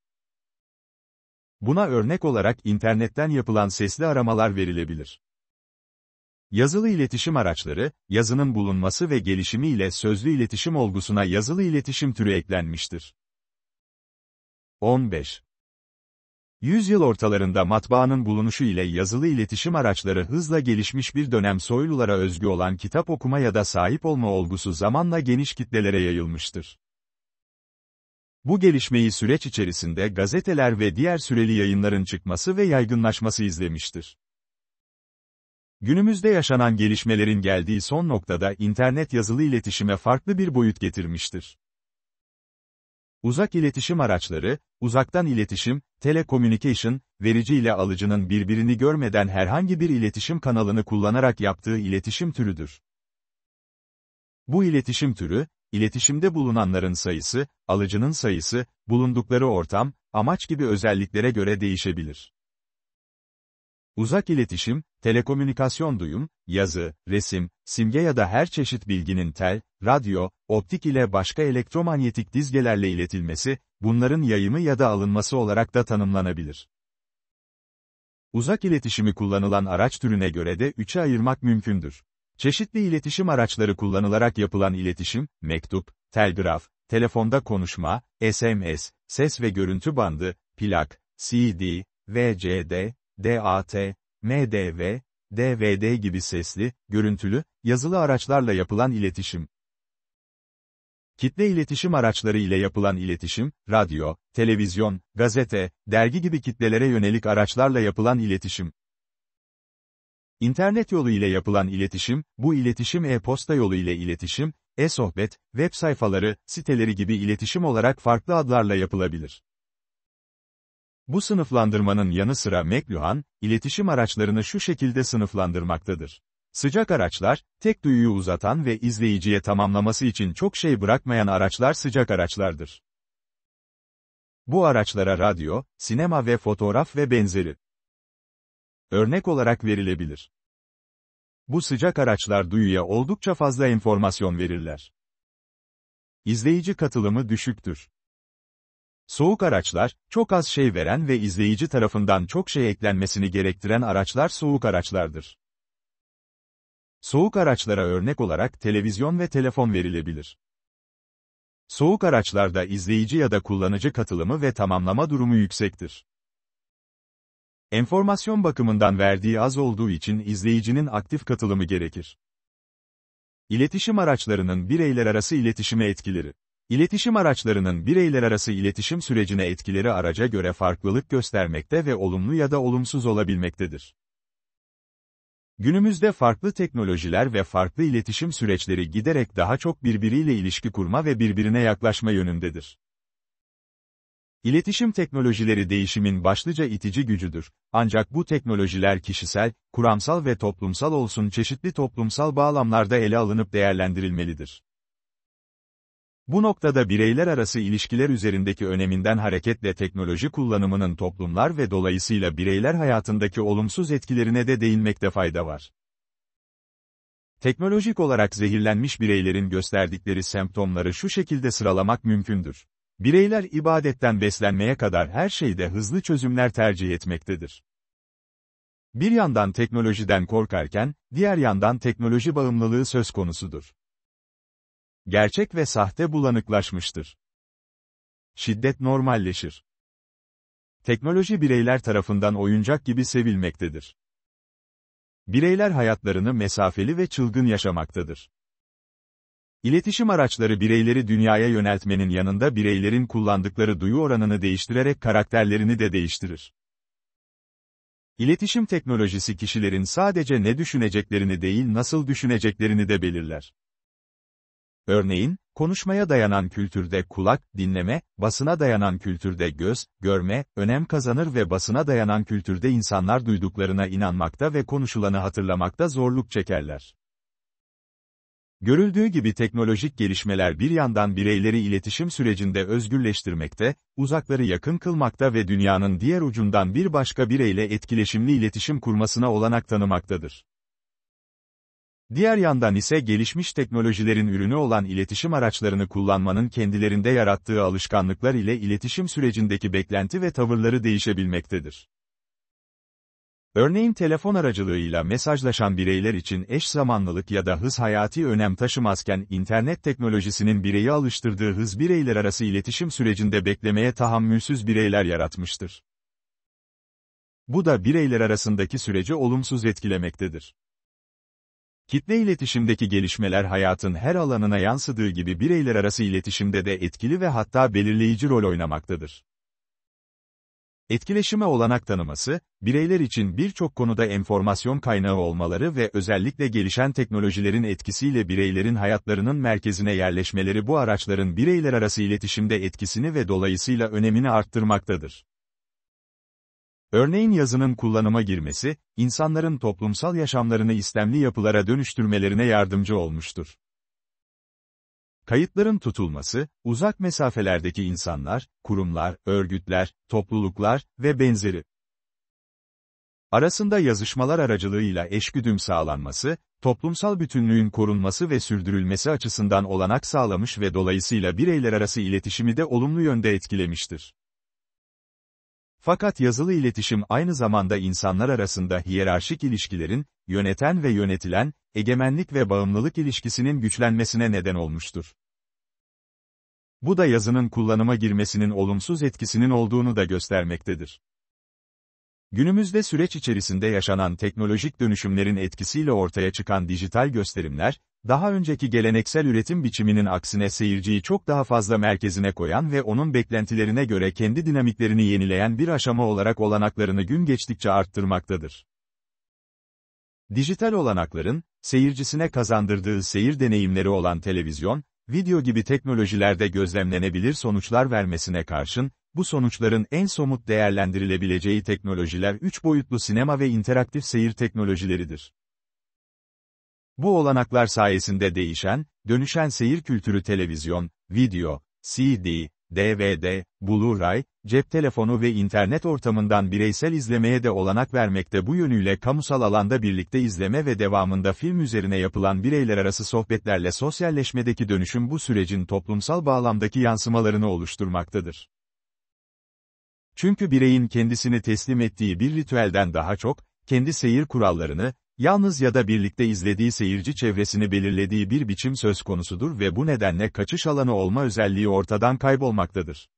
Buna örnek olarak internetten yapılan sesli aramalar verilebilir. Yazılı iletişim araçları, yazının bulunması ve gelişimi ile sözlü iletişim olgusuna yazılı iletişim türü eklenmiştir. 15. Yüzyıl ortalarında matbaanın bulunuşu ile yazılı iletişim araçları hızla gelişmiş bir dönem soylulara özgü olan kitap okuma ya da sahip olma olgusu zamanla geniş kitlelere yayılmıştır. Bu gelişmeyi süreç içerisinde gazeteler ve diğer süreli yayınların çıkması ve yaygınlaşması izlemiştir. Günümüzde yaşanan gelişmelerin geldiği son noktada internet yazılı iletişime farklı bir boyut getirmiştir. Uzak iletişim araçları, uzaktan iletişim, telecommunication, verici ile alıcının birbirini görmeden herhangi bir iletişim kanalını kullanarak yaptığı iletişim türüdür. Bu iletişim türü, iletişimde bulunanların sayısı, alıcının sayısı, bulundukları ortam, amaç gibi özelliklere göre değişebilir. Uzak iletişim, telekomünikasyon duyum, yazı, resim, simge ya da her çeşit bilginin tel, radyo, optik ile başka elektromanyetik dizgelerle iletilmesi, bunların yayımı ya da alınması olarak da tanımlanabilir. Uzak iletişimi kullanılan araç türüne göre de üçe ayırmak mümkündür. Çeşitli iletişim araçları kullanılarak yapılan iletişim, mektup, telgraf, telefonda konuşma, SMS, ses ve görüntü bandı, plak, CD, VCD, DAT, MDV, DVD gibi sesli, görüntülü, yazılı araçlarla yapılan iletişim. Kitle iletişim araçları ile yapılan iletişim, radyo, televizyon, gazete, dergi gibi kitlelere yönelik araçlarla yapılan iletişim. İnternet yolu ile yapılan iletişim, bu iletişim e-posta yolu ile iletişim, e-sohbet, web sayfaları, siteleri gibi iletişim olarak farklı adlarla yapılabilir. Bu sınıflandırmanın yanı sıra McLuhan, iletişim araçlarını şu şekilde sınıflandırmaktadır. Sıcak araçlar, tek duyuyu uzatan ve izleyiciye tamamlaması için çok şey bırakmayan araçlar sıcak araçlardır. Bu araçlara radyo, sinema ve fotoğraf ve benzeri örnek olarak verilebilir. Bu sıcak araçlar duyuya oldukça fazla enformasyon verirler. İzleyici katılımı düşüktür. Soğuk araçlar, çok az şey veren ve izleyici tarafından çok şey eklenmesini gerektiren araçlar soğuk araçlardır. Soğuk araçlara örnek olarak televizyon ve telefon verilebilir. Soğuk araçlarda izleyici ya da kullanıcı katılımı ve tamamlama durumu yüksektir. Enformasyon bakımından verdiği az olduğu için izleyicinin aktif katılımı gerekir. İletişim araçlarının bireyler arası iletişime etkileri İletişim araçlarının bireyler arası iletişim sürecine etkileri araca göre farklılık göstermekte ve olumlu ya da olumsuz olabilmektedir. Günümüzde farklı teknolojiler ve farklı iletişim süreçleri giderek daha çok birbiriyle ilişki kurma ve birbirine yaklaşma yönündedir. İletişim teknolojileri değişimin başlıca itici gücüdür. Ancak bu teknolojiler kişisel, kuramsal ve toplumsal olsun çeşitli toplumsal bağlamlarda ele alınıp değerlendirilmelidir. Bu noktada bireyler arası ilişkiler üzerindeki öneminden hareketle teknoloji kullanımının toplumlar ve dolayısıyla bireyler hayatındaki olumsuz etkilerine de değinmekte fayda var. Teknolojik olarak zehirlenmiş bireylerin gösterdikleri semptomları şu şekilde sıralamak mümkündür. Bireyler ibadetten beslenmeye kadar her şeyde hızlı çözümler tercih etmektedir. Bir yandan teknolojiden korkarken, diğer yandan teknoloji bağımlılığı söz konusudur gerçek ve sahte bulanıklaşmıştır. Şiddet normalleşir. Teknoloji bireyler tarafından oyuncak gibi sevilmektedir. Bireyler hayatlarını mesafeli ve çılgın yaşamaktadır. İletişim araçları bireyleri dünyaya yöneltmenin yanında bireylerin kullandıkları duyu oranını değiştirerek karakterlerini de değiştirir. İletişim teknolojisi kişilerin sadece ne düşüneceklerini değil nasıl düşüneceklerini de belirler. Örneğin, konuşmaya dayanan kültürde kulak, dinleme, basına dayanan kültürde göz, görme, önem kazanır ve basına dayanan kültürde insanlar duyduklarına inanmakta ve konuşulanı hatırlamakta zorluk çekerler. Görüldüğü gibi teknolojik gelişmeler bir yandan bireyleri iletişim sürecinde özgürleştirmekte, uzakları yakın kılmakta ve dünyanın diğer ucundan bir başka bireyle etkileşimli iletişim kurmasına olanak tanımaktadır. Diğer yandan ise gelişmiş teknolojilerin ürünü olan iletişim araçlarını kullanmanın kendilerinde yarattığı alışkanlıklar ile iletişim sürecindeki beklenti ve tavırları değişebilmektedir. Örneğin telefon aracılığıyla mesajlaşan bireyler için eş zamanlılık ya da hız hayati önem taşımazken internet teknolojisinin bireyi alıştırdığı hız bireyler arası iletişim sürecinde beklemeye tahammülsüz bireyler yaratmıştır. Bu da bireyler arasındaki süreci olumsuz etkilemektedir. Kitle iletişimdeki gelişmeler hayatın her alanına yansıdığı gibi bireyler arası iletişimde de etkili ve hatta belirleyici rol oynamaktadır. Etkileşime olanak tanıması, bireyler için birçok konuda enformasyon kaynağı olmaları ve özellikle gelişen teknolojilerin etkisiyle bireylerin hayatlarının merkezine yerleşmeleri bu araçların bireyler arası iletişimde etkisini ve dolayısıyla önemini arttırmaktadır. Örneğin yazının kullanıma girmesi, insanların toplumsal yaşamlarını istemli yapılara dönüştürmelerine yardımcı olmuştur. Kayıtların tutulması, uzak mesafelerdeki insanlar, kurumlar, örgütler, topluluklar ve benzeri arasında yazışmalar aracılığıyla eşgüdüm sağlanması, toplumsal bütünlüğün korunması ve sürdürülmesi açısından olanak sağlamış ve dolayısıyla bireyler arası iletişimi de olumlu yönde etkilemiştir. Fakat yazılı iletişim aynı zamanda insanlar arasında hiyerarşik ilişkilerin, yöneten ve yönetilen, egemenlik ve bağımlılık ilişkisinin güçlenmesine neden olmuştur. Bu da yazının kullanıma girmesinin olumsuz etkisinin olduğunu da göstermektedir. Günümüzde süreç içerisinde yaşanan teknolojik dönüşümlerin etkisiyle ortaya çıkan dijital gösterimler, daha önceki geleneksel üretim biçiminin aksine seyirciyi çok daha fazla merkezine koyan ve onun beklentilerine göre kendi dinamiklerini yenileyen bir aşama olarak olanaklarını gün geçtikçe arttırmaktadır. Dijital olanakların, seyircisine kazandırdığı seyir deneyimleri olan televizyon, video gibi teknolojilerde gözlemlenebilir sonuçlar vermesine karşın, bu sonuçların en somut değerlendirilebileceği teknolojiler 3 boyutlu sinema ve interaktif seyir teknolojileridir. Bu olanaklar sayesinde değişen, dönüşen seyir kültürü televizyon, video, CD, DVD, Blu-ray, cep telefonu ve internet ortamından bireysel izlemeye de olanak vermekte bu yönüyle kamusal alanda birlikte izleme ve devamında film üzerine yapılan bireyler arası sohbetlerle sosyalleşmedeki dönüşüm bu sürecin toplumsal bağlamdaki yansımalarını oluşturmaktadır. Çünkü bireyin kendisini teslim ettiği bir ritüelden daha çok, kendi seyir kurallarını, Yalnız ya da birlikte izlediği seyirci çevresini belirlediği bir biçim söz konusudur ve bu nedenle kaçış alanı olma özelliği ortadan kaybolmaktadır.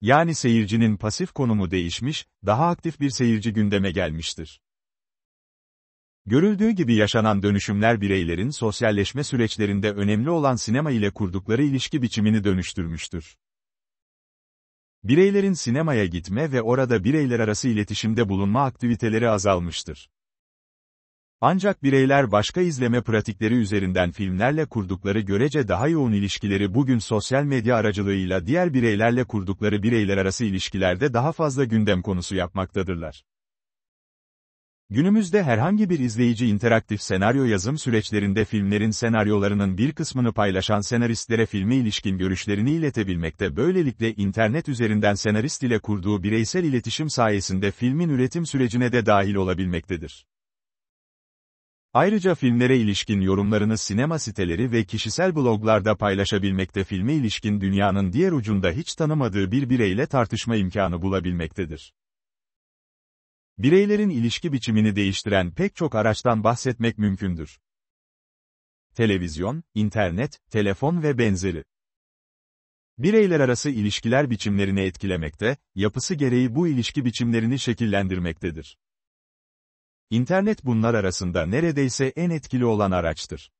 Yani seyircinin pasif konumu değişmiş, daha aktif bir seyirci gündeme gelmiştir. Görüldüğü gibi yaşanan dönüşümler bireylerin sosyalleşme süreçlerinde önemli olan sinema ile kurdukları ilişki biçimini dönüştürmüştür. Bireylerin sinemaya gitme ve orada bireyler arası iletişimde bulunma aktiviteleri azalmıştır. Ancak bireyler başka izleme pratikleri üzerinden filmlerle kurdukları görece daha yoğun ilişkileri bugün sosyal medya aracılığıyla diğer bireylerle kurdukları bireyler arası ilişkilerde daha fazla gündem konusu yapmaktadırlar. Günümüzde herhangi bir izleyici interaktif senaryo yazım süreçlerinde filmlerin senaryolarının bir kısmını paylaşan senaristlere filme ilişkin görüşlerini iletebilmekte böylelikle internet üzerinden senarist ile kurduğu bireysel iletişim sayesinde filmin üretim sürecine de dahil olabilmektedir. Ayrıca filmlere ilişkin yorumlarını sinema siteleri ve kişisel bloglarda paylaşabilmekte filme ilişkin dünyanın diğer ucunda hiç tanımadığı bir bireyle tartışma imkanı bulabilmektedir. Bireylerin ilişki biçimini değiştiren pek çok araçtan bahsetmek mümkündür. Televizyon, internet, telefon ve benzeri. Bireyler arası ilişkiler biçimlerini etkilemekte, yapısı gereği bu ilişki biçimlerini şekillendirmektedir. İnternet bunlar arasında neredeyse en etkili olan araçtır.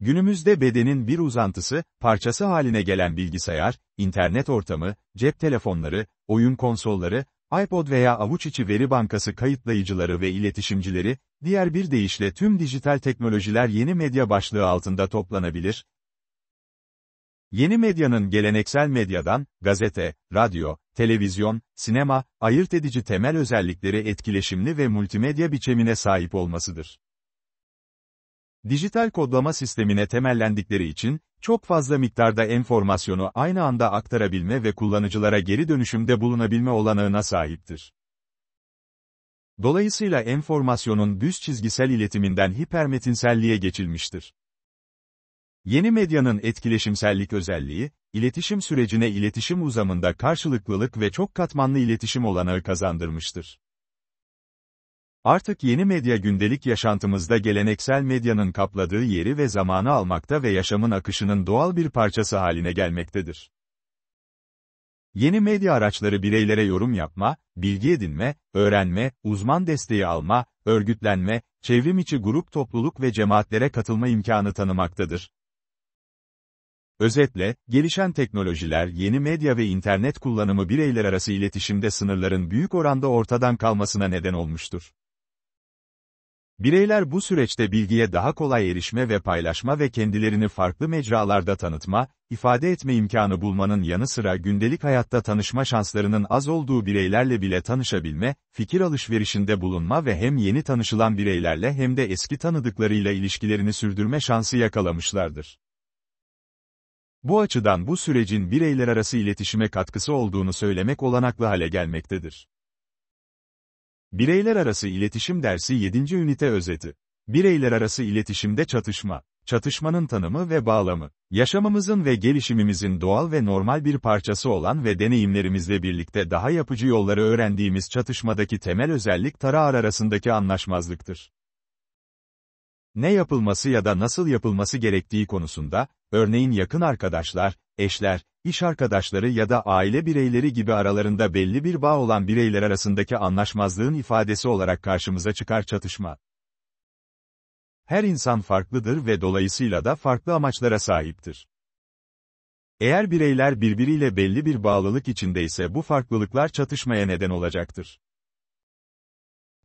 Günümüzde bedenin bir uzantısı, parçası haline gelen bilgisayar, internet ortamı, cep telefonları, oyun konsolları, iPod veya avuç içi veri bankası kayıtlayıcıları ve iletişimcileri, diğer bir deyişle tüm dijital teknolojiler yeni medya başlığı altında toplanabilir, Yeni medyanın geleneksel medyadan, gazete, radyo, televizyon, sinema, ayırt edici temel özellikleri etkileşimli ve multimedya biçimine sahip olmasıdır. Dijital kodlama sistemine temellendikleri için, çok fazla miktarda enformasyonu aynı anda aktarabilme ve kullanıcılara geri dönüşümde bulunabilme olanağına sahiptir. Dolayısıyla enformasyonun düz çizgisel iletiminden hipermetinselliğe geçilmiştir. Yeni medyanın etkileşimsellik özelliği, iletişim sürecine iletişim uzamında karşılıklılık ve çok katmanlı iletişim olanağı kazandırmıştır. Artık yeni medya gündelik yaşantımızda geleneksel medyanın kapladığı yeri ve zamanı almakta ve yaşamın akışının doğal bir parçası haline gelmektedir. Yeni medya araçları bireylere yorum yapma, bilgi edinme, öğrenme, uzman desteği alma, örgütlenme, çevrim içi grup topluluk ve cemaatlere katılma imkanı tanımaktadır. Özetle, gelişen teknolojiler yeni medya ve internet kullanımı bireyler arası iletişimde sınırların büyük oranda ortadan kalmasına neden olmuştur. Bireyler bu süreçte bilgiye daha kolay erişme ve paylaşma ve kendilerini farklı mecralarda tanıtma, ifade etme imkanı bulmanın yanı sıra gündelik hayatta tanışma şanslarının az olduğu bireylerle bile tanışabilme, fikir alışverişinde bulunma ve hem yeni tanışılan bireylerle hem de eski tanıdıklarıyla ilişkilerini sürdürme şansı yakalamışlardır. Bu açıdan bu sürecin bireyler arası iletişime katkısı olduğunu söylemek olanaklı hale gelmektedir. Bireyler arası iletişim dersi 7. ünite özeti. Bireyler arası iletişimde çatışma, çatışmanın tanımı ve bağlamı, yaşamımızın ve gelişimimizin doğal ve normal bir parçası olan ve deneyimlerimizle birlikte daha yapıcı yolları öğrendiğimiz çatışmadaki temel özellik taraar arasındaki anlaşmazlıktır ne yapılması ya da nasıl yapılması gerektiği konusunda, örneğin yakın arkadaşlar, eşler, iş arkadaşları ya da aile bireyleri gibi aralarında belli bir bağ olan bireyler arasındaki anlaşmazlığın ifadesi olarak karşımıza çıkar çatışma. Her insan farklıdır ve dolayısıyla da farklı amaçlara sahiptir. Eğer bireyler birbiriyle belli bir bağlılık içindeyse bu farklılıklar çatışmaya neden olacaktır.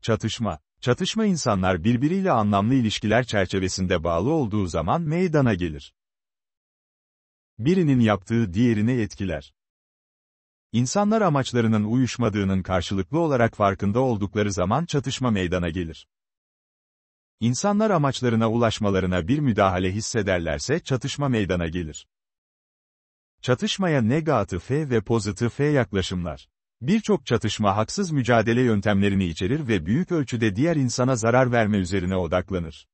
Çatışma Çatışma insanlar birbiriyle anlamlı ilişkiler çerçevesinde bağlı olduğu zaman meydana gelir. Birinin yaptığı diğerini etkiler. İnsanlar amaçlarının uyuşmadığının karşılıklı olarak farkında oldukları zaman çatışma meydana gelir. İnsanlar amaçlarına ulaşmalarına bir müdahale hissederlerse çatışma meydana gelir. Çatışmaya negatif ve pozitif yaklaşımlar. Birçok çatışma haksız mücadele yöntemlerini içerir ve büyük ölçüde diğer insana zarar verme üzerine odaklanır.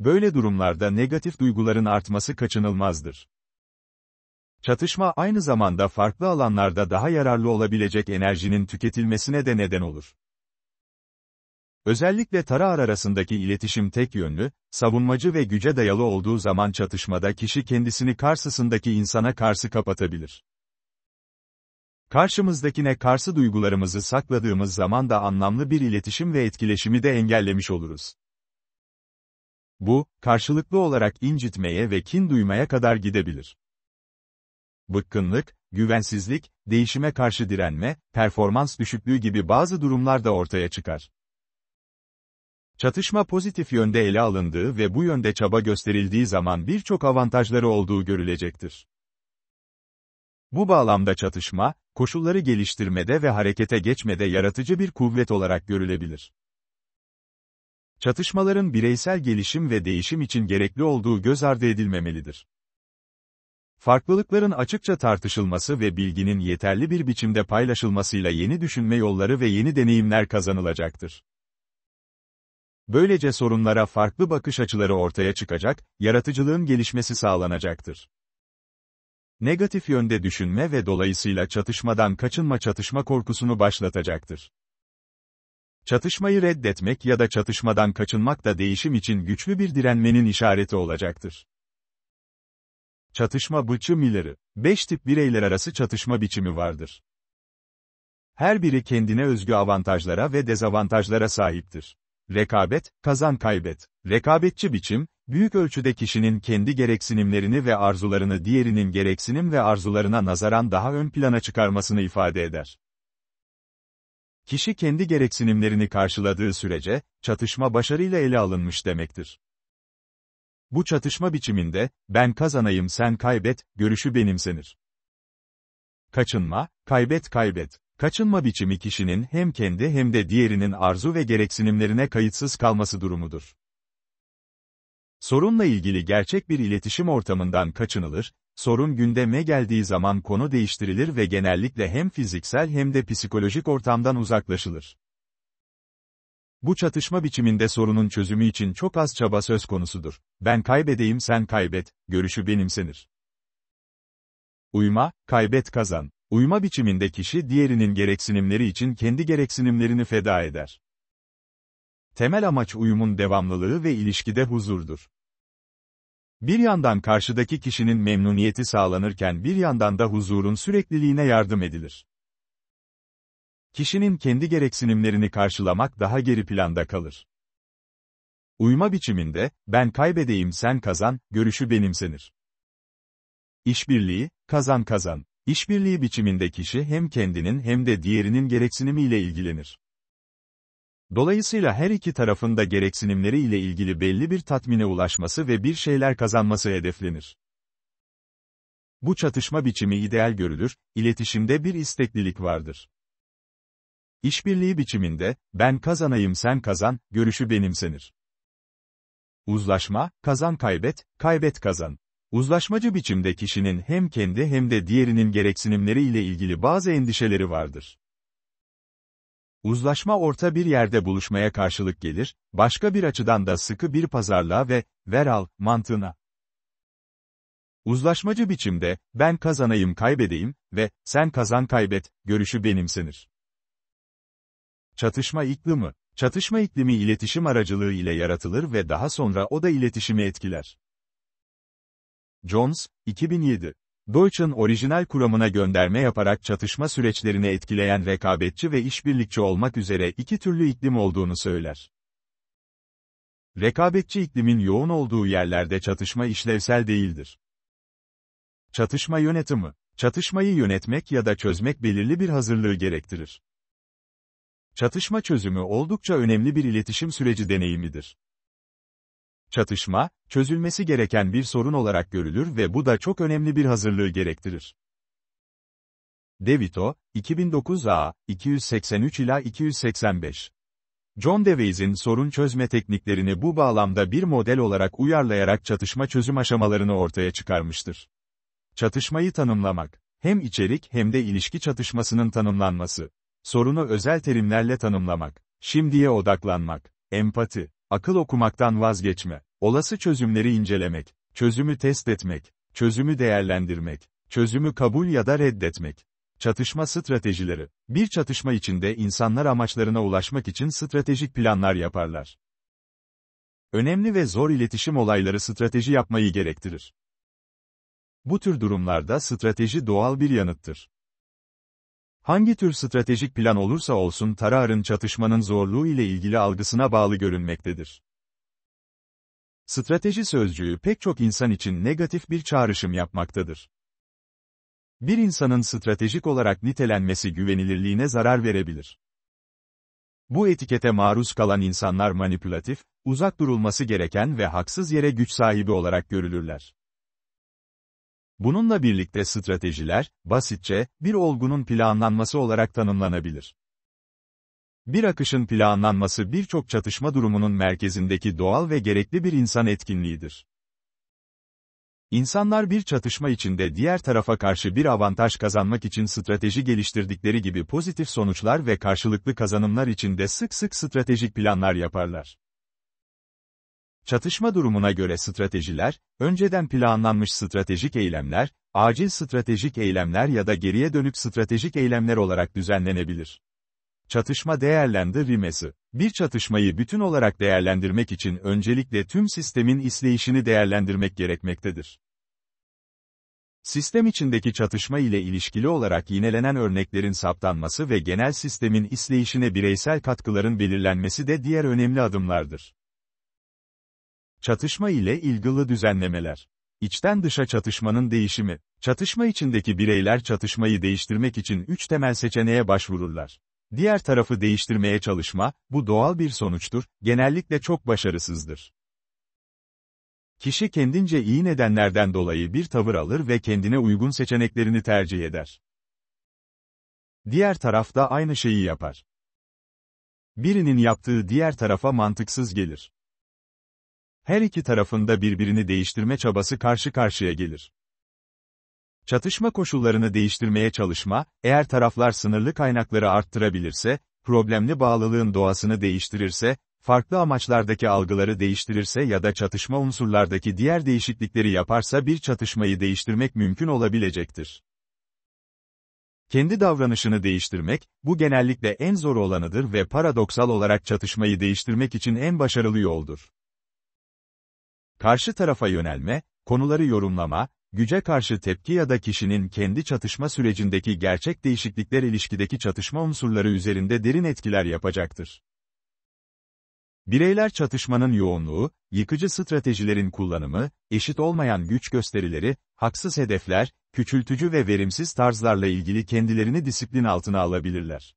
Böyle durumlarda negatif duyguların artması kaçınılmazdır. Çatışma aynı zamanda farklı alanlarda daha yararlı olabilecek enerjinin tüketilmesine de neden olur. Özellikle tarar arasındaki iletişim tek yönlü, savunmacı ve güce dayalı olduğu zaman çatışmada kişi kendisini karşısındaki insana karşı kapatabilir. Karşımızdakine karşı duygularımızı sakladığımız zaman da anlamlı bir iletişim ve etkileşimi de engellemiş oluruz. Bu, karşılıklı olarak incitmeye ve kin duymaya kadar gidebilir. Bıkkınlık, güvensizlik, değişime karşı direnme, performans düşüklüğü gibi bazı durumlar da ortaya çıkar. Çatışma pozitif yönde ele alındığı ve bu yönde çaba gösterildiği zaman birçok avantajları olduğu görülecektir. Bu bağlamda çatışma, koşulları geliştirmede ve harekete geçmede yaratıcı bir kuvvet olarak görülebilir. Çatışmaların bireysel gelişim ve değişim için gerekli olduğu göz ardı edilmemelidir. Farklılıkların açıkça tartışılması ve bilginin yeterli bir biçimde paylaşılmasıyla yeni düşünme yolları ve yeni deneyimler kazanılacaktır. Böylece sorunlara farklı bakış açıları ortaya çıkacak, yaratıcılığın gelişmesi sağlanacaktır negatif yönde düşünme ve dolayısıyla çatışmadan kaçınma çatışma korkusunu başlatacaktır. Çatışmayı reddetmek ya da çatışmadan kaçınmak da değişim için güçlü bir direnmenin işareti olacaktır. Çatışma biçimleri. Beş tip bireyler arası çatışma biçimi vardır. Her biri kendine özgü avantajlara ve dezavantajlara sahiptir. Rekabet, kazan kaybet. Rekabetçi biçim, Büyük ölçüde kişinin kendi gereksinimlerini ve arzularını diğerinin gereksinim ve arzularına nazaran daha ön plana çıkarmasını ifade eder. Kişi kendi gereksinimlerini karşıladığı sürece, çatışma başarıyla ele alınmış demektir. Bu çatışma biçiminde, ben kazanayım sen kaybet, görüşü benimsenir. Kaçınma, kaybet kaybet. Kaçınma biçimi kişinin hem kendi hem de diğerinin arzu ve gereksinimlerine kayıtsız kalması durumudur. Sorunla ilgili gerçek bir iletişim ortamından kaçınılır, sorun gündeme geldiği zaman konu değiştirilir ve genellikle hem fiziksel hem de psikolojik ortamdan uzaklaşılır. Bu çatışma biçiminde sorunun çözümü için çok az çaba söz konusudur. Ben kaybedeyim sen kaybet, görüşü benimsenir. Uyma, kaybet kazan. Uyma biçiminde kişi diğerinin gereksinimleri için kendi gereksinimlerini feda eder. Temel amaç uyumun devamlılığı ve ilişkide huzurdur. Bir yandan karşıdaki kişinin memnuniyeti sağlanırken bir yandan da huzurun sürekliliğine yardım edilir. Kişinin kendi gereksinimlerini karşılamak daha geri planda kalır. Uyuma biçiminde, ben kaybedeyim sen kazan, görüşü benimsenir. İşbirliği, kazan kazan. İşbirliği biçiminde kişi hem kendinin hem de diğerinin gereksinimiyle ilgilenir. Dolayısıyla her iki tarafın da gereksinimleri ile ilgili belli bir tatmine ulaşması ve bir şeyler kazanması hedeflenir. Bu çatışma biçimi ideal görülür, iletişimde bir isteklilik vardır. İşbirliği biçiminde, ben kazanayım sen kazan, görüşü benimsenir. Uzlaşma, kazan kaybet, kaybet kazan. Uzlaşmacı biçimde kişinin hem kendi hem de diğerinin gereksinimleri ile ilgili bazı endişeleri vardır. Uzlaşma orta bir yerde buluşmaya karşılık gelir, başka bir açıdan da sıkı bir pazarlığa ve ver-al mantığına. Uzlaşmacı biçimde, ben kazanayım kaybedeyim ve sen kazan kaybet, görüşü benimsenir. Çatışma iklimi Çatışma iklimi iletişim aracılığı ile yaratılır ve daha sonra o da iletişimi etkiler. Jones, 2007 Deutsch'ın orijinal kuramına gönderme yaparak çatışma süreçlerini etkileyen rekabetçi ve işbirlikçi olmak üzere iki türlü iklim olduğunu söyler. Rekabetçi iklimin yoğun olduğu yerlerde çatışma işlevsel değildir. Çatışma yönetimi, çatışmayı yönetmek ya da çözmek belirli bir hazırlığı gerektirir. Çatışma çözümü oldukça önemli bir iletişim süreci deneyimidir. Çatışma, çözülmesi gereken bir sorun olarak görülür ve bu da çok önemli bir hazırlığı gerektirir. DeVito, 2009 A, 283 ila 285. John DeWeys'in sorun çözme tekniklerini bu bağlamda bir model olarak uyarlayarak çatışma çözüm aşamalarını ortaya çıkarmıştır. Çatışmayı tanımlamak, hem içerik hem de ilişki çatışmasının tanımlanması, sorunu özel terimlerle tanımlamak, şimdiye odaklanmak, empati, Akıl okumaktan vazgeçme. Olası çözümleri incelemek, çözümü test etmek, çözümü değerlendirmek, çözümü kabul ya da reddetmek. Çatışma stratejileri. Bir çatışma içinde insanlar amaçlarına ulaşmak için stratejik planlar yaparlar. Önemli ve zor iletişim olayları strateji yapmayı gerektirir. Bu tür durumlarda strateji doğal bir yanıttır. Hangi tür stratejik plan olursa olsun Tarar'ın çatışmanın zorluğu ile ilgili algısına bağlı görünmektedir. Strateji sözcüğü pek çok insan için negatif bir çağrışım yapmaktadır. Bir insanın stratejik olarak nitelenmesi güvenilirliğine zarar verebilir. Bu etikete maruz kalan insanlar manipülatif, uzak durulması gereken ve haksız yere güç sahibi olarak görülürler. Bununla birlikte stratejiler, basitçe, bir olgunun planlanması olarak tanımlanabilir. Bir akışın planlanması birçok çatışma durumunun merkezindeki doğal ve gerekli bir insan etkinliğidir. İnsanlar bir çatışma içinde diğer tarafa karşı bir avantaj kazanmak için strateji geliştirdikleri gibi pozitif sonuçlar ve karşılıklı kazanımlar için de sık sık stratejik planlar yaparlar. Çatışma durumuna göre stratejiler, önceden planlanmış stratejik eylemler, acil stratejik eylemler ya da geriye dönük stratejik eylemler olarak düzenlenebilir. Çatışma değerlendirilmesi. Bir çatışmayı bütün olarak değerlendirmek için öncelikle tüm sistemin işleyişini değerlendirmek gerekmektedir. Sistem içindeki çatışma ile ilişkili olarak yinelenen örneklerin saptanması ve genel sistemin işleyişine bireysel katkıların belirlenmesi de diğer önemli adımlardır. Çatışma ile ilgili düzenlemeler. İçten dışa çatışmanın değişimi. Çatışma içindeki bireyler çatışmayı değiştirmek için üç temel seçeneğe başvururlar. Diğer tarafı değiştirmeye çalışma, bu doğal bir sonuçtur, genellikle çok başarısızdır. Kişi kendince iyi nedenlerden dolayı bir tavır alır ve kendine uygun seçeneklerini tercih eder. Diğer taraf da aynı şeyi yapar. Birinin yaptığı diğer tarafa mantıksız gelir her iki tarafında birbirini değiştirme çabası karşı karşıya gelir. Çatışma koşullarını değiştirmeye çalışma, eğer taraflar sınırlı kaynakları arttırabilirse, problemli bağlılığın doğasını değiştirirse, farklı amaçlardaki algıları değiştirirse ya da çatışma unsurlardaki diğer değişiklikleri yaparsa bir çatışmayı değiştirmek mümkün olabilecektir. Kendi davranışını değiştirmek, bu genellikle en zor olanıdır ve paradoksal olarak çatışmayı değiştirmek için en başarılı yoldur. Karşı tarafa yönelme, konuları yorumlama, güce karşı tepki ya da kişinin kendi çatışma sürecindeki gerçek değişiklikler ilişkideki çatışma unsurları üzerinde derin etkiler yapacaktır. Bireyler çatışmanın yoğunluğu, yıkıcı stratejilerin kullanımı, eşit olmayan güç gösterileri, haksız hedefler, küçültücü ve verimsiz tarzlarla ilgili kendilerini disiplin altına alabilirler.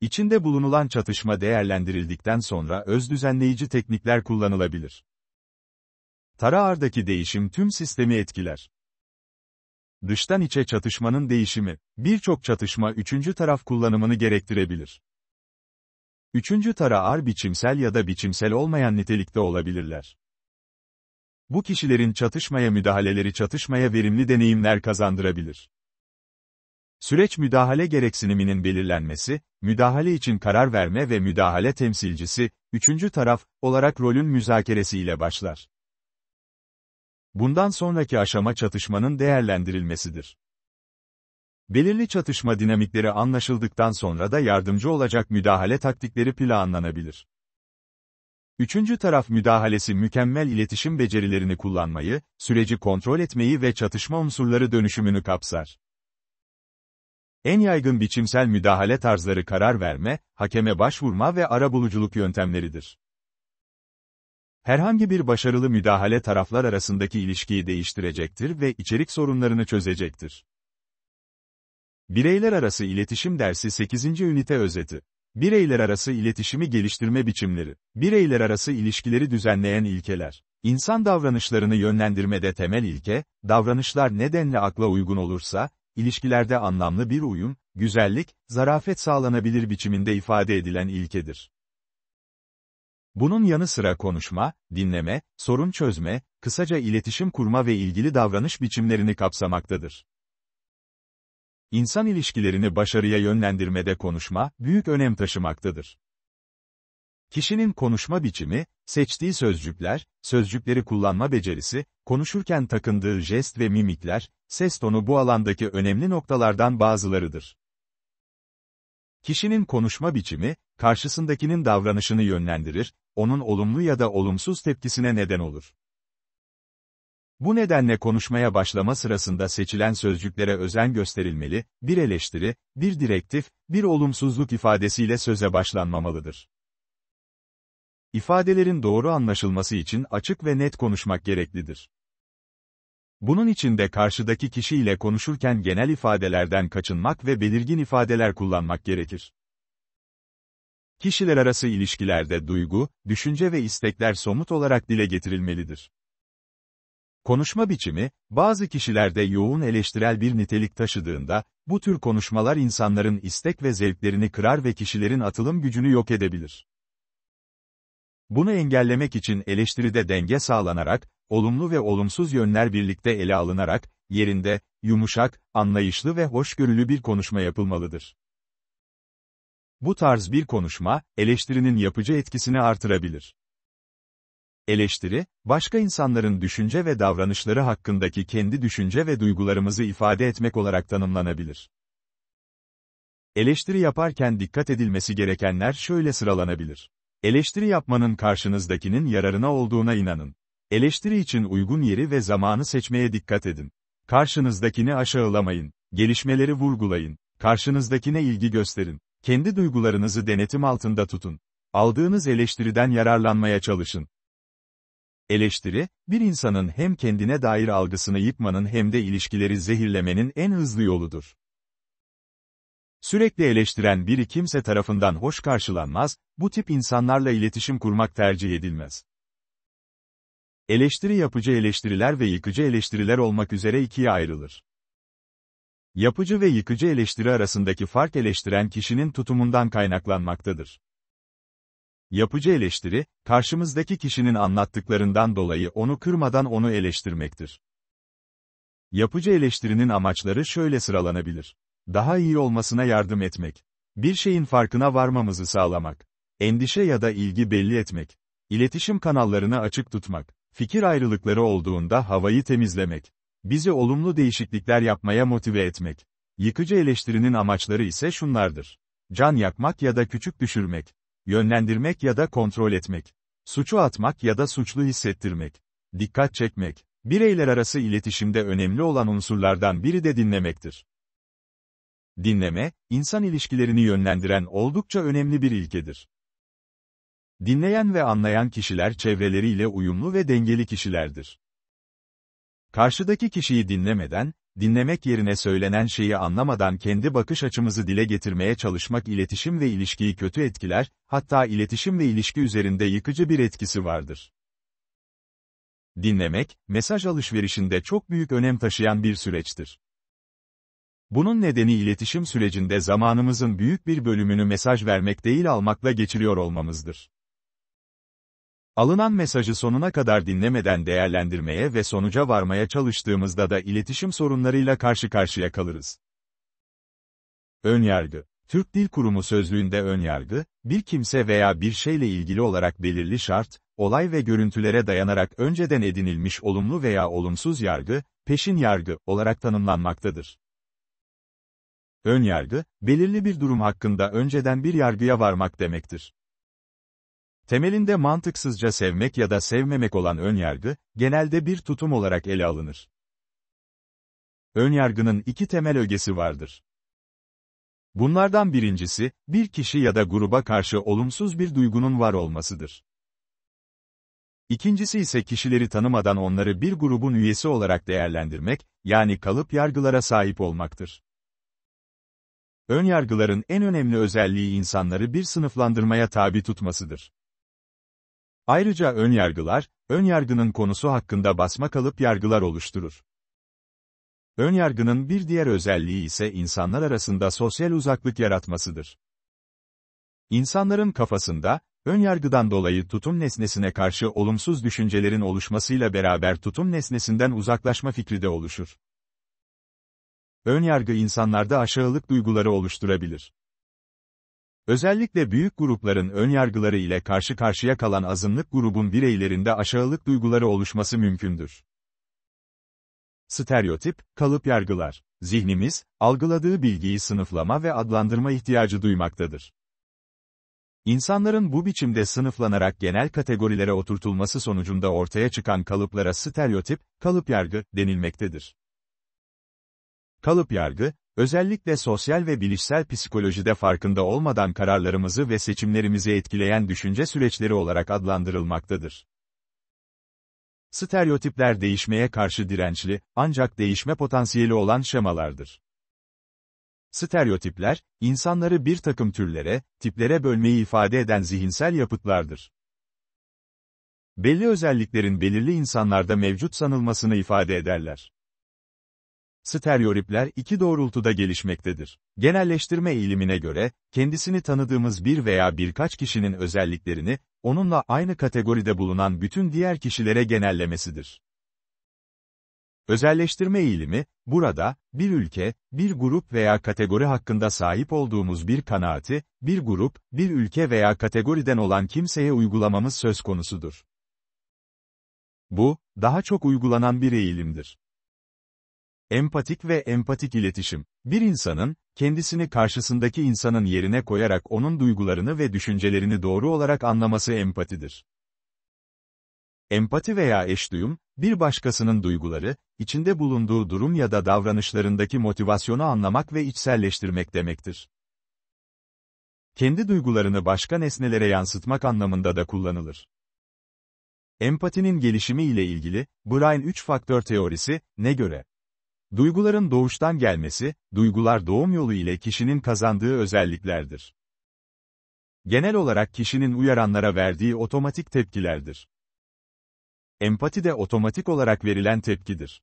İçinde bulunulan çatışma değerlendirildikten sonra öz düzenleyici teknikler kullanılabilir. Taraardaki değişim tüm sistemi etkiler. Dıştan içe çatışmanın değişimi, birçok çatışma üçüncü taraf kullanımını gerektirebilir. Üçüncü taraar biçimsel ya da biçimsel olmayan nitelikte olabilirler. Bu kişilerin çatışmaya müdahaleleri çatışmaya verimli deneyimler kazandırabilir. Süreç müdahale gereksiniminin belirlenmesi, müdahale için karar verme ve müdahale temsilcisi, üçüncü taraf, olarak rolün müzakeresiyle başlar. Bundan sonraki aşama çatışmanın değerlendirilmesidir. Belirli çatışma dinamikleri anlaşıldıktan sonra da yardımcı olacak müdahale taktikleri planlanabilir. Üçüncü taraf müdahalesi mükemmel iletişim becerilerini kullanmayı, süreci kontrol etmeyi ve çatışma unsurları dönüşümünü kapsar. En yaygın biçimsel müdahale tarzları karar verme, hakeme başvurma ve arabuluculuk yöntemleridir. Herhangi bir başarılı müdahale taraflar arasındaki ilişkiyi değiştirecektir ve içerik sorunlarını çözecektir. Bireyler arası İletişim dersi 8. ünite özeti. Bireyler arası iletişimi geliştirme biçimleri. Bireyler arası ilişkileri düzenleyen ilkeler. İnsan davranışlarını yönlendirmede temel ilke, davranışlar nedenle akla uygun olursa, ilişkilerde anlamlı bir uyum, güzellik, zarafet sağlanabilir biçiminde ifade edilen ilkedir. Bunun yanı sıra konuşma, dinleme, sorun çözme, kısaca iletişim kurma ve ilgili davranış biçimlerini kapsamaktadır. İnsan ilişkilerini başarıya yönlendirmede konuşma, büyük önem taşımaktadır. Kişinin konuşma biçimi, seçtiği sözcükler, sözcükleri kullanma becerisi, konuşurken takındığı jest ve mimikler, ses tonu bu alandaki önemli noktalardan bazılarıdır. Kişinin konuşma biçimi, karşısındakinin davranışını yönlendirir, onun olumlu ya da olumsuz tepkisine neden olur. Bu nedenle konuşmaya başlama sırasında seçilen sözcüklere özen gösterilmeli, bir eleştiri, bir direktif, bir olumsuzluk ifadesiyle söze başlanmamalıdır. İfadelerin doğru anlaşılması için açık ve net konuşmak gereklidir. Bunun için de karşıdaki kişiyle konuşurken genel ifadelerden kaçınmak ve belirgin ifadeler kullanmak gerekir. Kişiler arası ilişkilerde duygu, düşünce ve istekler somut olarak dile getirilmelidir. Konuşma biçimi, bazı kişilerde yoğun eleştirel bir nitelik taşıdığında, bu tür konuşmalar insanların istek ve zevklerini kırar ve kişilerin atılım gücünü yok edebilir. Bunu engellemek için eleştiride denge sağlanarak, olumlu ve olumsuz yönler birlikte ele alınarak, yerinde, yumuşak, anlayışlı ve hoşgörülü bir konuşma yapılmalıdır. Bu tarz bir konuşma, eleştirinin yapıcı etkisini artırabilir. Eleştiri, başka insanların düşünce ve davranışları hakkındaki kendi düşünce ve duygularımızı ifade etmek olarak tanımlanabilir. Eleştiri yaparken dikkat edilmesi gerekenler şöyle sıralanabilir. Eleştiri yapmanın karşınızdakinin yararına olduğuna inanın. Eleştiri için uygun yeri ve zamanı seçmeye dikkat edin. Karşınızdakini aşağılamayın, gelişmeleri vurgulayın, karşınızdakine ilgi gösterin, kendi duygularınızı denetim altında tutun. Aldığınız eleştiriden yararlanmaya çalışın. Eleştiri, bir insanın hem kendine dair algısını yıkmanın hem de ilişkileri zehirlemenin en hızlı yoludur. Sürekli eleştiren biri kimse tarafından hoş karşılanmaz, bu tip insanlarla iletişim kurmak tercih edilmez. Eleştiri yapıcı eleştiriler ve yıkıcı eleştiriler olmak üzere ikiye ayrılır. Yapıcı ve yıkıcı eleştiri arasındaki fark eleştiren kişinin tutumundan kaynaklanmaktadır. Yapıcı eleştiri, karşımızdaki kişinin anlattıklarından dolayı onu kırmadan onu eleştirmektir. Yapıcı eleştirinin amaçları şöyle sıralanabilir. Daha iyi olmasına yardım etmek. Bir şeyin farkına varmamızı sağlamak. Endişe ya da ilgi belli etmek. İletişim kanallarını açık tutmak. Fikir ayrılıkları olduğunda havayı temizlemek. Bizi olumlu değişiklikler yapmaya motive etmek. Yıkıcı eleştirinin amaçları ise şunlardır. Can yakmak ya da küçük düşürmek. Yönlendirmek ya da kontrol etmek. Suçu atmak ya da suçlu hissettirmek. Dikkat çekmek. Bireyler arası iletişimde önemli olan unsurlardan biri de dinlemektir. Dinleme, insan ilişkilerini yönlendiren oldukça önemli bir ilkedir. Dinleyen ve anlayan kişiler çevreleriyle uyumlu ve dengeli kişilerdir. Karşıdaki kişiyi dinlemeden, dinlemek yerine söylenen şeyi anlamadan kendi bakış açımızı dile getirmeye çalışmak iletişim ve ilişkiyi kötü etkiler, hatta iletişim ve ilişki üzerinde yıkıcı bir etkisi vardır. Dinlemek, mesaj alışverişinde çok büyük önem taşıyan bir süreçtir. Bunun nedeni iletişim sürecinde zamanımızın büyük bir bölümünü mesaj vermek değil almakla geçiriyor olmamızdır. Alınan mesajı sonuna kadar dinlemeden değerlendirmeye ve sonuca varmaya çalıştığımızda da iletişim sorunlarıyla karşı karşıya kalırız. Önyargı Türk Dil Kurumu sözlüğünde önyargı, bir kimse veya bir şeyle ilgili olarak belirli şart, olay ve görüntülere dayanarak önceden edinilmiş olumlu veya olumsuz yargı, peşin yargı olarak tanımlanmaktadır. Önyargı, belirli bir durum hakkında önceden bir yargıya varmak demektir. Temelinde mantıksızca sevmek ya da sevmemek olan önyargı, genelde bir tutum olarak ele alınır. Önyargının iki temel ögesi vardır. Bunlardan birincisi, bir kişi ya da gruba karşı olumsuz bir duygunun var olmasıdır. İkincisi ise kişileri tanımadan onları bir grubun üyesi olarak değerlendirmek, yani kalıp yargılara sahip olmaktır. Önyargıların en önemli özelliği insanları bir sınıflandırmaya tabi tutmasıdır. Ayrıca önyargılar, önyargının konusu hakkında basma kalıp yargılar oluşturur. Önyargının bir diğer özelliği ise insanlar arasında sosyal uzaklık yaratmasıdır. İnsanların kafasında, önyargıdan dolayı tutum nesnesine karşı olumsuz düşüncelerin oluşmasıyla beraber tutum nesnesinden uzaklaşma fikri de oluşur. Önyargı insanlarda aşağılık duyguları oluşturabilir. Özellikle büyük grupların önyargıları ile karşı karşıya kalan azınlık grubun bireylerinde aşağılık duyguları oluşması mümkündür. Stereotip, kalıp yargılar. Zihnimiz, algıladığı bilgiyi sınıflama ve adlandırma ihtiyacı duymaktadır. İnsanların bu biçimde sınıflanarak genel kategorilere oturtulması sonucunda ortaya çıkan kalıplara stereotip, kalıp yargı denilmektedir. Kalıp yargı, Özellikle sosyal ve bilişsel psikolojide farkında olmadan kararlarımızı ve seçimlerimizi etkileyen düşünce süreçleri olarak adlandırılmaktadır. Stereotipler değişmeye karşı dirençli, ancak değişme potansiyeli olan şemalardır. Stereotipler, insanları bir takım türlere, tiplere bölmeyi ifade eden zihinsel yapıtlardır. Belli özelliklerin belirli insanlarda mevcut sanılmasını ifade ederler stereoripler iki doğrultuda gelişmektedir. Genelleştirme eğilimine göre, kendisini tanıdığımız bir veya birkaç kişinin özelliklerini, onunla aynı kategoride bulunan bütün diğer kişilere genellemesidir. Özelleştirme eğilimi, burada, bir ülke, bir grup veya kategori hakkında sahip olduğumuz bir kanaati, bir grup, bir ülke veya kategoriden olan kimseye uygulamamız söz konusudur. Bu, daha çok uygulanan bir eğilimdir. Empatik ve empatik iletişim. Bir insanın, kendisini karşısındaki insanın yerine koyarak onun duygularını ve düşüncelerini doğru olarak anlaması empatidir. Empati veya eşduyum, bir başkasının duyguları, içinde bulunduğu durum ya da davranışlarındaki motivasyonu anlamak ve içselleştirmek demektir. Kendi duygularını başka nesnelere yansıtmak anlamında da kullanılır. Empatinin gelişimi ile ilgili, Brian 3 faktör teorisi, ne göre? Duyguların doğuştan gelmesi, duygular doğum yolu ile kişinin kazandığı özelliklerdir. Genel olarak kişinin uyaranlara verdiği otomatik tepkilerdir. Empati de otomatik olarak verilen tepkidir.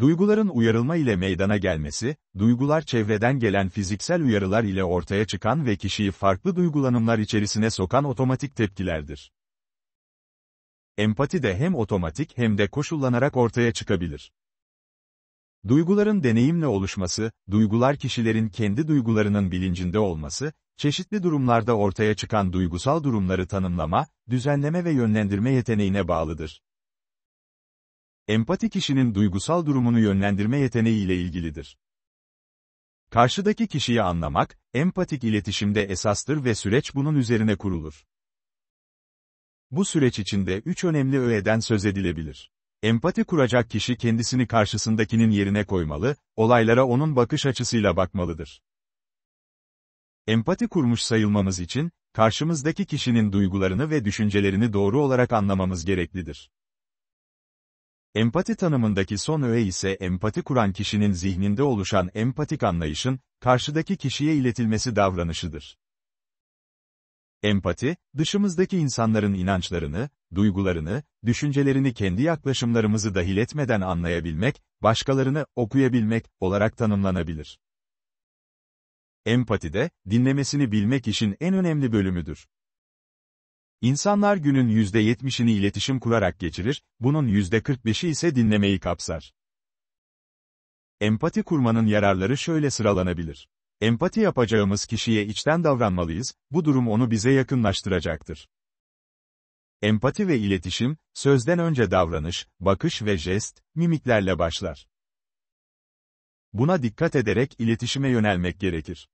Duyguların uyarılma ile meydana gelmesi, duygular çevreden gelen fiziksel uyarılar ile ortaya çıkan ve kişiyi farklı duygulanımlar içerisine sokan otomatik tepkilerdir. Empati de hem otomatik hem de koşullanarak ortaya çıkabilir. Duyguların deneyimle oluşması, duygular kişilerin kendi duygularının bilincinde olması, çeşitli durumlarda ortaya çıkan duygusal durumları tanımlama, düzenleme ve yönlendirme yeteneğine bağlıdır. Empati kişinin duygusal durumunu yönlendirme yeteneği ile ilgilidir. Karşıdaki kişiyi anlamak, empatik iletişimde esastır ve süreç bunun üzerine kurulur. Bu süreç içinde üç önemli öğeden söz edilebilir. Empati kuracak kişi kendisini karşısındakinin yerine koymalı, olaylara onun bakış açısıyla bakmalıdır. Empati kurmuş sayılmamız için, karşımızdaki kişinin duygularını ve düşüncelerini doğru olarak anlamamız gereklidir. Empati tanımındaki son öğe ise empati kuran kişinin zihninde oluşan empatik anlayışın, karşıdaki kişiye iletilmesi davranışıdır. Empati, dışımızdaki insanların inançlarını, duygularını, düşüncelerini kendi yaklaşımlarımızı dahil etmeden anlayabilmek, başkalarını okuyabilmek olarak tanımlanabilir. Empati de dinlemesini bilmek işin en önemli bölümüdür. İnsanlar günün %70'ini iletişim kurarak geçirir, bunun %45'i ise dinlemeyi kapsar. Empati kurmanın yararları şöyle sıralanabilir. Empati yapacağımız kişiye içten davranmalıyız, bu durum onu bize yakınlaştıracaktır. Empati ve iletişim, sözden önce davranış, bakış ve jest, mimiklerle başlar. Buna dikkat ederek iletişime yönelmek gerekir.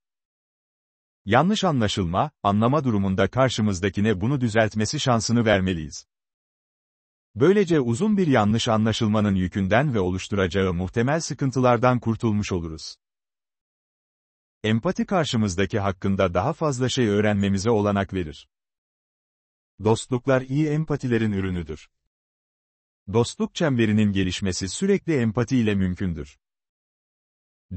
Yanlış anlaşılma, anlama durumunda karşımızdakine bunu düzeltmesi şansını vermeliyiz. Böylece uzun bir yanlış anlaşılmanın yükünden ve oluşturacağı muhtemel sıkıntılardan kurtulmuş oluruz empati karşımızdaki hakkında daha fazla şey öğrenmemize olanak verir. Dostluklar iyi empatilerin ürünüdür. Dostluk çemberinin gelişmesi sürekli empati ile mümkündür.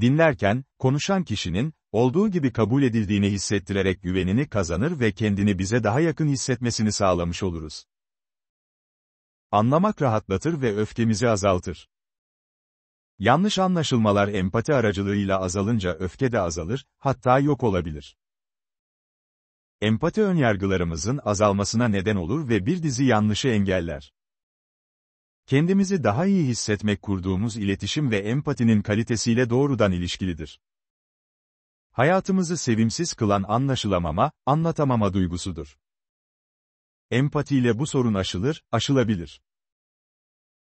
Dinlerken, konuşan kişinin, olduğu gibi kabul edildiğini hissettirerek güvenini kazanır ve kendini bize daha yakın hissetmesini sağlamış oluruz. Anlamak rahatlatır ve öfkemizi azaltır. Yanlış anlaşılmalar empati aracılığıyla azalınca öfke de azalır, hatta yok olabilir. Empati önyargılarımızın azalmasına neden olur ve bir dizi yanlışı engeller. Kendimizi daha iyi hissetmek kurduğumuz iletişim ve empatinin kalitesiyle doğrudan ilişkilidir. Hayatımızı sevimsiz kılan anlaşılamama, anlatamama duygusudur. Empatiyle bu sorun aşılır, aşılabilir.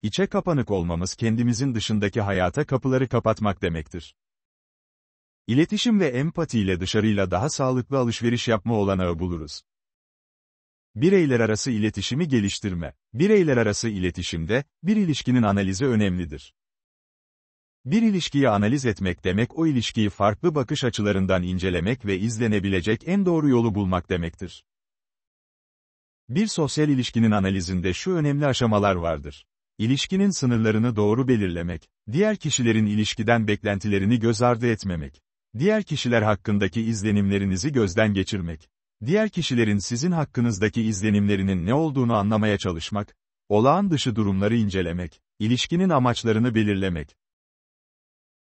İçe kapanık olmamız kendimizin dışındaki hayata kapıları kapatmak demektir. İletişim ve empati ile dışarıyla daha sağlıklı alışveriş yapma olanağı buluruz. Bireyler arası iletişimi geliştirme. Bireyler arası iletişimde, bir ilişkinin analizi önemlidir. Bir ilişkiyi analiz etmek demek o ilişkiyi farklı bakış açılarından incelemek ve izlenebilecek en doğru yolu bulmak demektir. Bir sosyal ilişkinin analizinde şu önemli aşamalar vardır. İlişkinin sınırlarını doğru belirlemek, diğer kişilerin ilişkiden beklentilerini göz ardı etmemek, diğer kişiler hakkındaki izlenimlerinizi gözden geçirmek, diğer kişilerin sizin hakkınızdaki izlenimlerinin ne olduğunu anlamaya çalışmak, olağan dışı durumları incelemek, ilişkinin amaçlarını belirlemek,